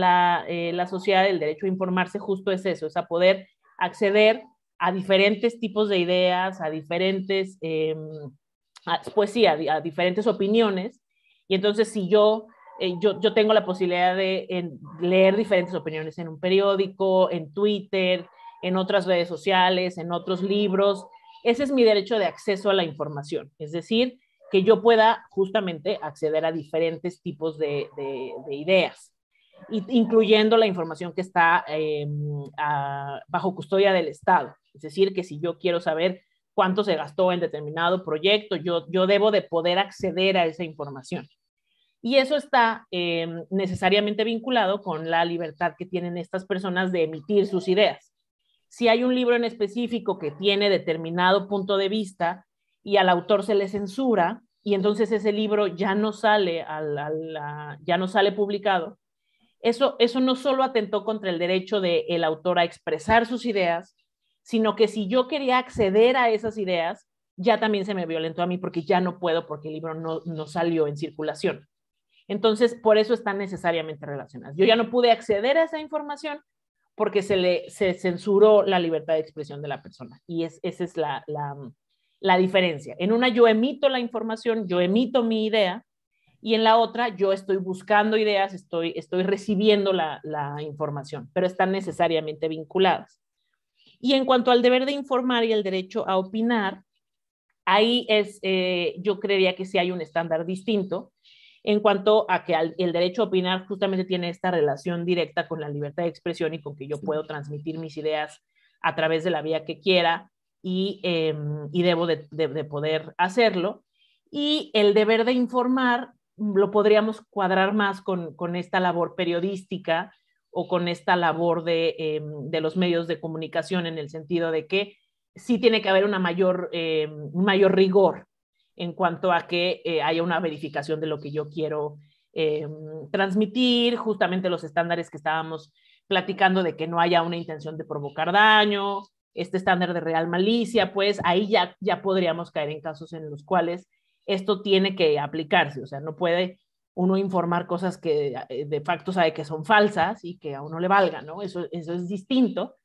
eh, la, sociedad, el derecho a informarse justo es eso, es a poder acceder a diferentes tipos de ideas, a diferentes, em, a, pues sí, a, diferentes opiniones. Y entonces si yo, eh, yo, tengo la posibilidad de leer diferentes opiniones en un periódico, en Twitter, en otras redes sociales, en otros libros, ese es mi derecho de acceso a la información. Es decir, que yo pueda justamente acceder a diferentes tipos de, ideas, incluyendo la información que está eh, bajo custodia del Estado. Es decir, que si yo quiero saber cuánto se gastó en determinado proyecto, yo, yo debo de poder acceder a esa información. Y eso está eh, necesariamente vinculado con la libertad que tienen estas personas de emitir sus ideas. Si hay un libro en específico que tiene determinado punto de vista y al autor se le censura, y entonces ese libro ya no sale, ya no sale publicado, eso, eso no solo atentó contra el derecho del autor a expresar sus ideas, sino que si yo quería acceder a esas ideas, ya también se me violentó a mí porque ya no puedo porque el libro no, no salió en circulación. Entonces, por eso están necesariamente relacionadas. Yo ya no pude acceder a esa información porque se le se censuró la libertad de expresión de la persona. Y es, esa es la, la diferencia. En una yo emito la información, yo emito mi idea, y en la otra yo estoy buscando ideas, estoy, estoy recibiendo la, información, pero están necesariamente vinculadas. Y en cuanto al deber de informar y el derecho a opinar, ahí es, eh, yo creería que sí hay un estándar distinto en cuanto a que el derecho a opinar justamente tiene esta relación directa con la libertad de expresión y con que yo puedo transmitir mis ideas a través de la vía que quiera, Em, y, debo de, poder hacerlo. Y el deber de informar mm, lo podríamos cuadrar más con, esta labor periodística o con esta labor em, de, los medios de comunicación en el sentido de que sí tiene que haber una mayor, eh, un mayor rigor en cuanto a que eh, haya una verificación de lo que yo quiero eh, transmitir, justamente los estándares que estábamos platicando de que no haya una intención de provocar daño, este estándar de real malicia, pues ahí ya, ya podríamos caer en casos en los cuales esto tiene que aplicarse, o sea, no puede uno informar cosas que eh, de facto sabe que son falsas y que a uno le valga, ¿no? Eso, es distinto.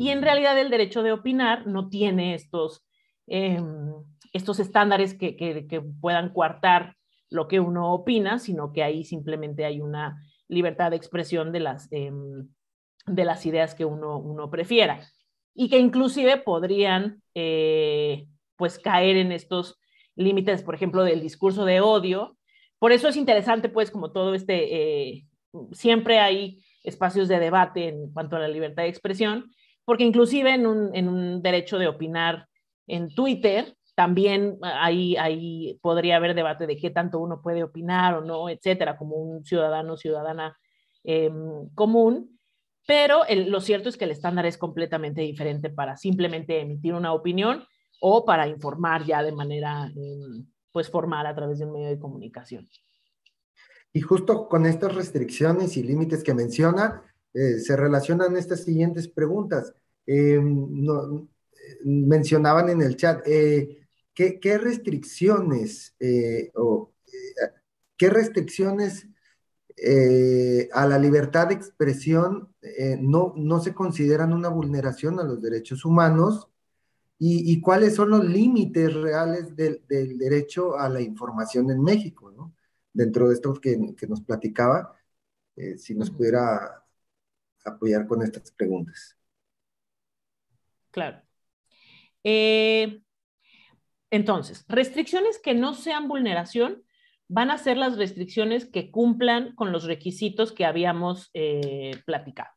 Y en realidad el derecho de opinar no tiene estos, em, estos estándares que, que, puedan coartar lo que uno opina, sino que ahí simplemente hay una libertad de expresión de las, em, de las ideas que uno, uno prefiera y que inclusive podrían eh, pues caer en estos límites, por ejemplo, del discurso de odio. Por eso es interesante, pues, como todo este, eh, siempre hay espacios de debate en cuanto a la libertad de expresión, porque inclusive en un, derecho de opinar en Twitter, también ahí, ahí podría haber debate de qué tanto uno puede opinar o no, etcétera, como un ciudadano, ciudadana em, común pero lo cierto es que el estándar es completamente diferente para simplemente emitir una opinión o para informar ya de manera mm, pues formal a través de un medio de comunicación. Y justo con estas restricciones y límites que menciona, eh, se relacionan estas siguientes preguntas. Eh, eh, mencionaban en el chat, ¿qué, ¿qué, restricciones o qué restricciones eh, a la libertad de expresión eh, no, no se consideran una vulneración a los derechos humanos y, cuáles son los límites reales del, derecho a la información en México, Dentro de esto que, nos platicaba, eh, si nos pudiera apoyar con estas preguntas. Claro. entonces, restricciones que no sean vulneración van a ser las restricciones que cumplan con los requisitos que habíamos eh, platicado.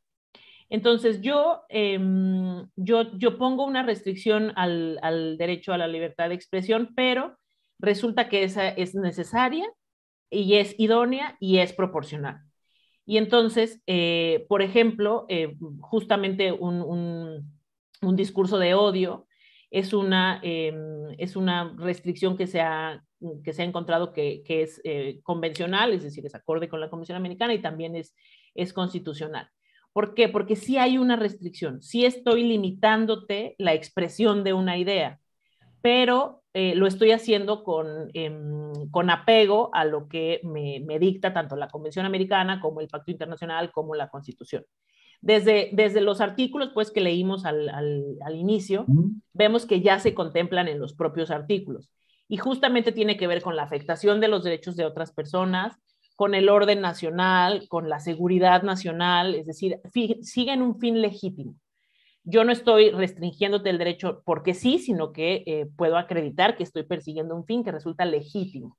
Entonces, em, yo, yo, pongo una restricción al, derecho a la libertad de expresión, pero resulta que esa es necesaria y es idónea y es proporcional. Y entonces, eh, por ejemplo, eh, justamente un discurso de odio Em, es una, restricción que se ha, encontrado que, es eh, convencional, es decir, es acorde con la Convención Americana y también es, constitucional. ¿Por qué? Porque sí hay una restricción, sí estoy limitándote la expresión de una idea, pero eh, lo estoy haciendo em, con, apego a lo que me, me, dicta tanto la Convención Americana como el Pacto Internacional como la Constitución desde, los artículos pues, que leímos al, inicio, vemos que ya se contemplan en los propios artículos. Y justamente tiene que ver con la afectación de los derechos de otras personas, con el orden nacional, con la seguridad nacional, es decir, siguen un fin legítimo. Yo no estoy restringiéndote el derecho porque sí, sino que eh, puedo acreditar que estoy persiguiendo un fin que resulta legítimo.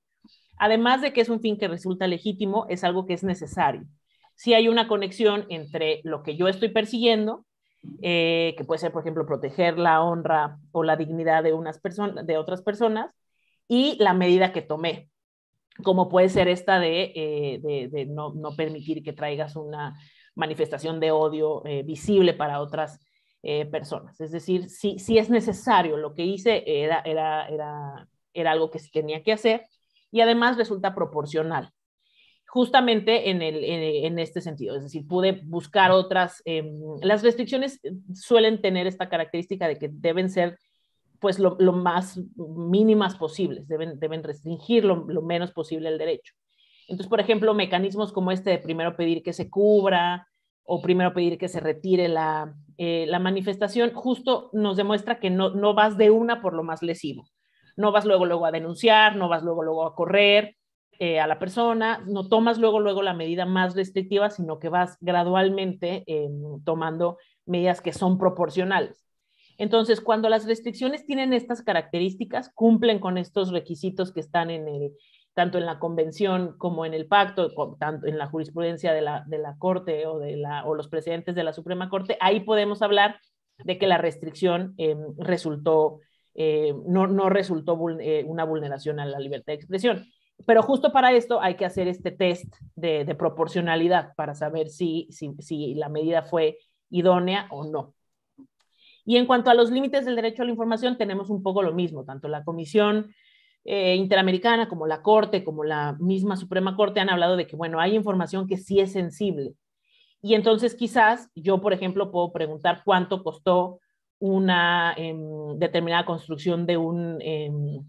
Además de que es un fin que resulta legítimo, es algo que es necesario si hay una conexión entre lo que yo estoy persiguiendo, eh, que puede ser, por ejemplo, proteger la honra o la dignidad de, unas personas, de otras personas, y la medida que tomé, como puede ser esta de, eh, no, permitir que traigas una manifestación de odio eh, visible para otras personas. Es decir, si, es necesario, lo que hice era, era algo que se tenía que hacer y además resulta proporcional justamente en, este sentido. Es decir, pude buscar otras. Em, las restricciones suelen tener esta característica de que deben ser pues lo, más mínimas posibles, deben, deben restringir lo, menos posible el derecho. Entonces, por ejemplo, mecanismos como este de primero pedir que se cubra o primero pedir que se retire eh, la, manifestación, justo nos demuestra que no, no vas de una por lo más lesivo. No vas luego, luego a denunciar, no vas luego, luego a correr, eh, a la persona, no tomas luego, luego la medida más restrictiva, sino que vas gradualmente em, tomando medidas que son proporcionales. Entonces, cuando las restricciones tienen estas características, cumplen con estos requisitos que están en el, tanto en la convención como en el pacto, tanto en la jurisprudencia de la, Corte o, de los precedentes de la Suprema Corte, ahí podemos hablar de que la restricción em, resultó, eh, no, resultó eh, una vulneración a la libertad de expresión pero justo para esto hay que hacer este test de, proporcionalidad para saber si, si, la medida fue idónea o no. Y en cuanto a los límites del derecho a la información, tenemos un poco lo mismo, tanto la Comisión eh, Interamericana como la Corte, como la misma Suprema Corte han hablado de que, bueno, hay información que sí es sensible. Y entonces quizás yo, por ejemplo, puedo preguntar cuánto costó una em, determinada construcción de un... Em,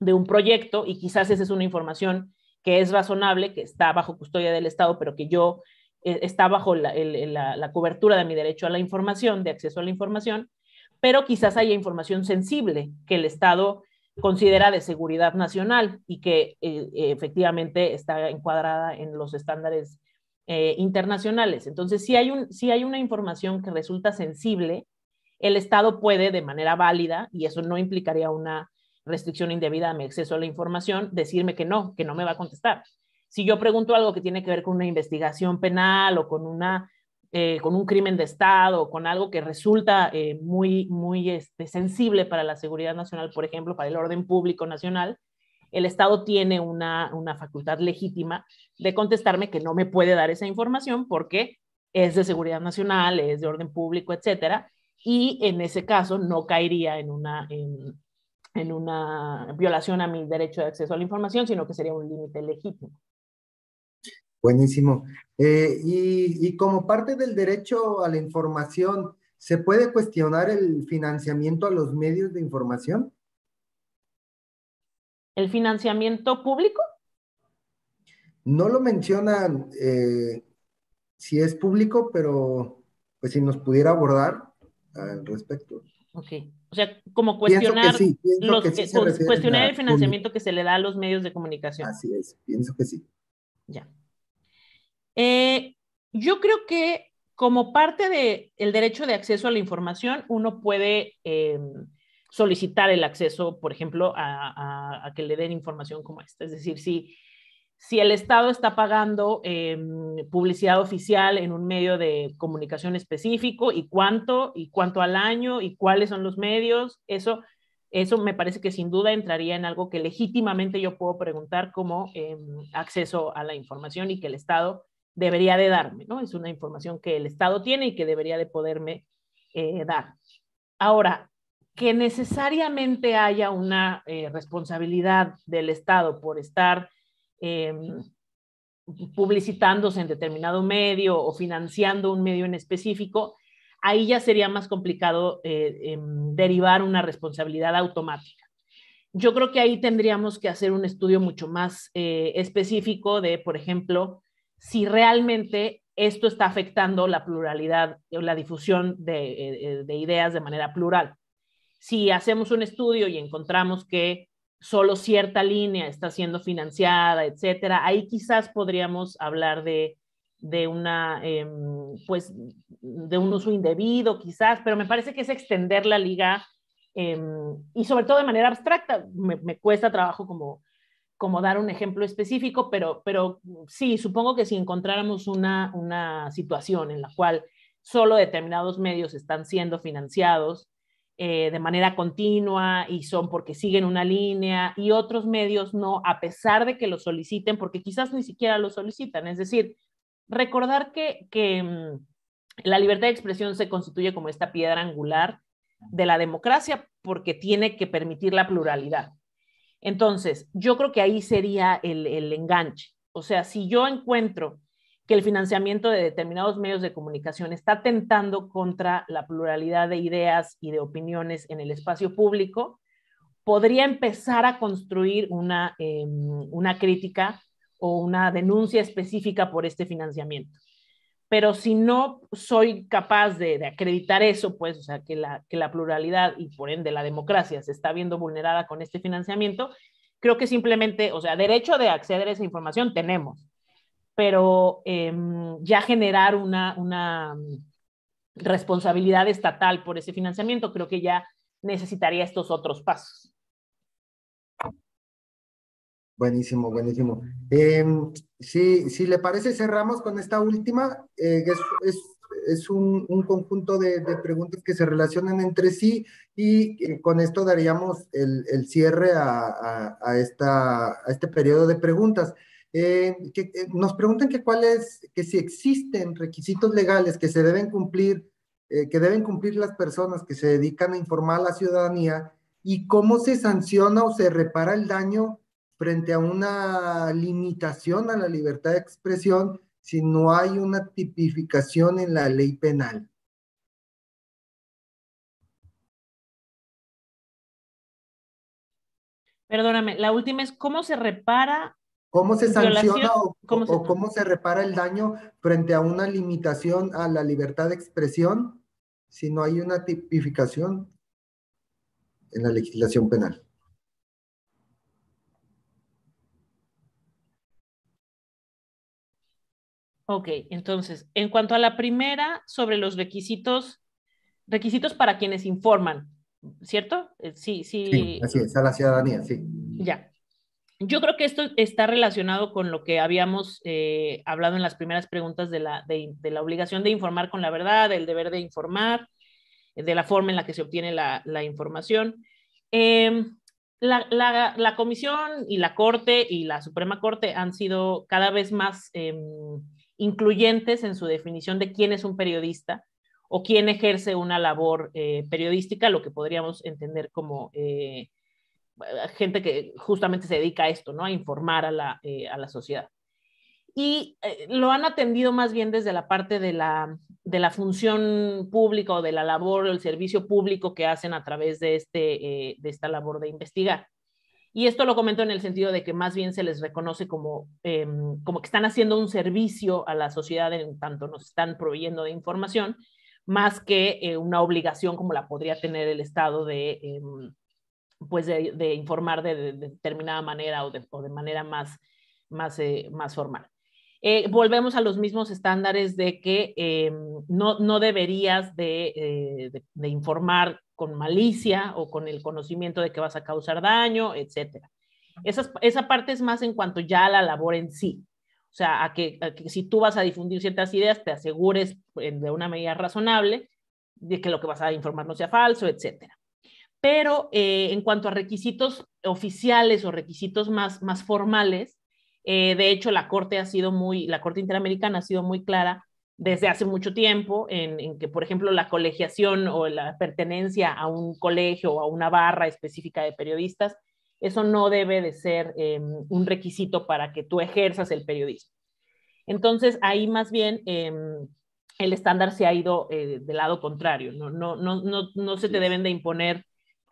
de un proyecto y quizás esa es una información que es razonable, que está bajo custodia del Estado, pero que yo eh, está bajo la, cobertura de mi derecho a la información, de acceso a la información, pero quizás haya información sensible que el Estado considera de seguridad nacional y que eh, eh, efectivamente está encuadrada en los estándares internacionales. Entonces, si hay, un, si hay una información que resulta sensible, el Estado puede de manera válida, y eso no implicaría una restricción indebida a mi acceso a la información, decirme que no, que no me va a contestar. Si yo pregunto algo que tiene que ver con una investigación penal o con, una, eh, con un crimen de Estado o con algo que resulta eh, muy, muy este, sensible para la seguridad nacional, por ejemplo, para el orden público nacional, el Estado tiene una, una facultad legítima de contestarme que no me puede dar esa información porque es de seguridad nacional, es de orden público, etcétera, y en ese caso no caería en una, en, en una violación a mi derecho de acceso a la información, sino que sería un límite legítimo. Buenísimo. Eh, y, como parte del derecho a la información, ¿se puede cuestionar el financiamiento a los medios de información? ¿El financiamiento público? No lo mencionan eh, si es público, pero pues si nos pudiera abordar al respecto. Ok. O sea, como cuestionar, los, pues, cuestionar el financiamiento que se le da a los medios de comunicación. Así es, pienso que sí. Ya. Eh, yo creo que como parte del el derecho de acceso a la información, uno puede em, solicitar el acceso, por ejemplo, a, a, que le den información como esta. Es decir, sí si el Estado está pagando em, publicidad oficial en un medio de comunicación específico y cuánto, y cuánto al año, y cuáles son los medios, eso, eso me parece que sin duda entraría en algo que legítimamente yo puedo preguntar como em, acceso a la información y que el Estado debería de darme, ¿no? Es una información que el Estado tiene y que debería de poderme eh, dar. Ahora, que necesariamente haya una eh, responsabilidad del Estado por estar Em, publicitándose en determinado medio o financiando un medio en específico, ahí ya sería más complicado eh, em, derivar una responsabilidad automática. Yo creo que ahí tendríamos que hacer un estudio mucho más eh, específico de, por ejemplo, si realmente esto está afectando la pluralidad o la difusión de eh, ideas de manera plural. Si hacemos un estudio y encontramos que solo cierta línea está siendo financiada, etcétera. Ahí quizás podríamos hablar de, una, em, pues, de un uso indebido, quizás, pero me parece que es extender la liga em, y sobre todo de manera abstracta. Me, cuesta trabajo como, dar un ejemplo específico, pero, sí, supongo que si encontráramos una, una situación en la cual solo determinados medios están siendo financiados, eh, de manera continua y son porque siguen una línea y otros medios no, a pesar de que lo soliciten, porque quizás ni siquiera lo solicitan. Es decir, recordar que, que mm, la libertad de expresión se constituye como esta piedra angular de la democracia porque tiene que permitir la pluralidad. Entonces, yo creo que ahí sería el, el enganche. O sea, si yo encuentro que el financiamiento de determinados medios de comunicación está atentando contra la pluralidad de ideas y de opiniones en el espacio público, podría empezar a construir una, em, una crítica o una denuncia específica por este financiamiento. Pero si no soy capaz de, de acreditar eso, pues, o sea, que la, que la pluralidad y por ende la democracia se está viendo vulnerada con este financiamiento, creo que simplemente, o sea, derecho de acceder a esa información tenemos pero em, ya generar una, una mm, responsabilidad estatal por ese financiamiento, creo que ya necesitaría estos otros pasos. Buenísimo, buenísimo. Em, si, le parece, cerramos con esta última. Eh, es, un, conjunto de, preguntas que se relacionan entre sí y eh, con esto daríamos el, cierre a, a este periodo de preguntas. Eh, que, eh, nos preguntan que es que si existen requisitos legales que se deben cumplir, eh, que deben cumplir las personas que se dedican a informar a la ciudadanía y cómo se sanciona o se repara el daño frente a una limitación a la libertad de expresión si no hay una tipificación en la ley penal. Perdóname, la última es cómo se repara ¿Cómo se sanciona o cómo se... repara el daño frente a una limitación a la libertad de expresión si no hay una tipificación en la legislación penal? Ok, entonces, en cuanto a la primera, sobre los requisitos, requisitos para quienes informan, ¿cierto? Eh, sí, sí. sí así es, a la ciudadanía, sí. Ya. Yo creo que esto está relacionado con lo que habíamos eh, hablado en las primeras preguntas de la, de, la, obligación de informar con la verdad, el deber de informar, eh, de la forma en la que se obtiene la, información. Eh, la, la, comisión y la Corte y la Suprema Corte han sido cada vez más incluyentes en su definición de quién es un periodista o quién ejerce una labor periodística, lo que podríamos entender como eh, gente que justamente se dedica a esto, ¿no? A informar a la, eh, sociedad. Y eh, lo han atendido más bien desde la parte de la, de la función pública o de la labor o el servicio público que hacen a través de, este, de esta labor de investigar. Y esto lo comento en el sentido de que más bien se les reconoce como, em, como que están haciendo un servicio a la sociedad en tanto nos están proveyendo de información, más que una obligación como la podría tener el Estado de, em, pues de, informar de, determinada manera o de, manera más, más, eh, más formal. Eh, volvemos a los mismos estándares de que eh, no, deberías de, informar con malicia o con el conocimiento de que vas a causar daño, etc. esa parte es más en cuanto ya a la labor en sí. O sea, que, a que, si tú vas a difundir ciertas ideas, te asegures de una medida razonable de que lo que vas a informar no sea falso, etcétera pero eh, en cuanto a requisitos oficiales o requisitos más, más formales, eh, de hecho la Corte ha sido muy, la Corte Interamericana ha sido muy clara desde hace mucho tiempo en, que, por ejemplo, la colegiación o la pertenencia a un colegio o a una barra específica de periodistas, eso no debe de ser eh, un requisito para que tú ejerzas el periodismo. Entonces, ahí más bien el estándar se ha ido del lado contrario, no, no, no, no, se te deben de imponer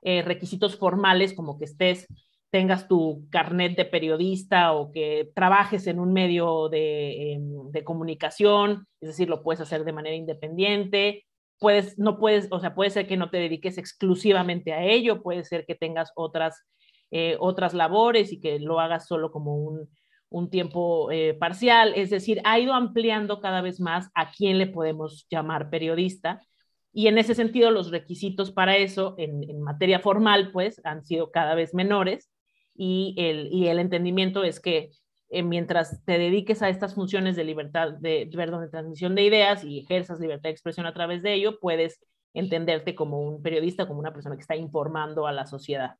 eh, requisitos formales como que estés, tengas tu carnet de periodista o que trabajes en un medio em, de, comunicación, es decir, lo puedes hacer de manera independiente, puedes, no puedes, o sea, puede ser que no te dediques exclusivamente a ello, puede ser que tengas otras, eh, otras labores y que lo hagas solo como un, un tiempo eh, parcial. Es decir, ha ido ampliando cada vez más a quién le podemos llamar periodista y en ese sentido, los requisitos para eso en, materia formal, pues, han sido cada vez menores y el, entendimiento es que eh, mientras te dediques a estas funciones de libertad, de, de transmisión de ideas y ejerzas libertad de expresión a través de ello, puedes entenderte como un periodista, como una persona que está informando a la sociedad.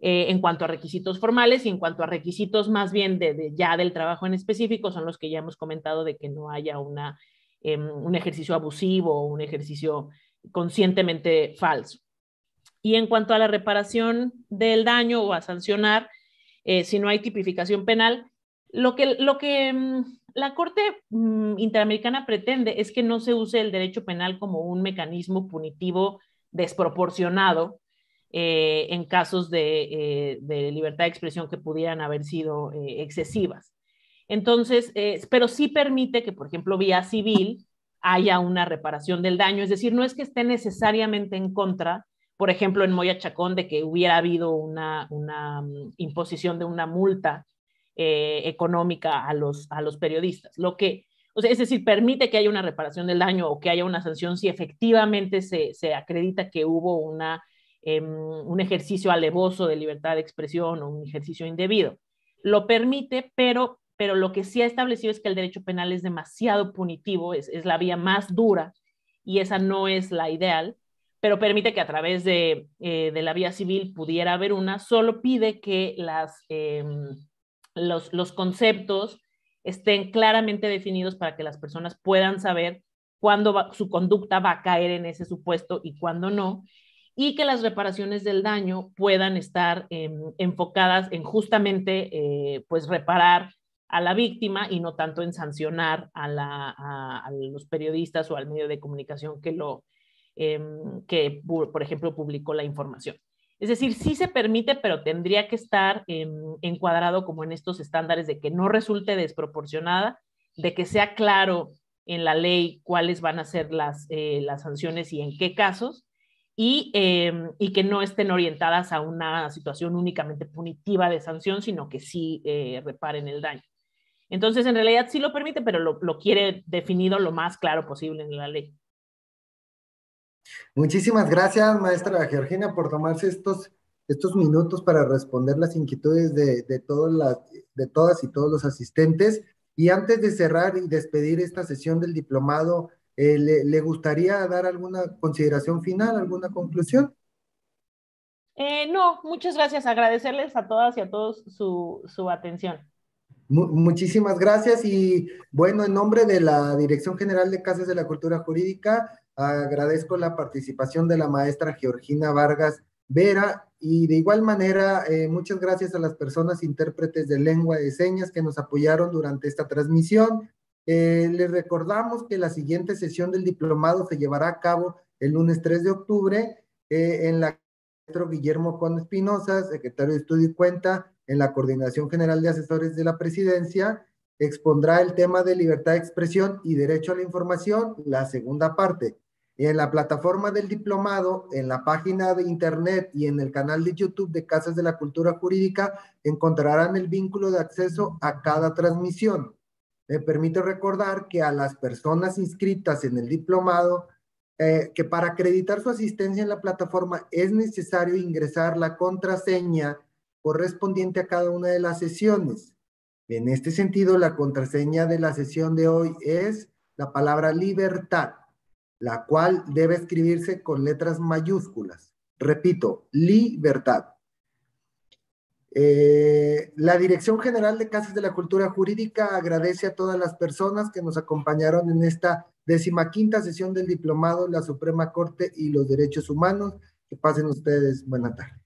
Eh, en cuanto a requisitos formales y en cuanto a requisitos más bien ya del trabajo en específico, son los que ya hemos comentado de que no haya una Em, un ejercicio abusivo o un ejercicio conscientemente falso. Y en cuanto a la reparación del daño o a sancionar, eh, si no hay tipificación penal, lo que, lo que em, la Corte mm, Interamericana pretende es que no se use el derecho penal como un mecanismo punitivo desproporcionado eh, en casos eh, de, libertad de expresión que pudieran haber sido excesivas. Entonces, eh, pero sí permite que, por ejemplo, vía civil haya una reparación del daño, es decir, no es que esté necesariamente en contra, por ejemplo, en Moya Chacón, de que hubiera habido una, mm, imposición de una multa eh, económica a los, a los periodistas. Lo que, es decir, permite que haya una reparación del daño o que haya una sanción si efectivamente se, acredita que hubo una, em, un ejercicio alevoso de libertad de expresión o un ejercicio indebido. Lo permite, pero pero lo que sí ha establecido es que el derecho penal es demasiado punitivo, es, la vía más dura y esa no es la ideal, pero permite que a través de, eh, la vía civil pudiera haber una, solo pide que las, eh, los, conceptos estén claramente definidos para que las personas puedan saber cuándo su conducta va a caer en ese supuesto y cuándo no, y que las reparaciones del daño puedan estar em, enfocadas en justamente eh, pues reparar a la víctima y no tanto en sancionar a, los periodistas o al medio de comunicación que, lo, em, que por ejemplo, publicó la información. Es decir, sí se permite, pero tendría que estar em, encuadrado como en estos estándares de que no resulte desproporcionada, de que sea claro en la ley cuáles van a ser las, eh, sanciones y en qué casos, em, y, que no estén orientadas a una situación únicamente punitiva de sanción, sino que sí eh, reparen el daño. Entonces, en realidad sí lo permite, pero lo, quiere definido lo más claro posible en la ley. Muchísimas gracias, maestra Georgina, por tomarse estos, minutos para responder las inquietudes de, todas y todos los asistentes. Y antes de cerrar y despedir esta sesión del diplomado, eh, le, gustaría dar alguna consideración final, alguna conclusión? Eh, no, muchas gracias. Agradecerles a todas y a todos su atención. Muchísimas gracias y bueno, en nombre de la Dirección General de Casas de la Cultura Jurídica, agradezco la participación de la maestra Georgina Vargas Vera y de igual manera eh, muchas gracias a las personas intérpretes de lengua de señas que nos apoyaron durante esta transmisión. Eh, les recordamos que la siguiente sesión del diplomado se llevará a cabo el lunes 3 de octubre eh, en la Guillermo Con Espinosa, secretario de Estudio y Cuenta, en la Coordinación General de Asesores de la Presidencia, expondrá el tema de libertad de expresión y derecho a la información, la segunda parte. y En la plataforma del diplomado, en la página de internet y en el canal de YouTube de Casas de la Cultura Jurídica encontrarán el vínculo de acceso a cada transmisión. Me permito recordar que a las personas inscritas en el diplomado, eh, que para acreditar su asistencia en la plataforma es necesario ingresar la contraseña correspondiente a cada una de las sesiones. En este sentido, la contraseña de la sesión de hoy es la palabra libertad, la cual debe escribirse con letras mayúsculas. Repito, libertad. Eh, la Dirección General de Casas de la Cultura Jurídica agradece a todas las personas que nos acompañaron en esta decimaquinta sesión del Diplomado La Suprema Corte y los Derechos Humanos. Que pasen ustedes buena tarde.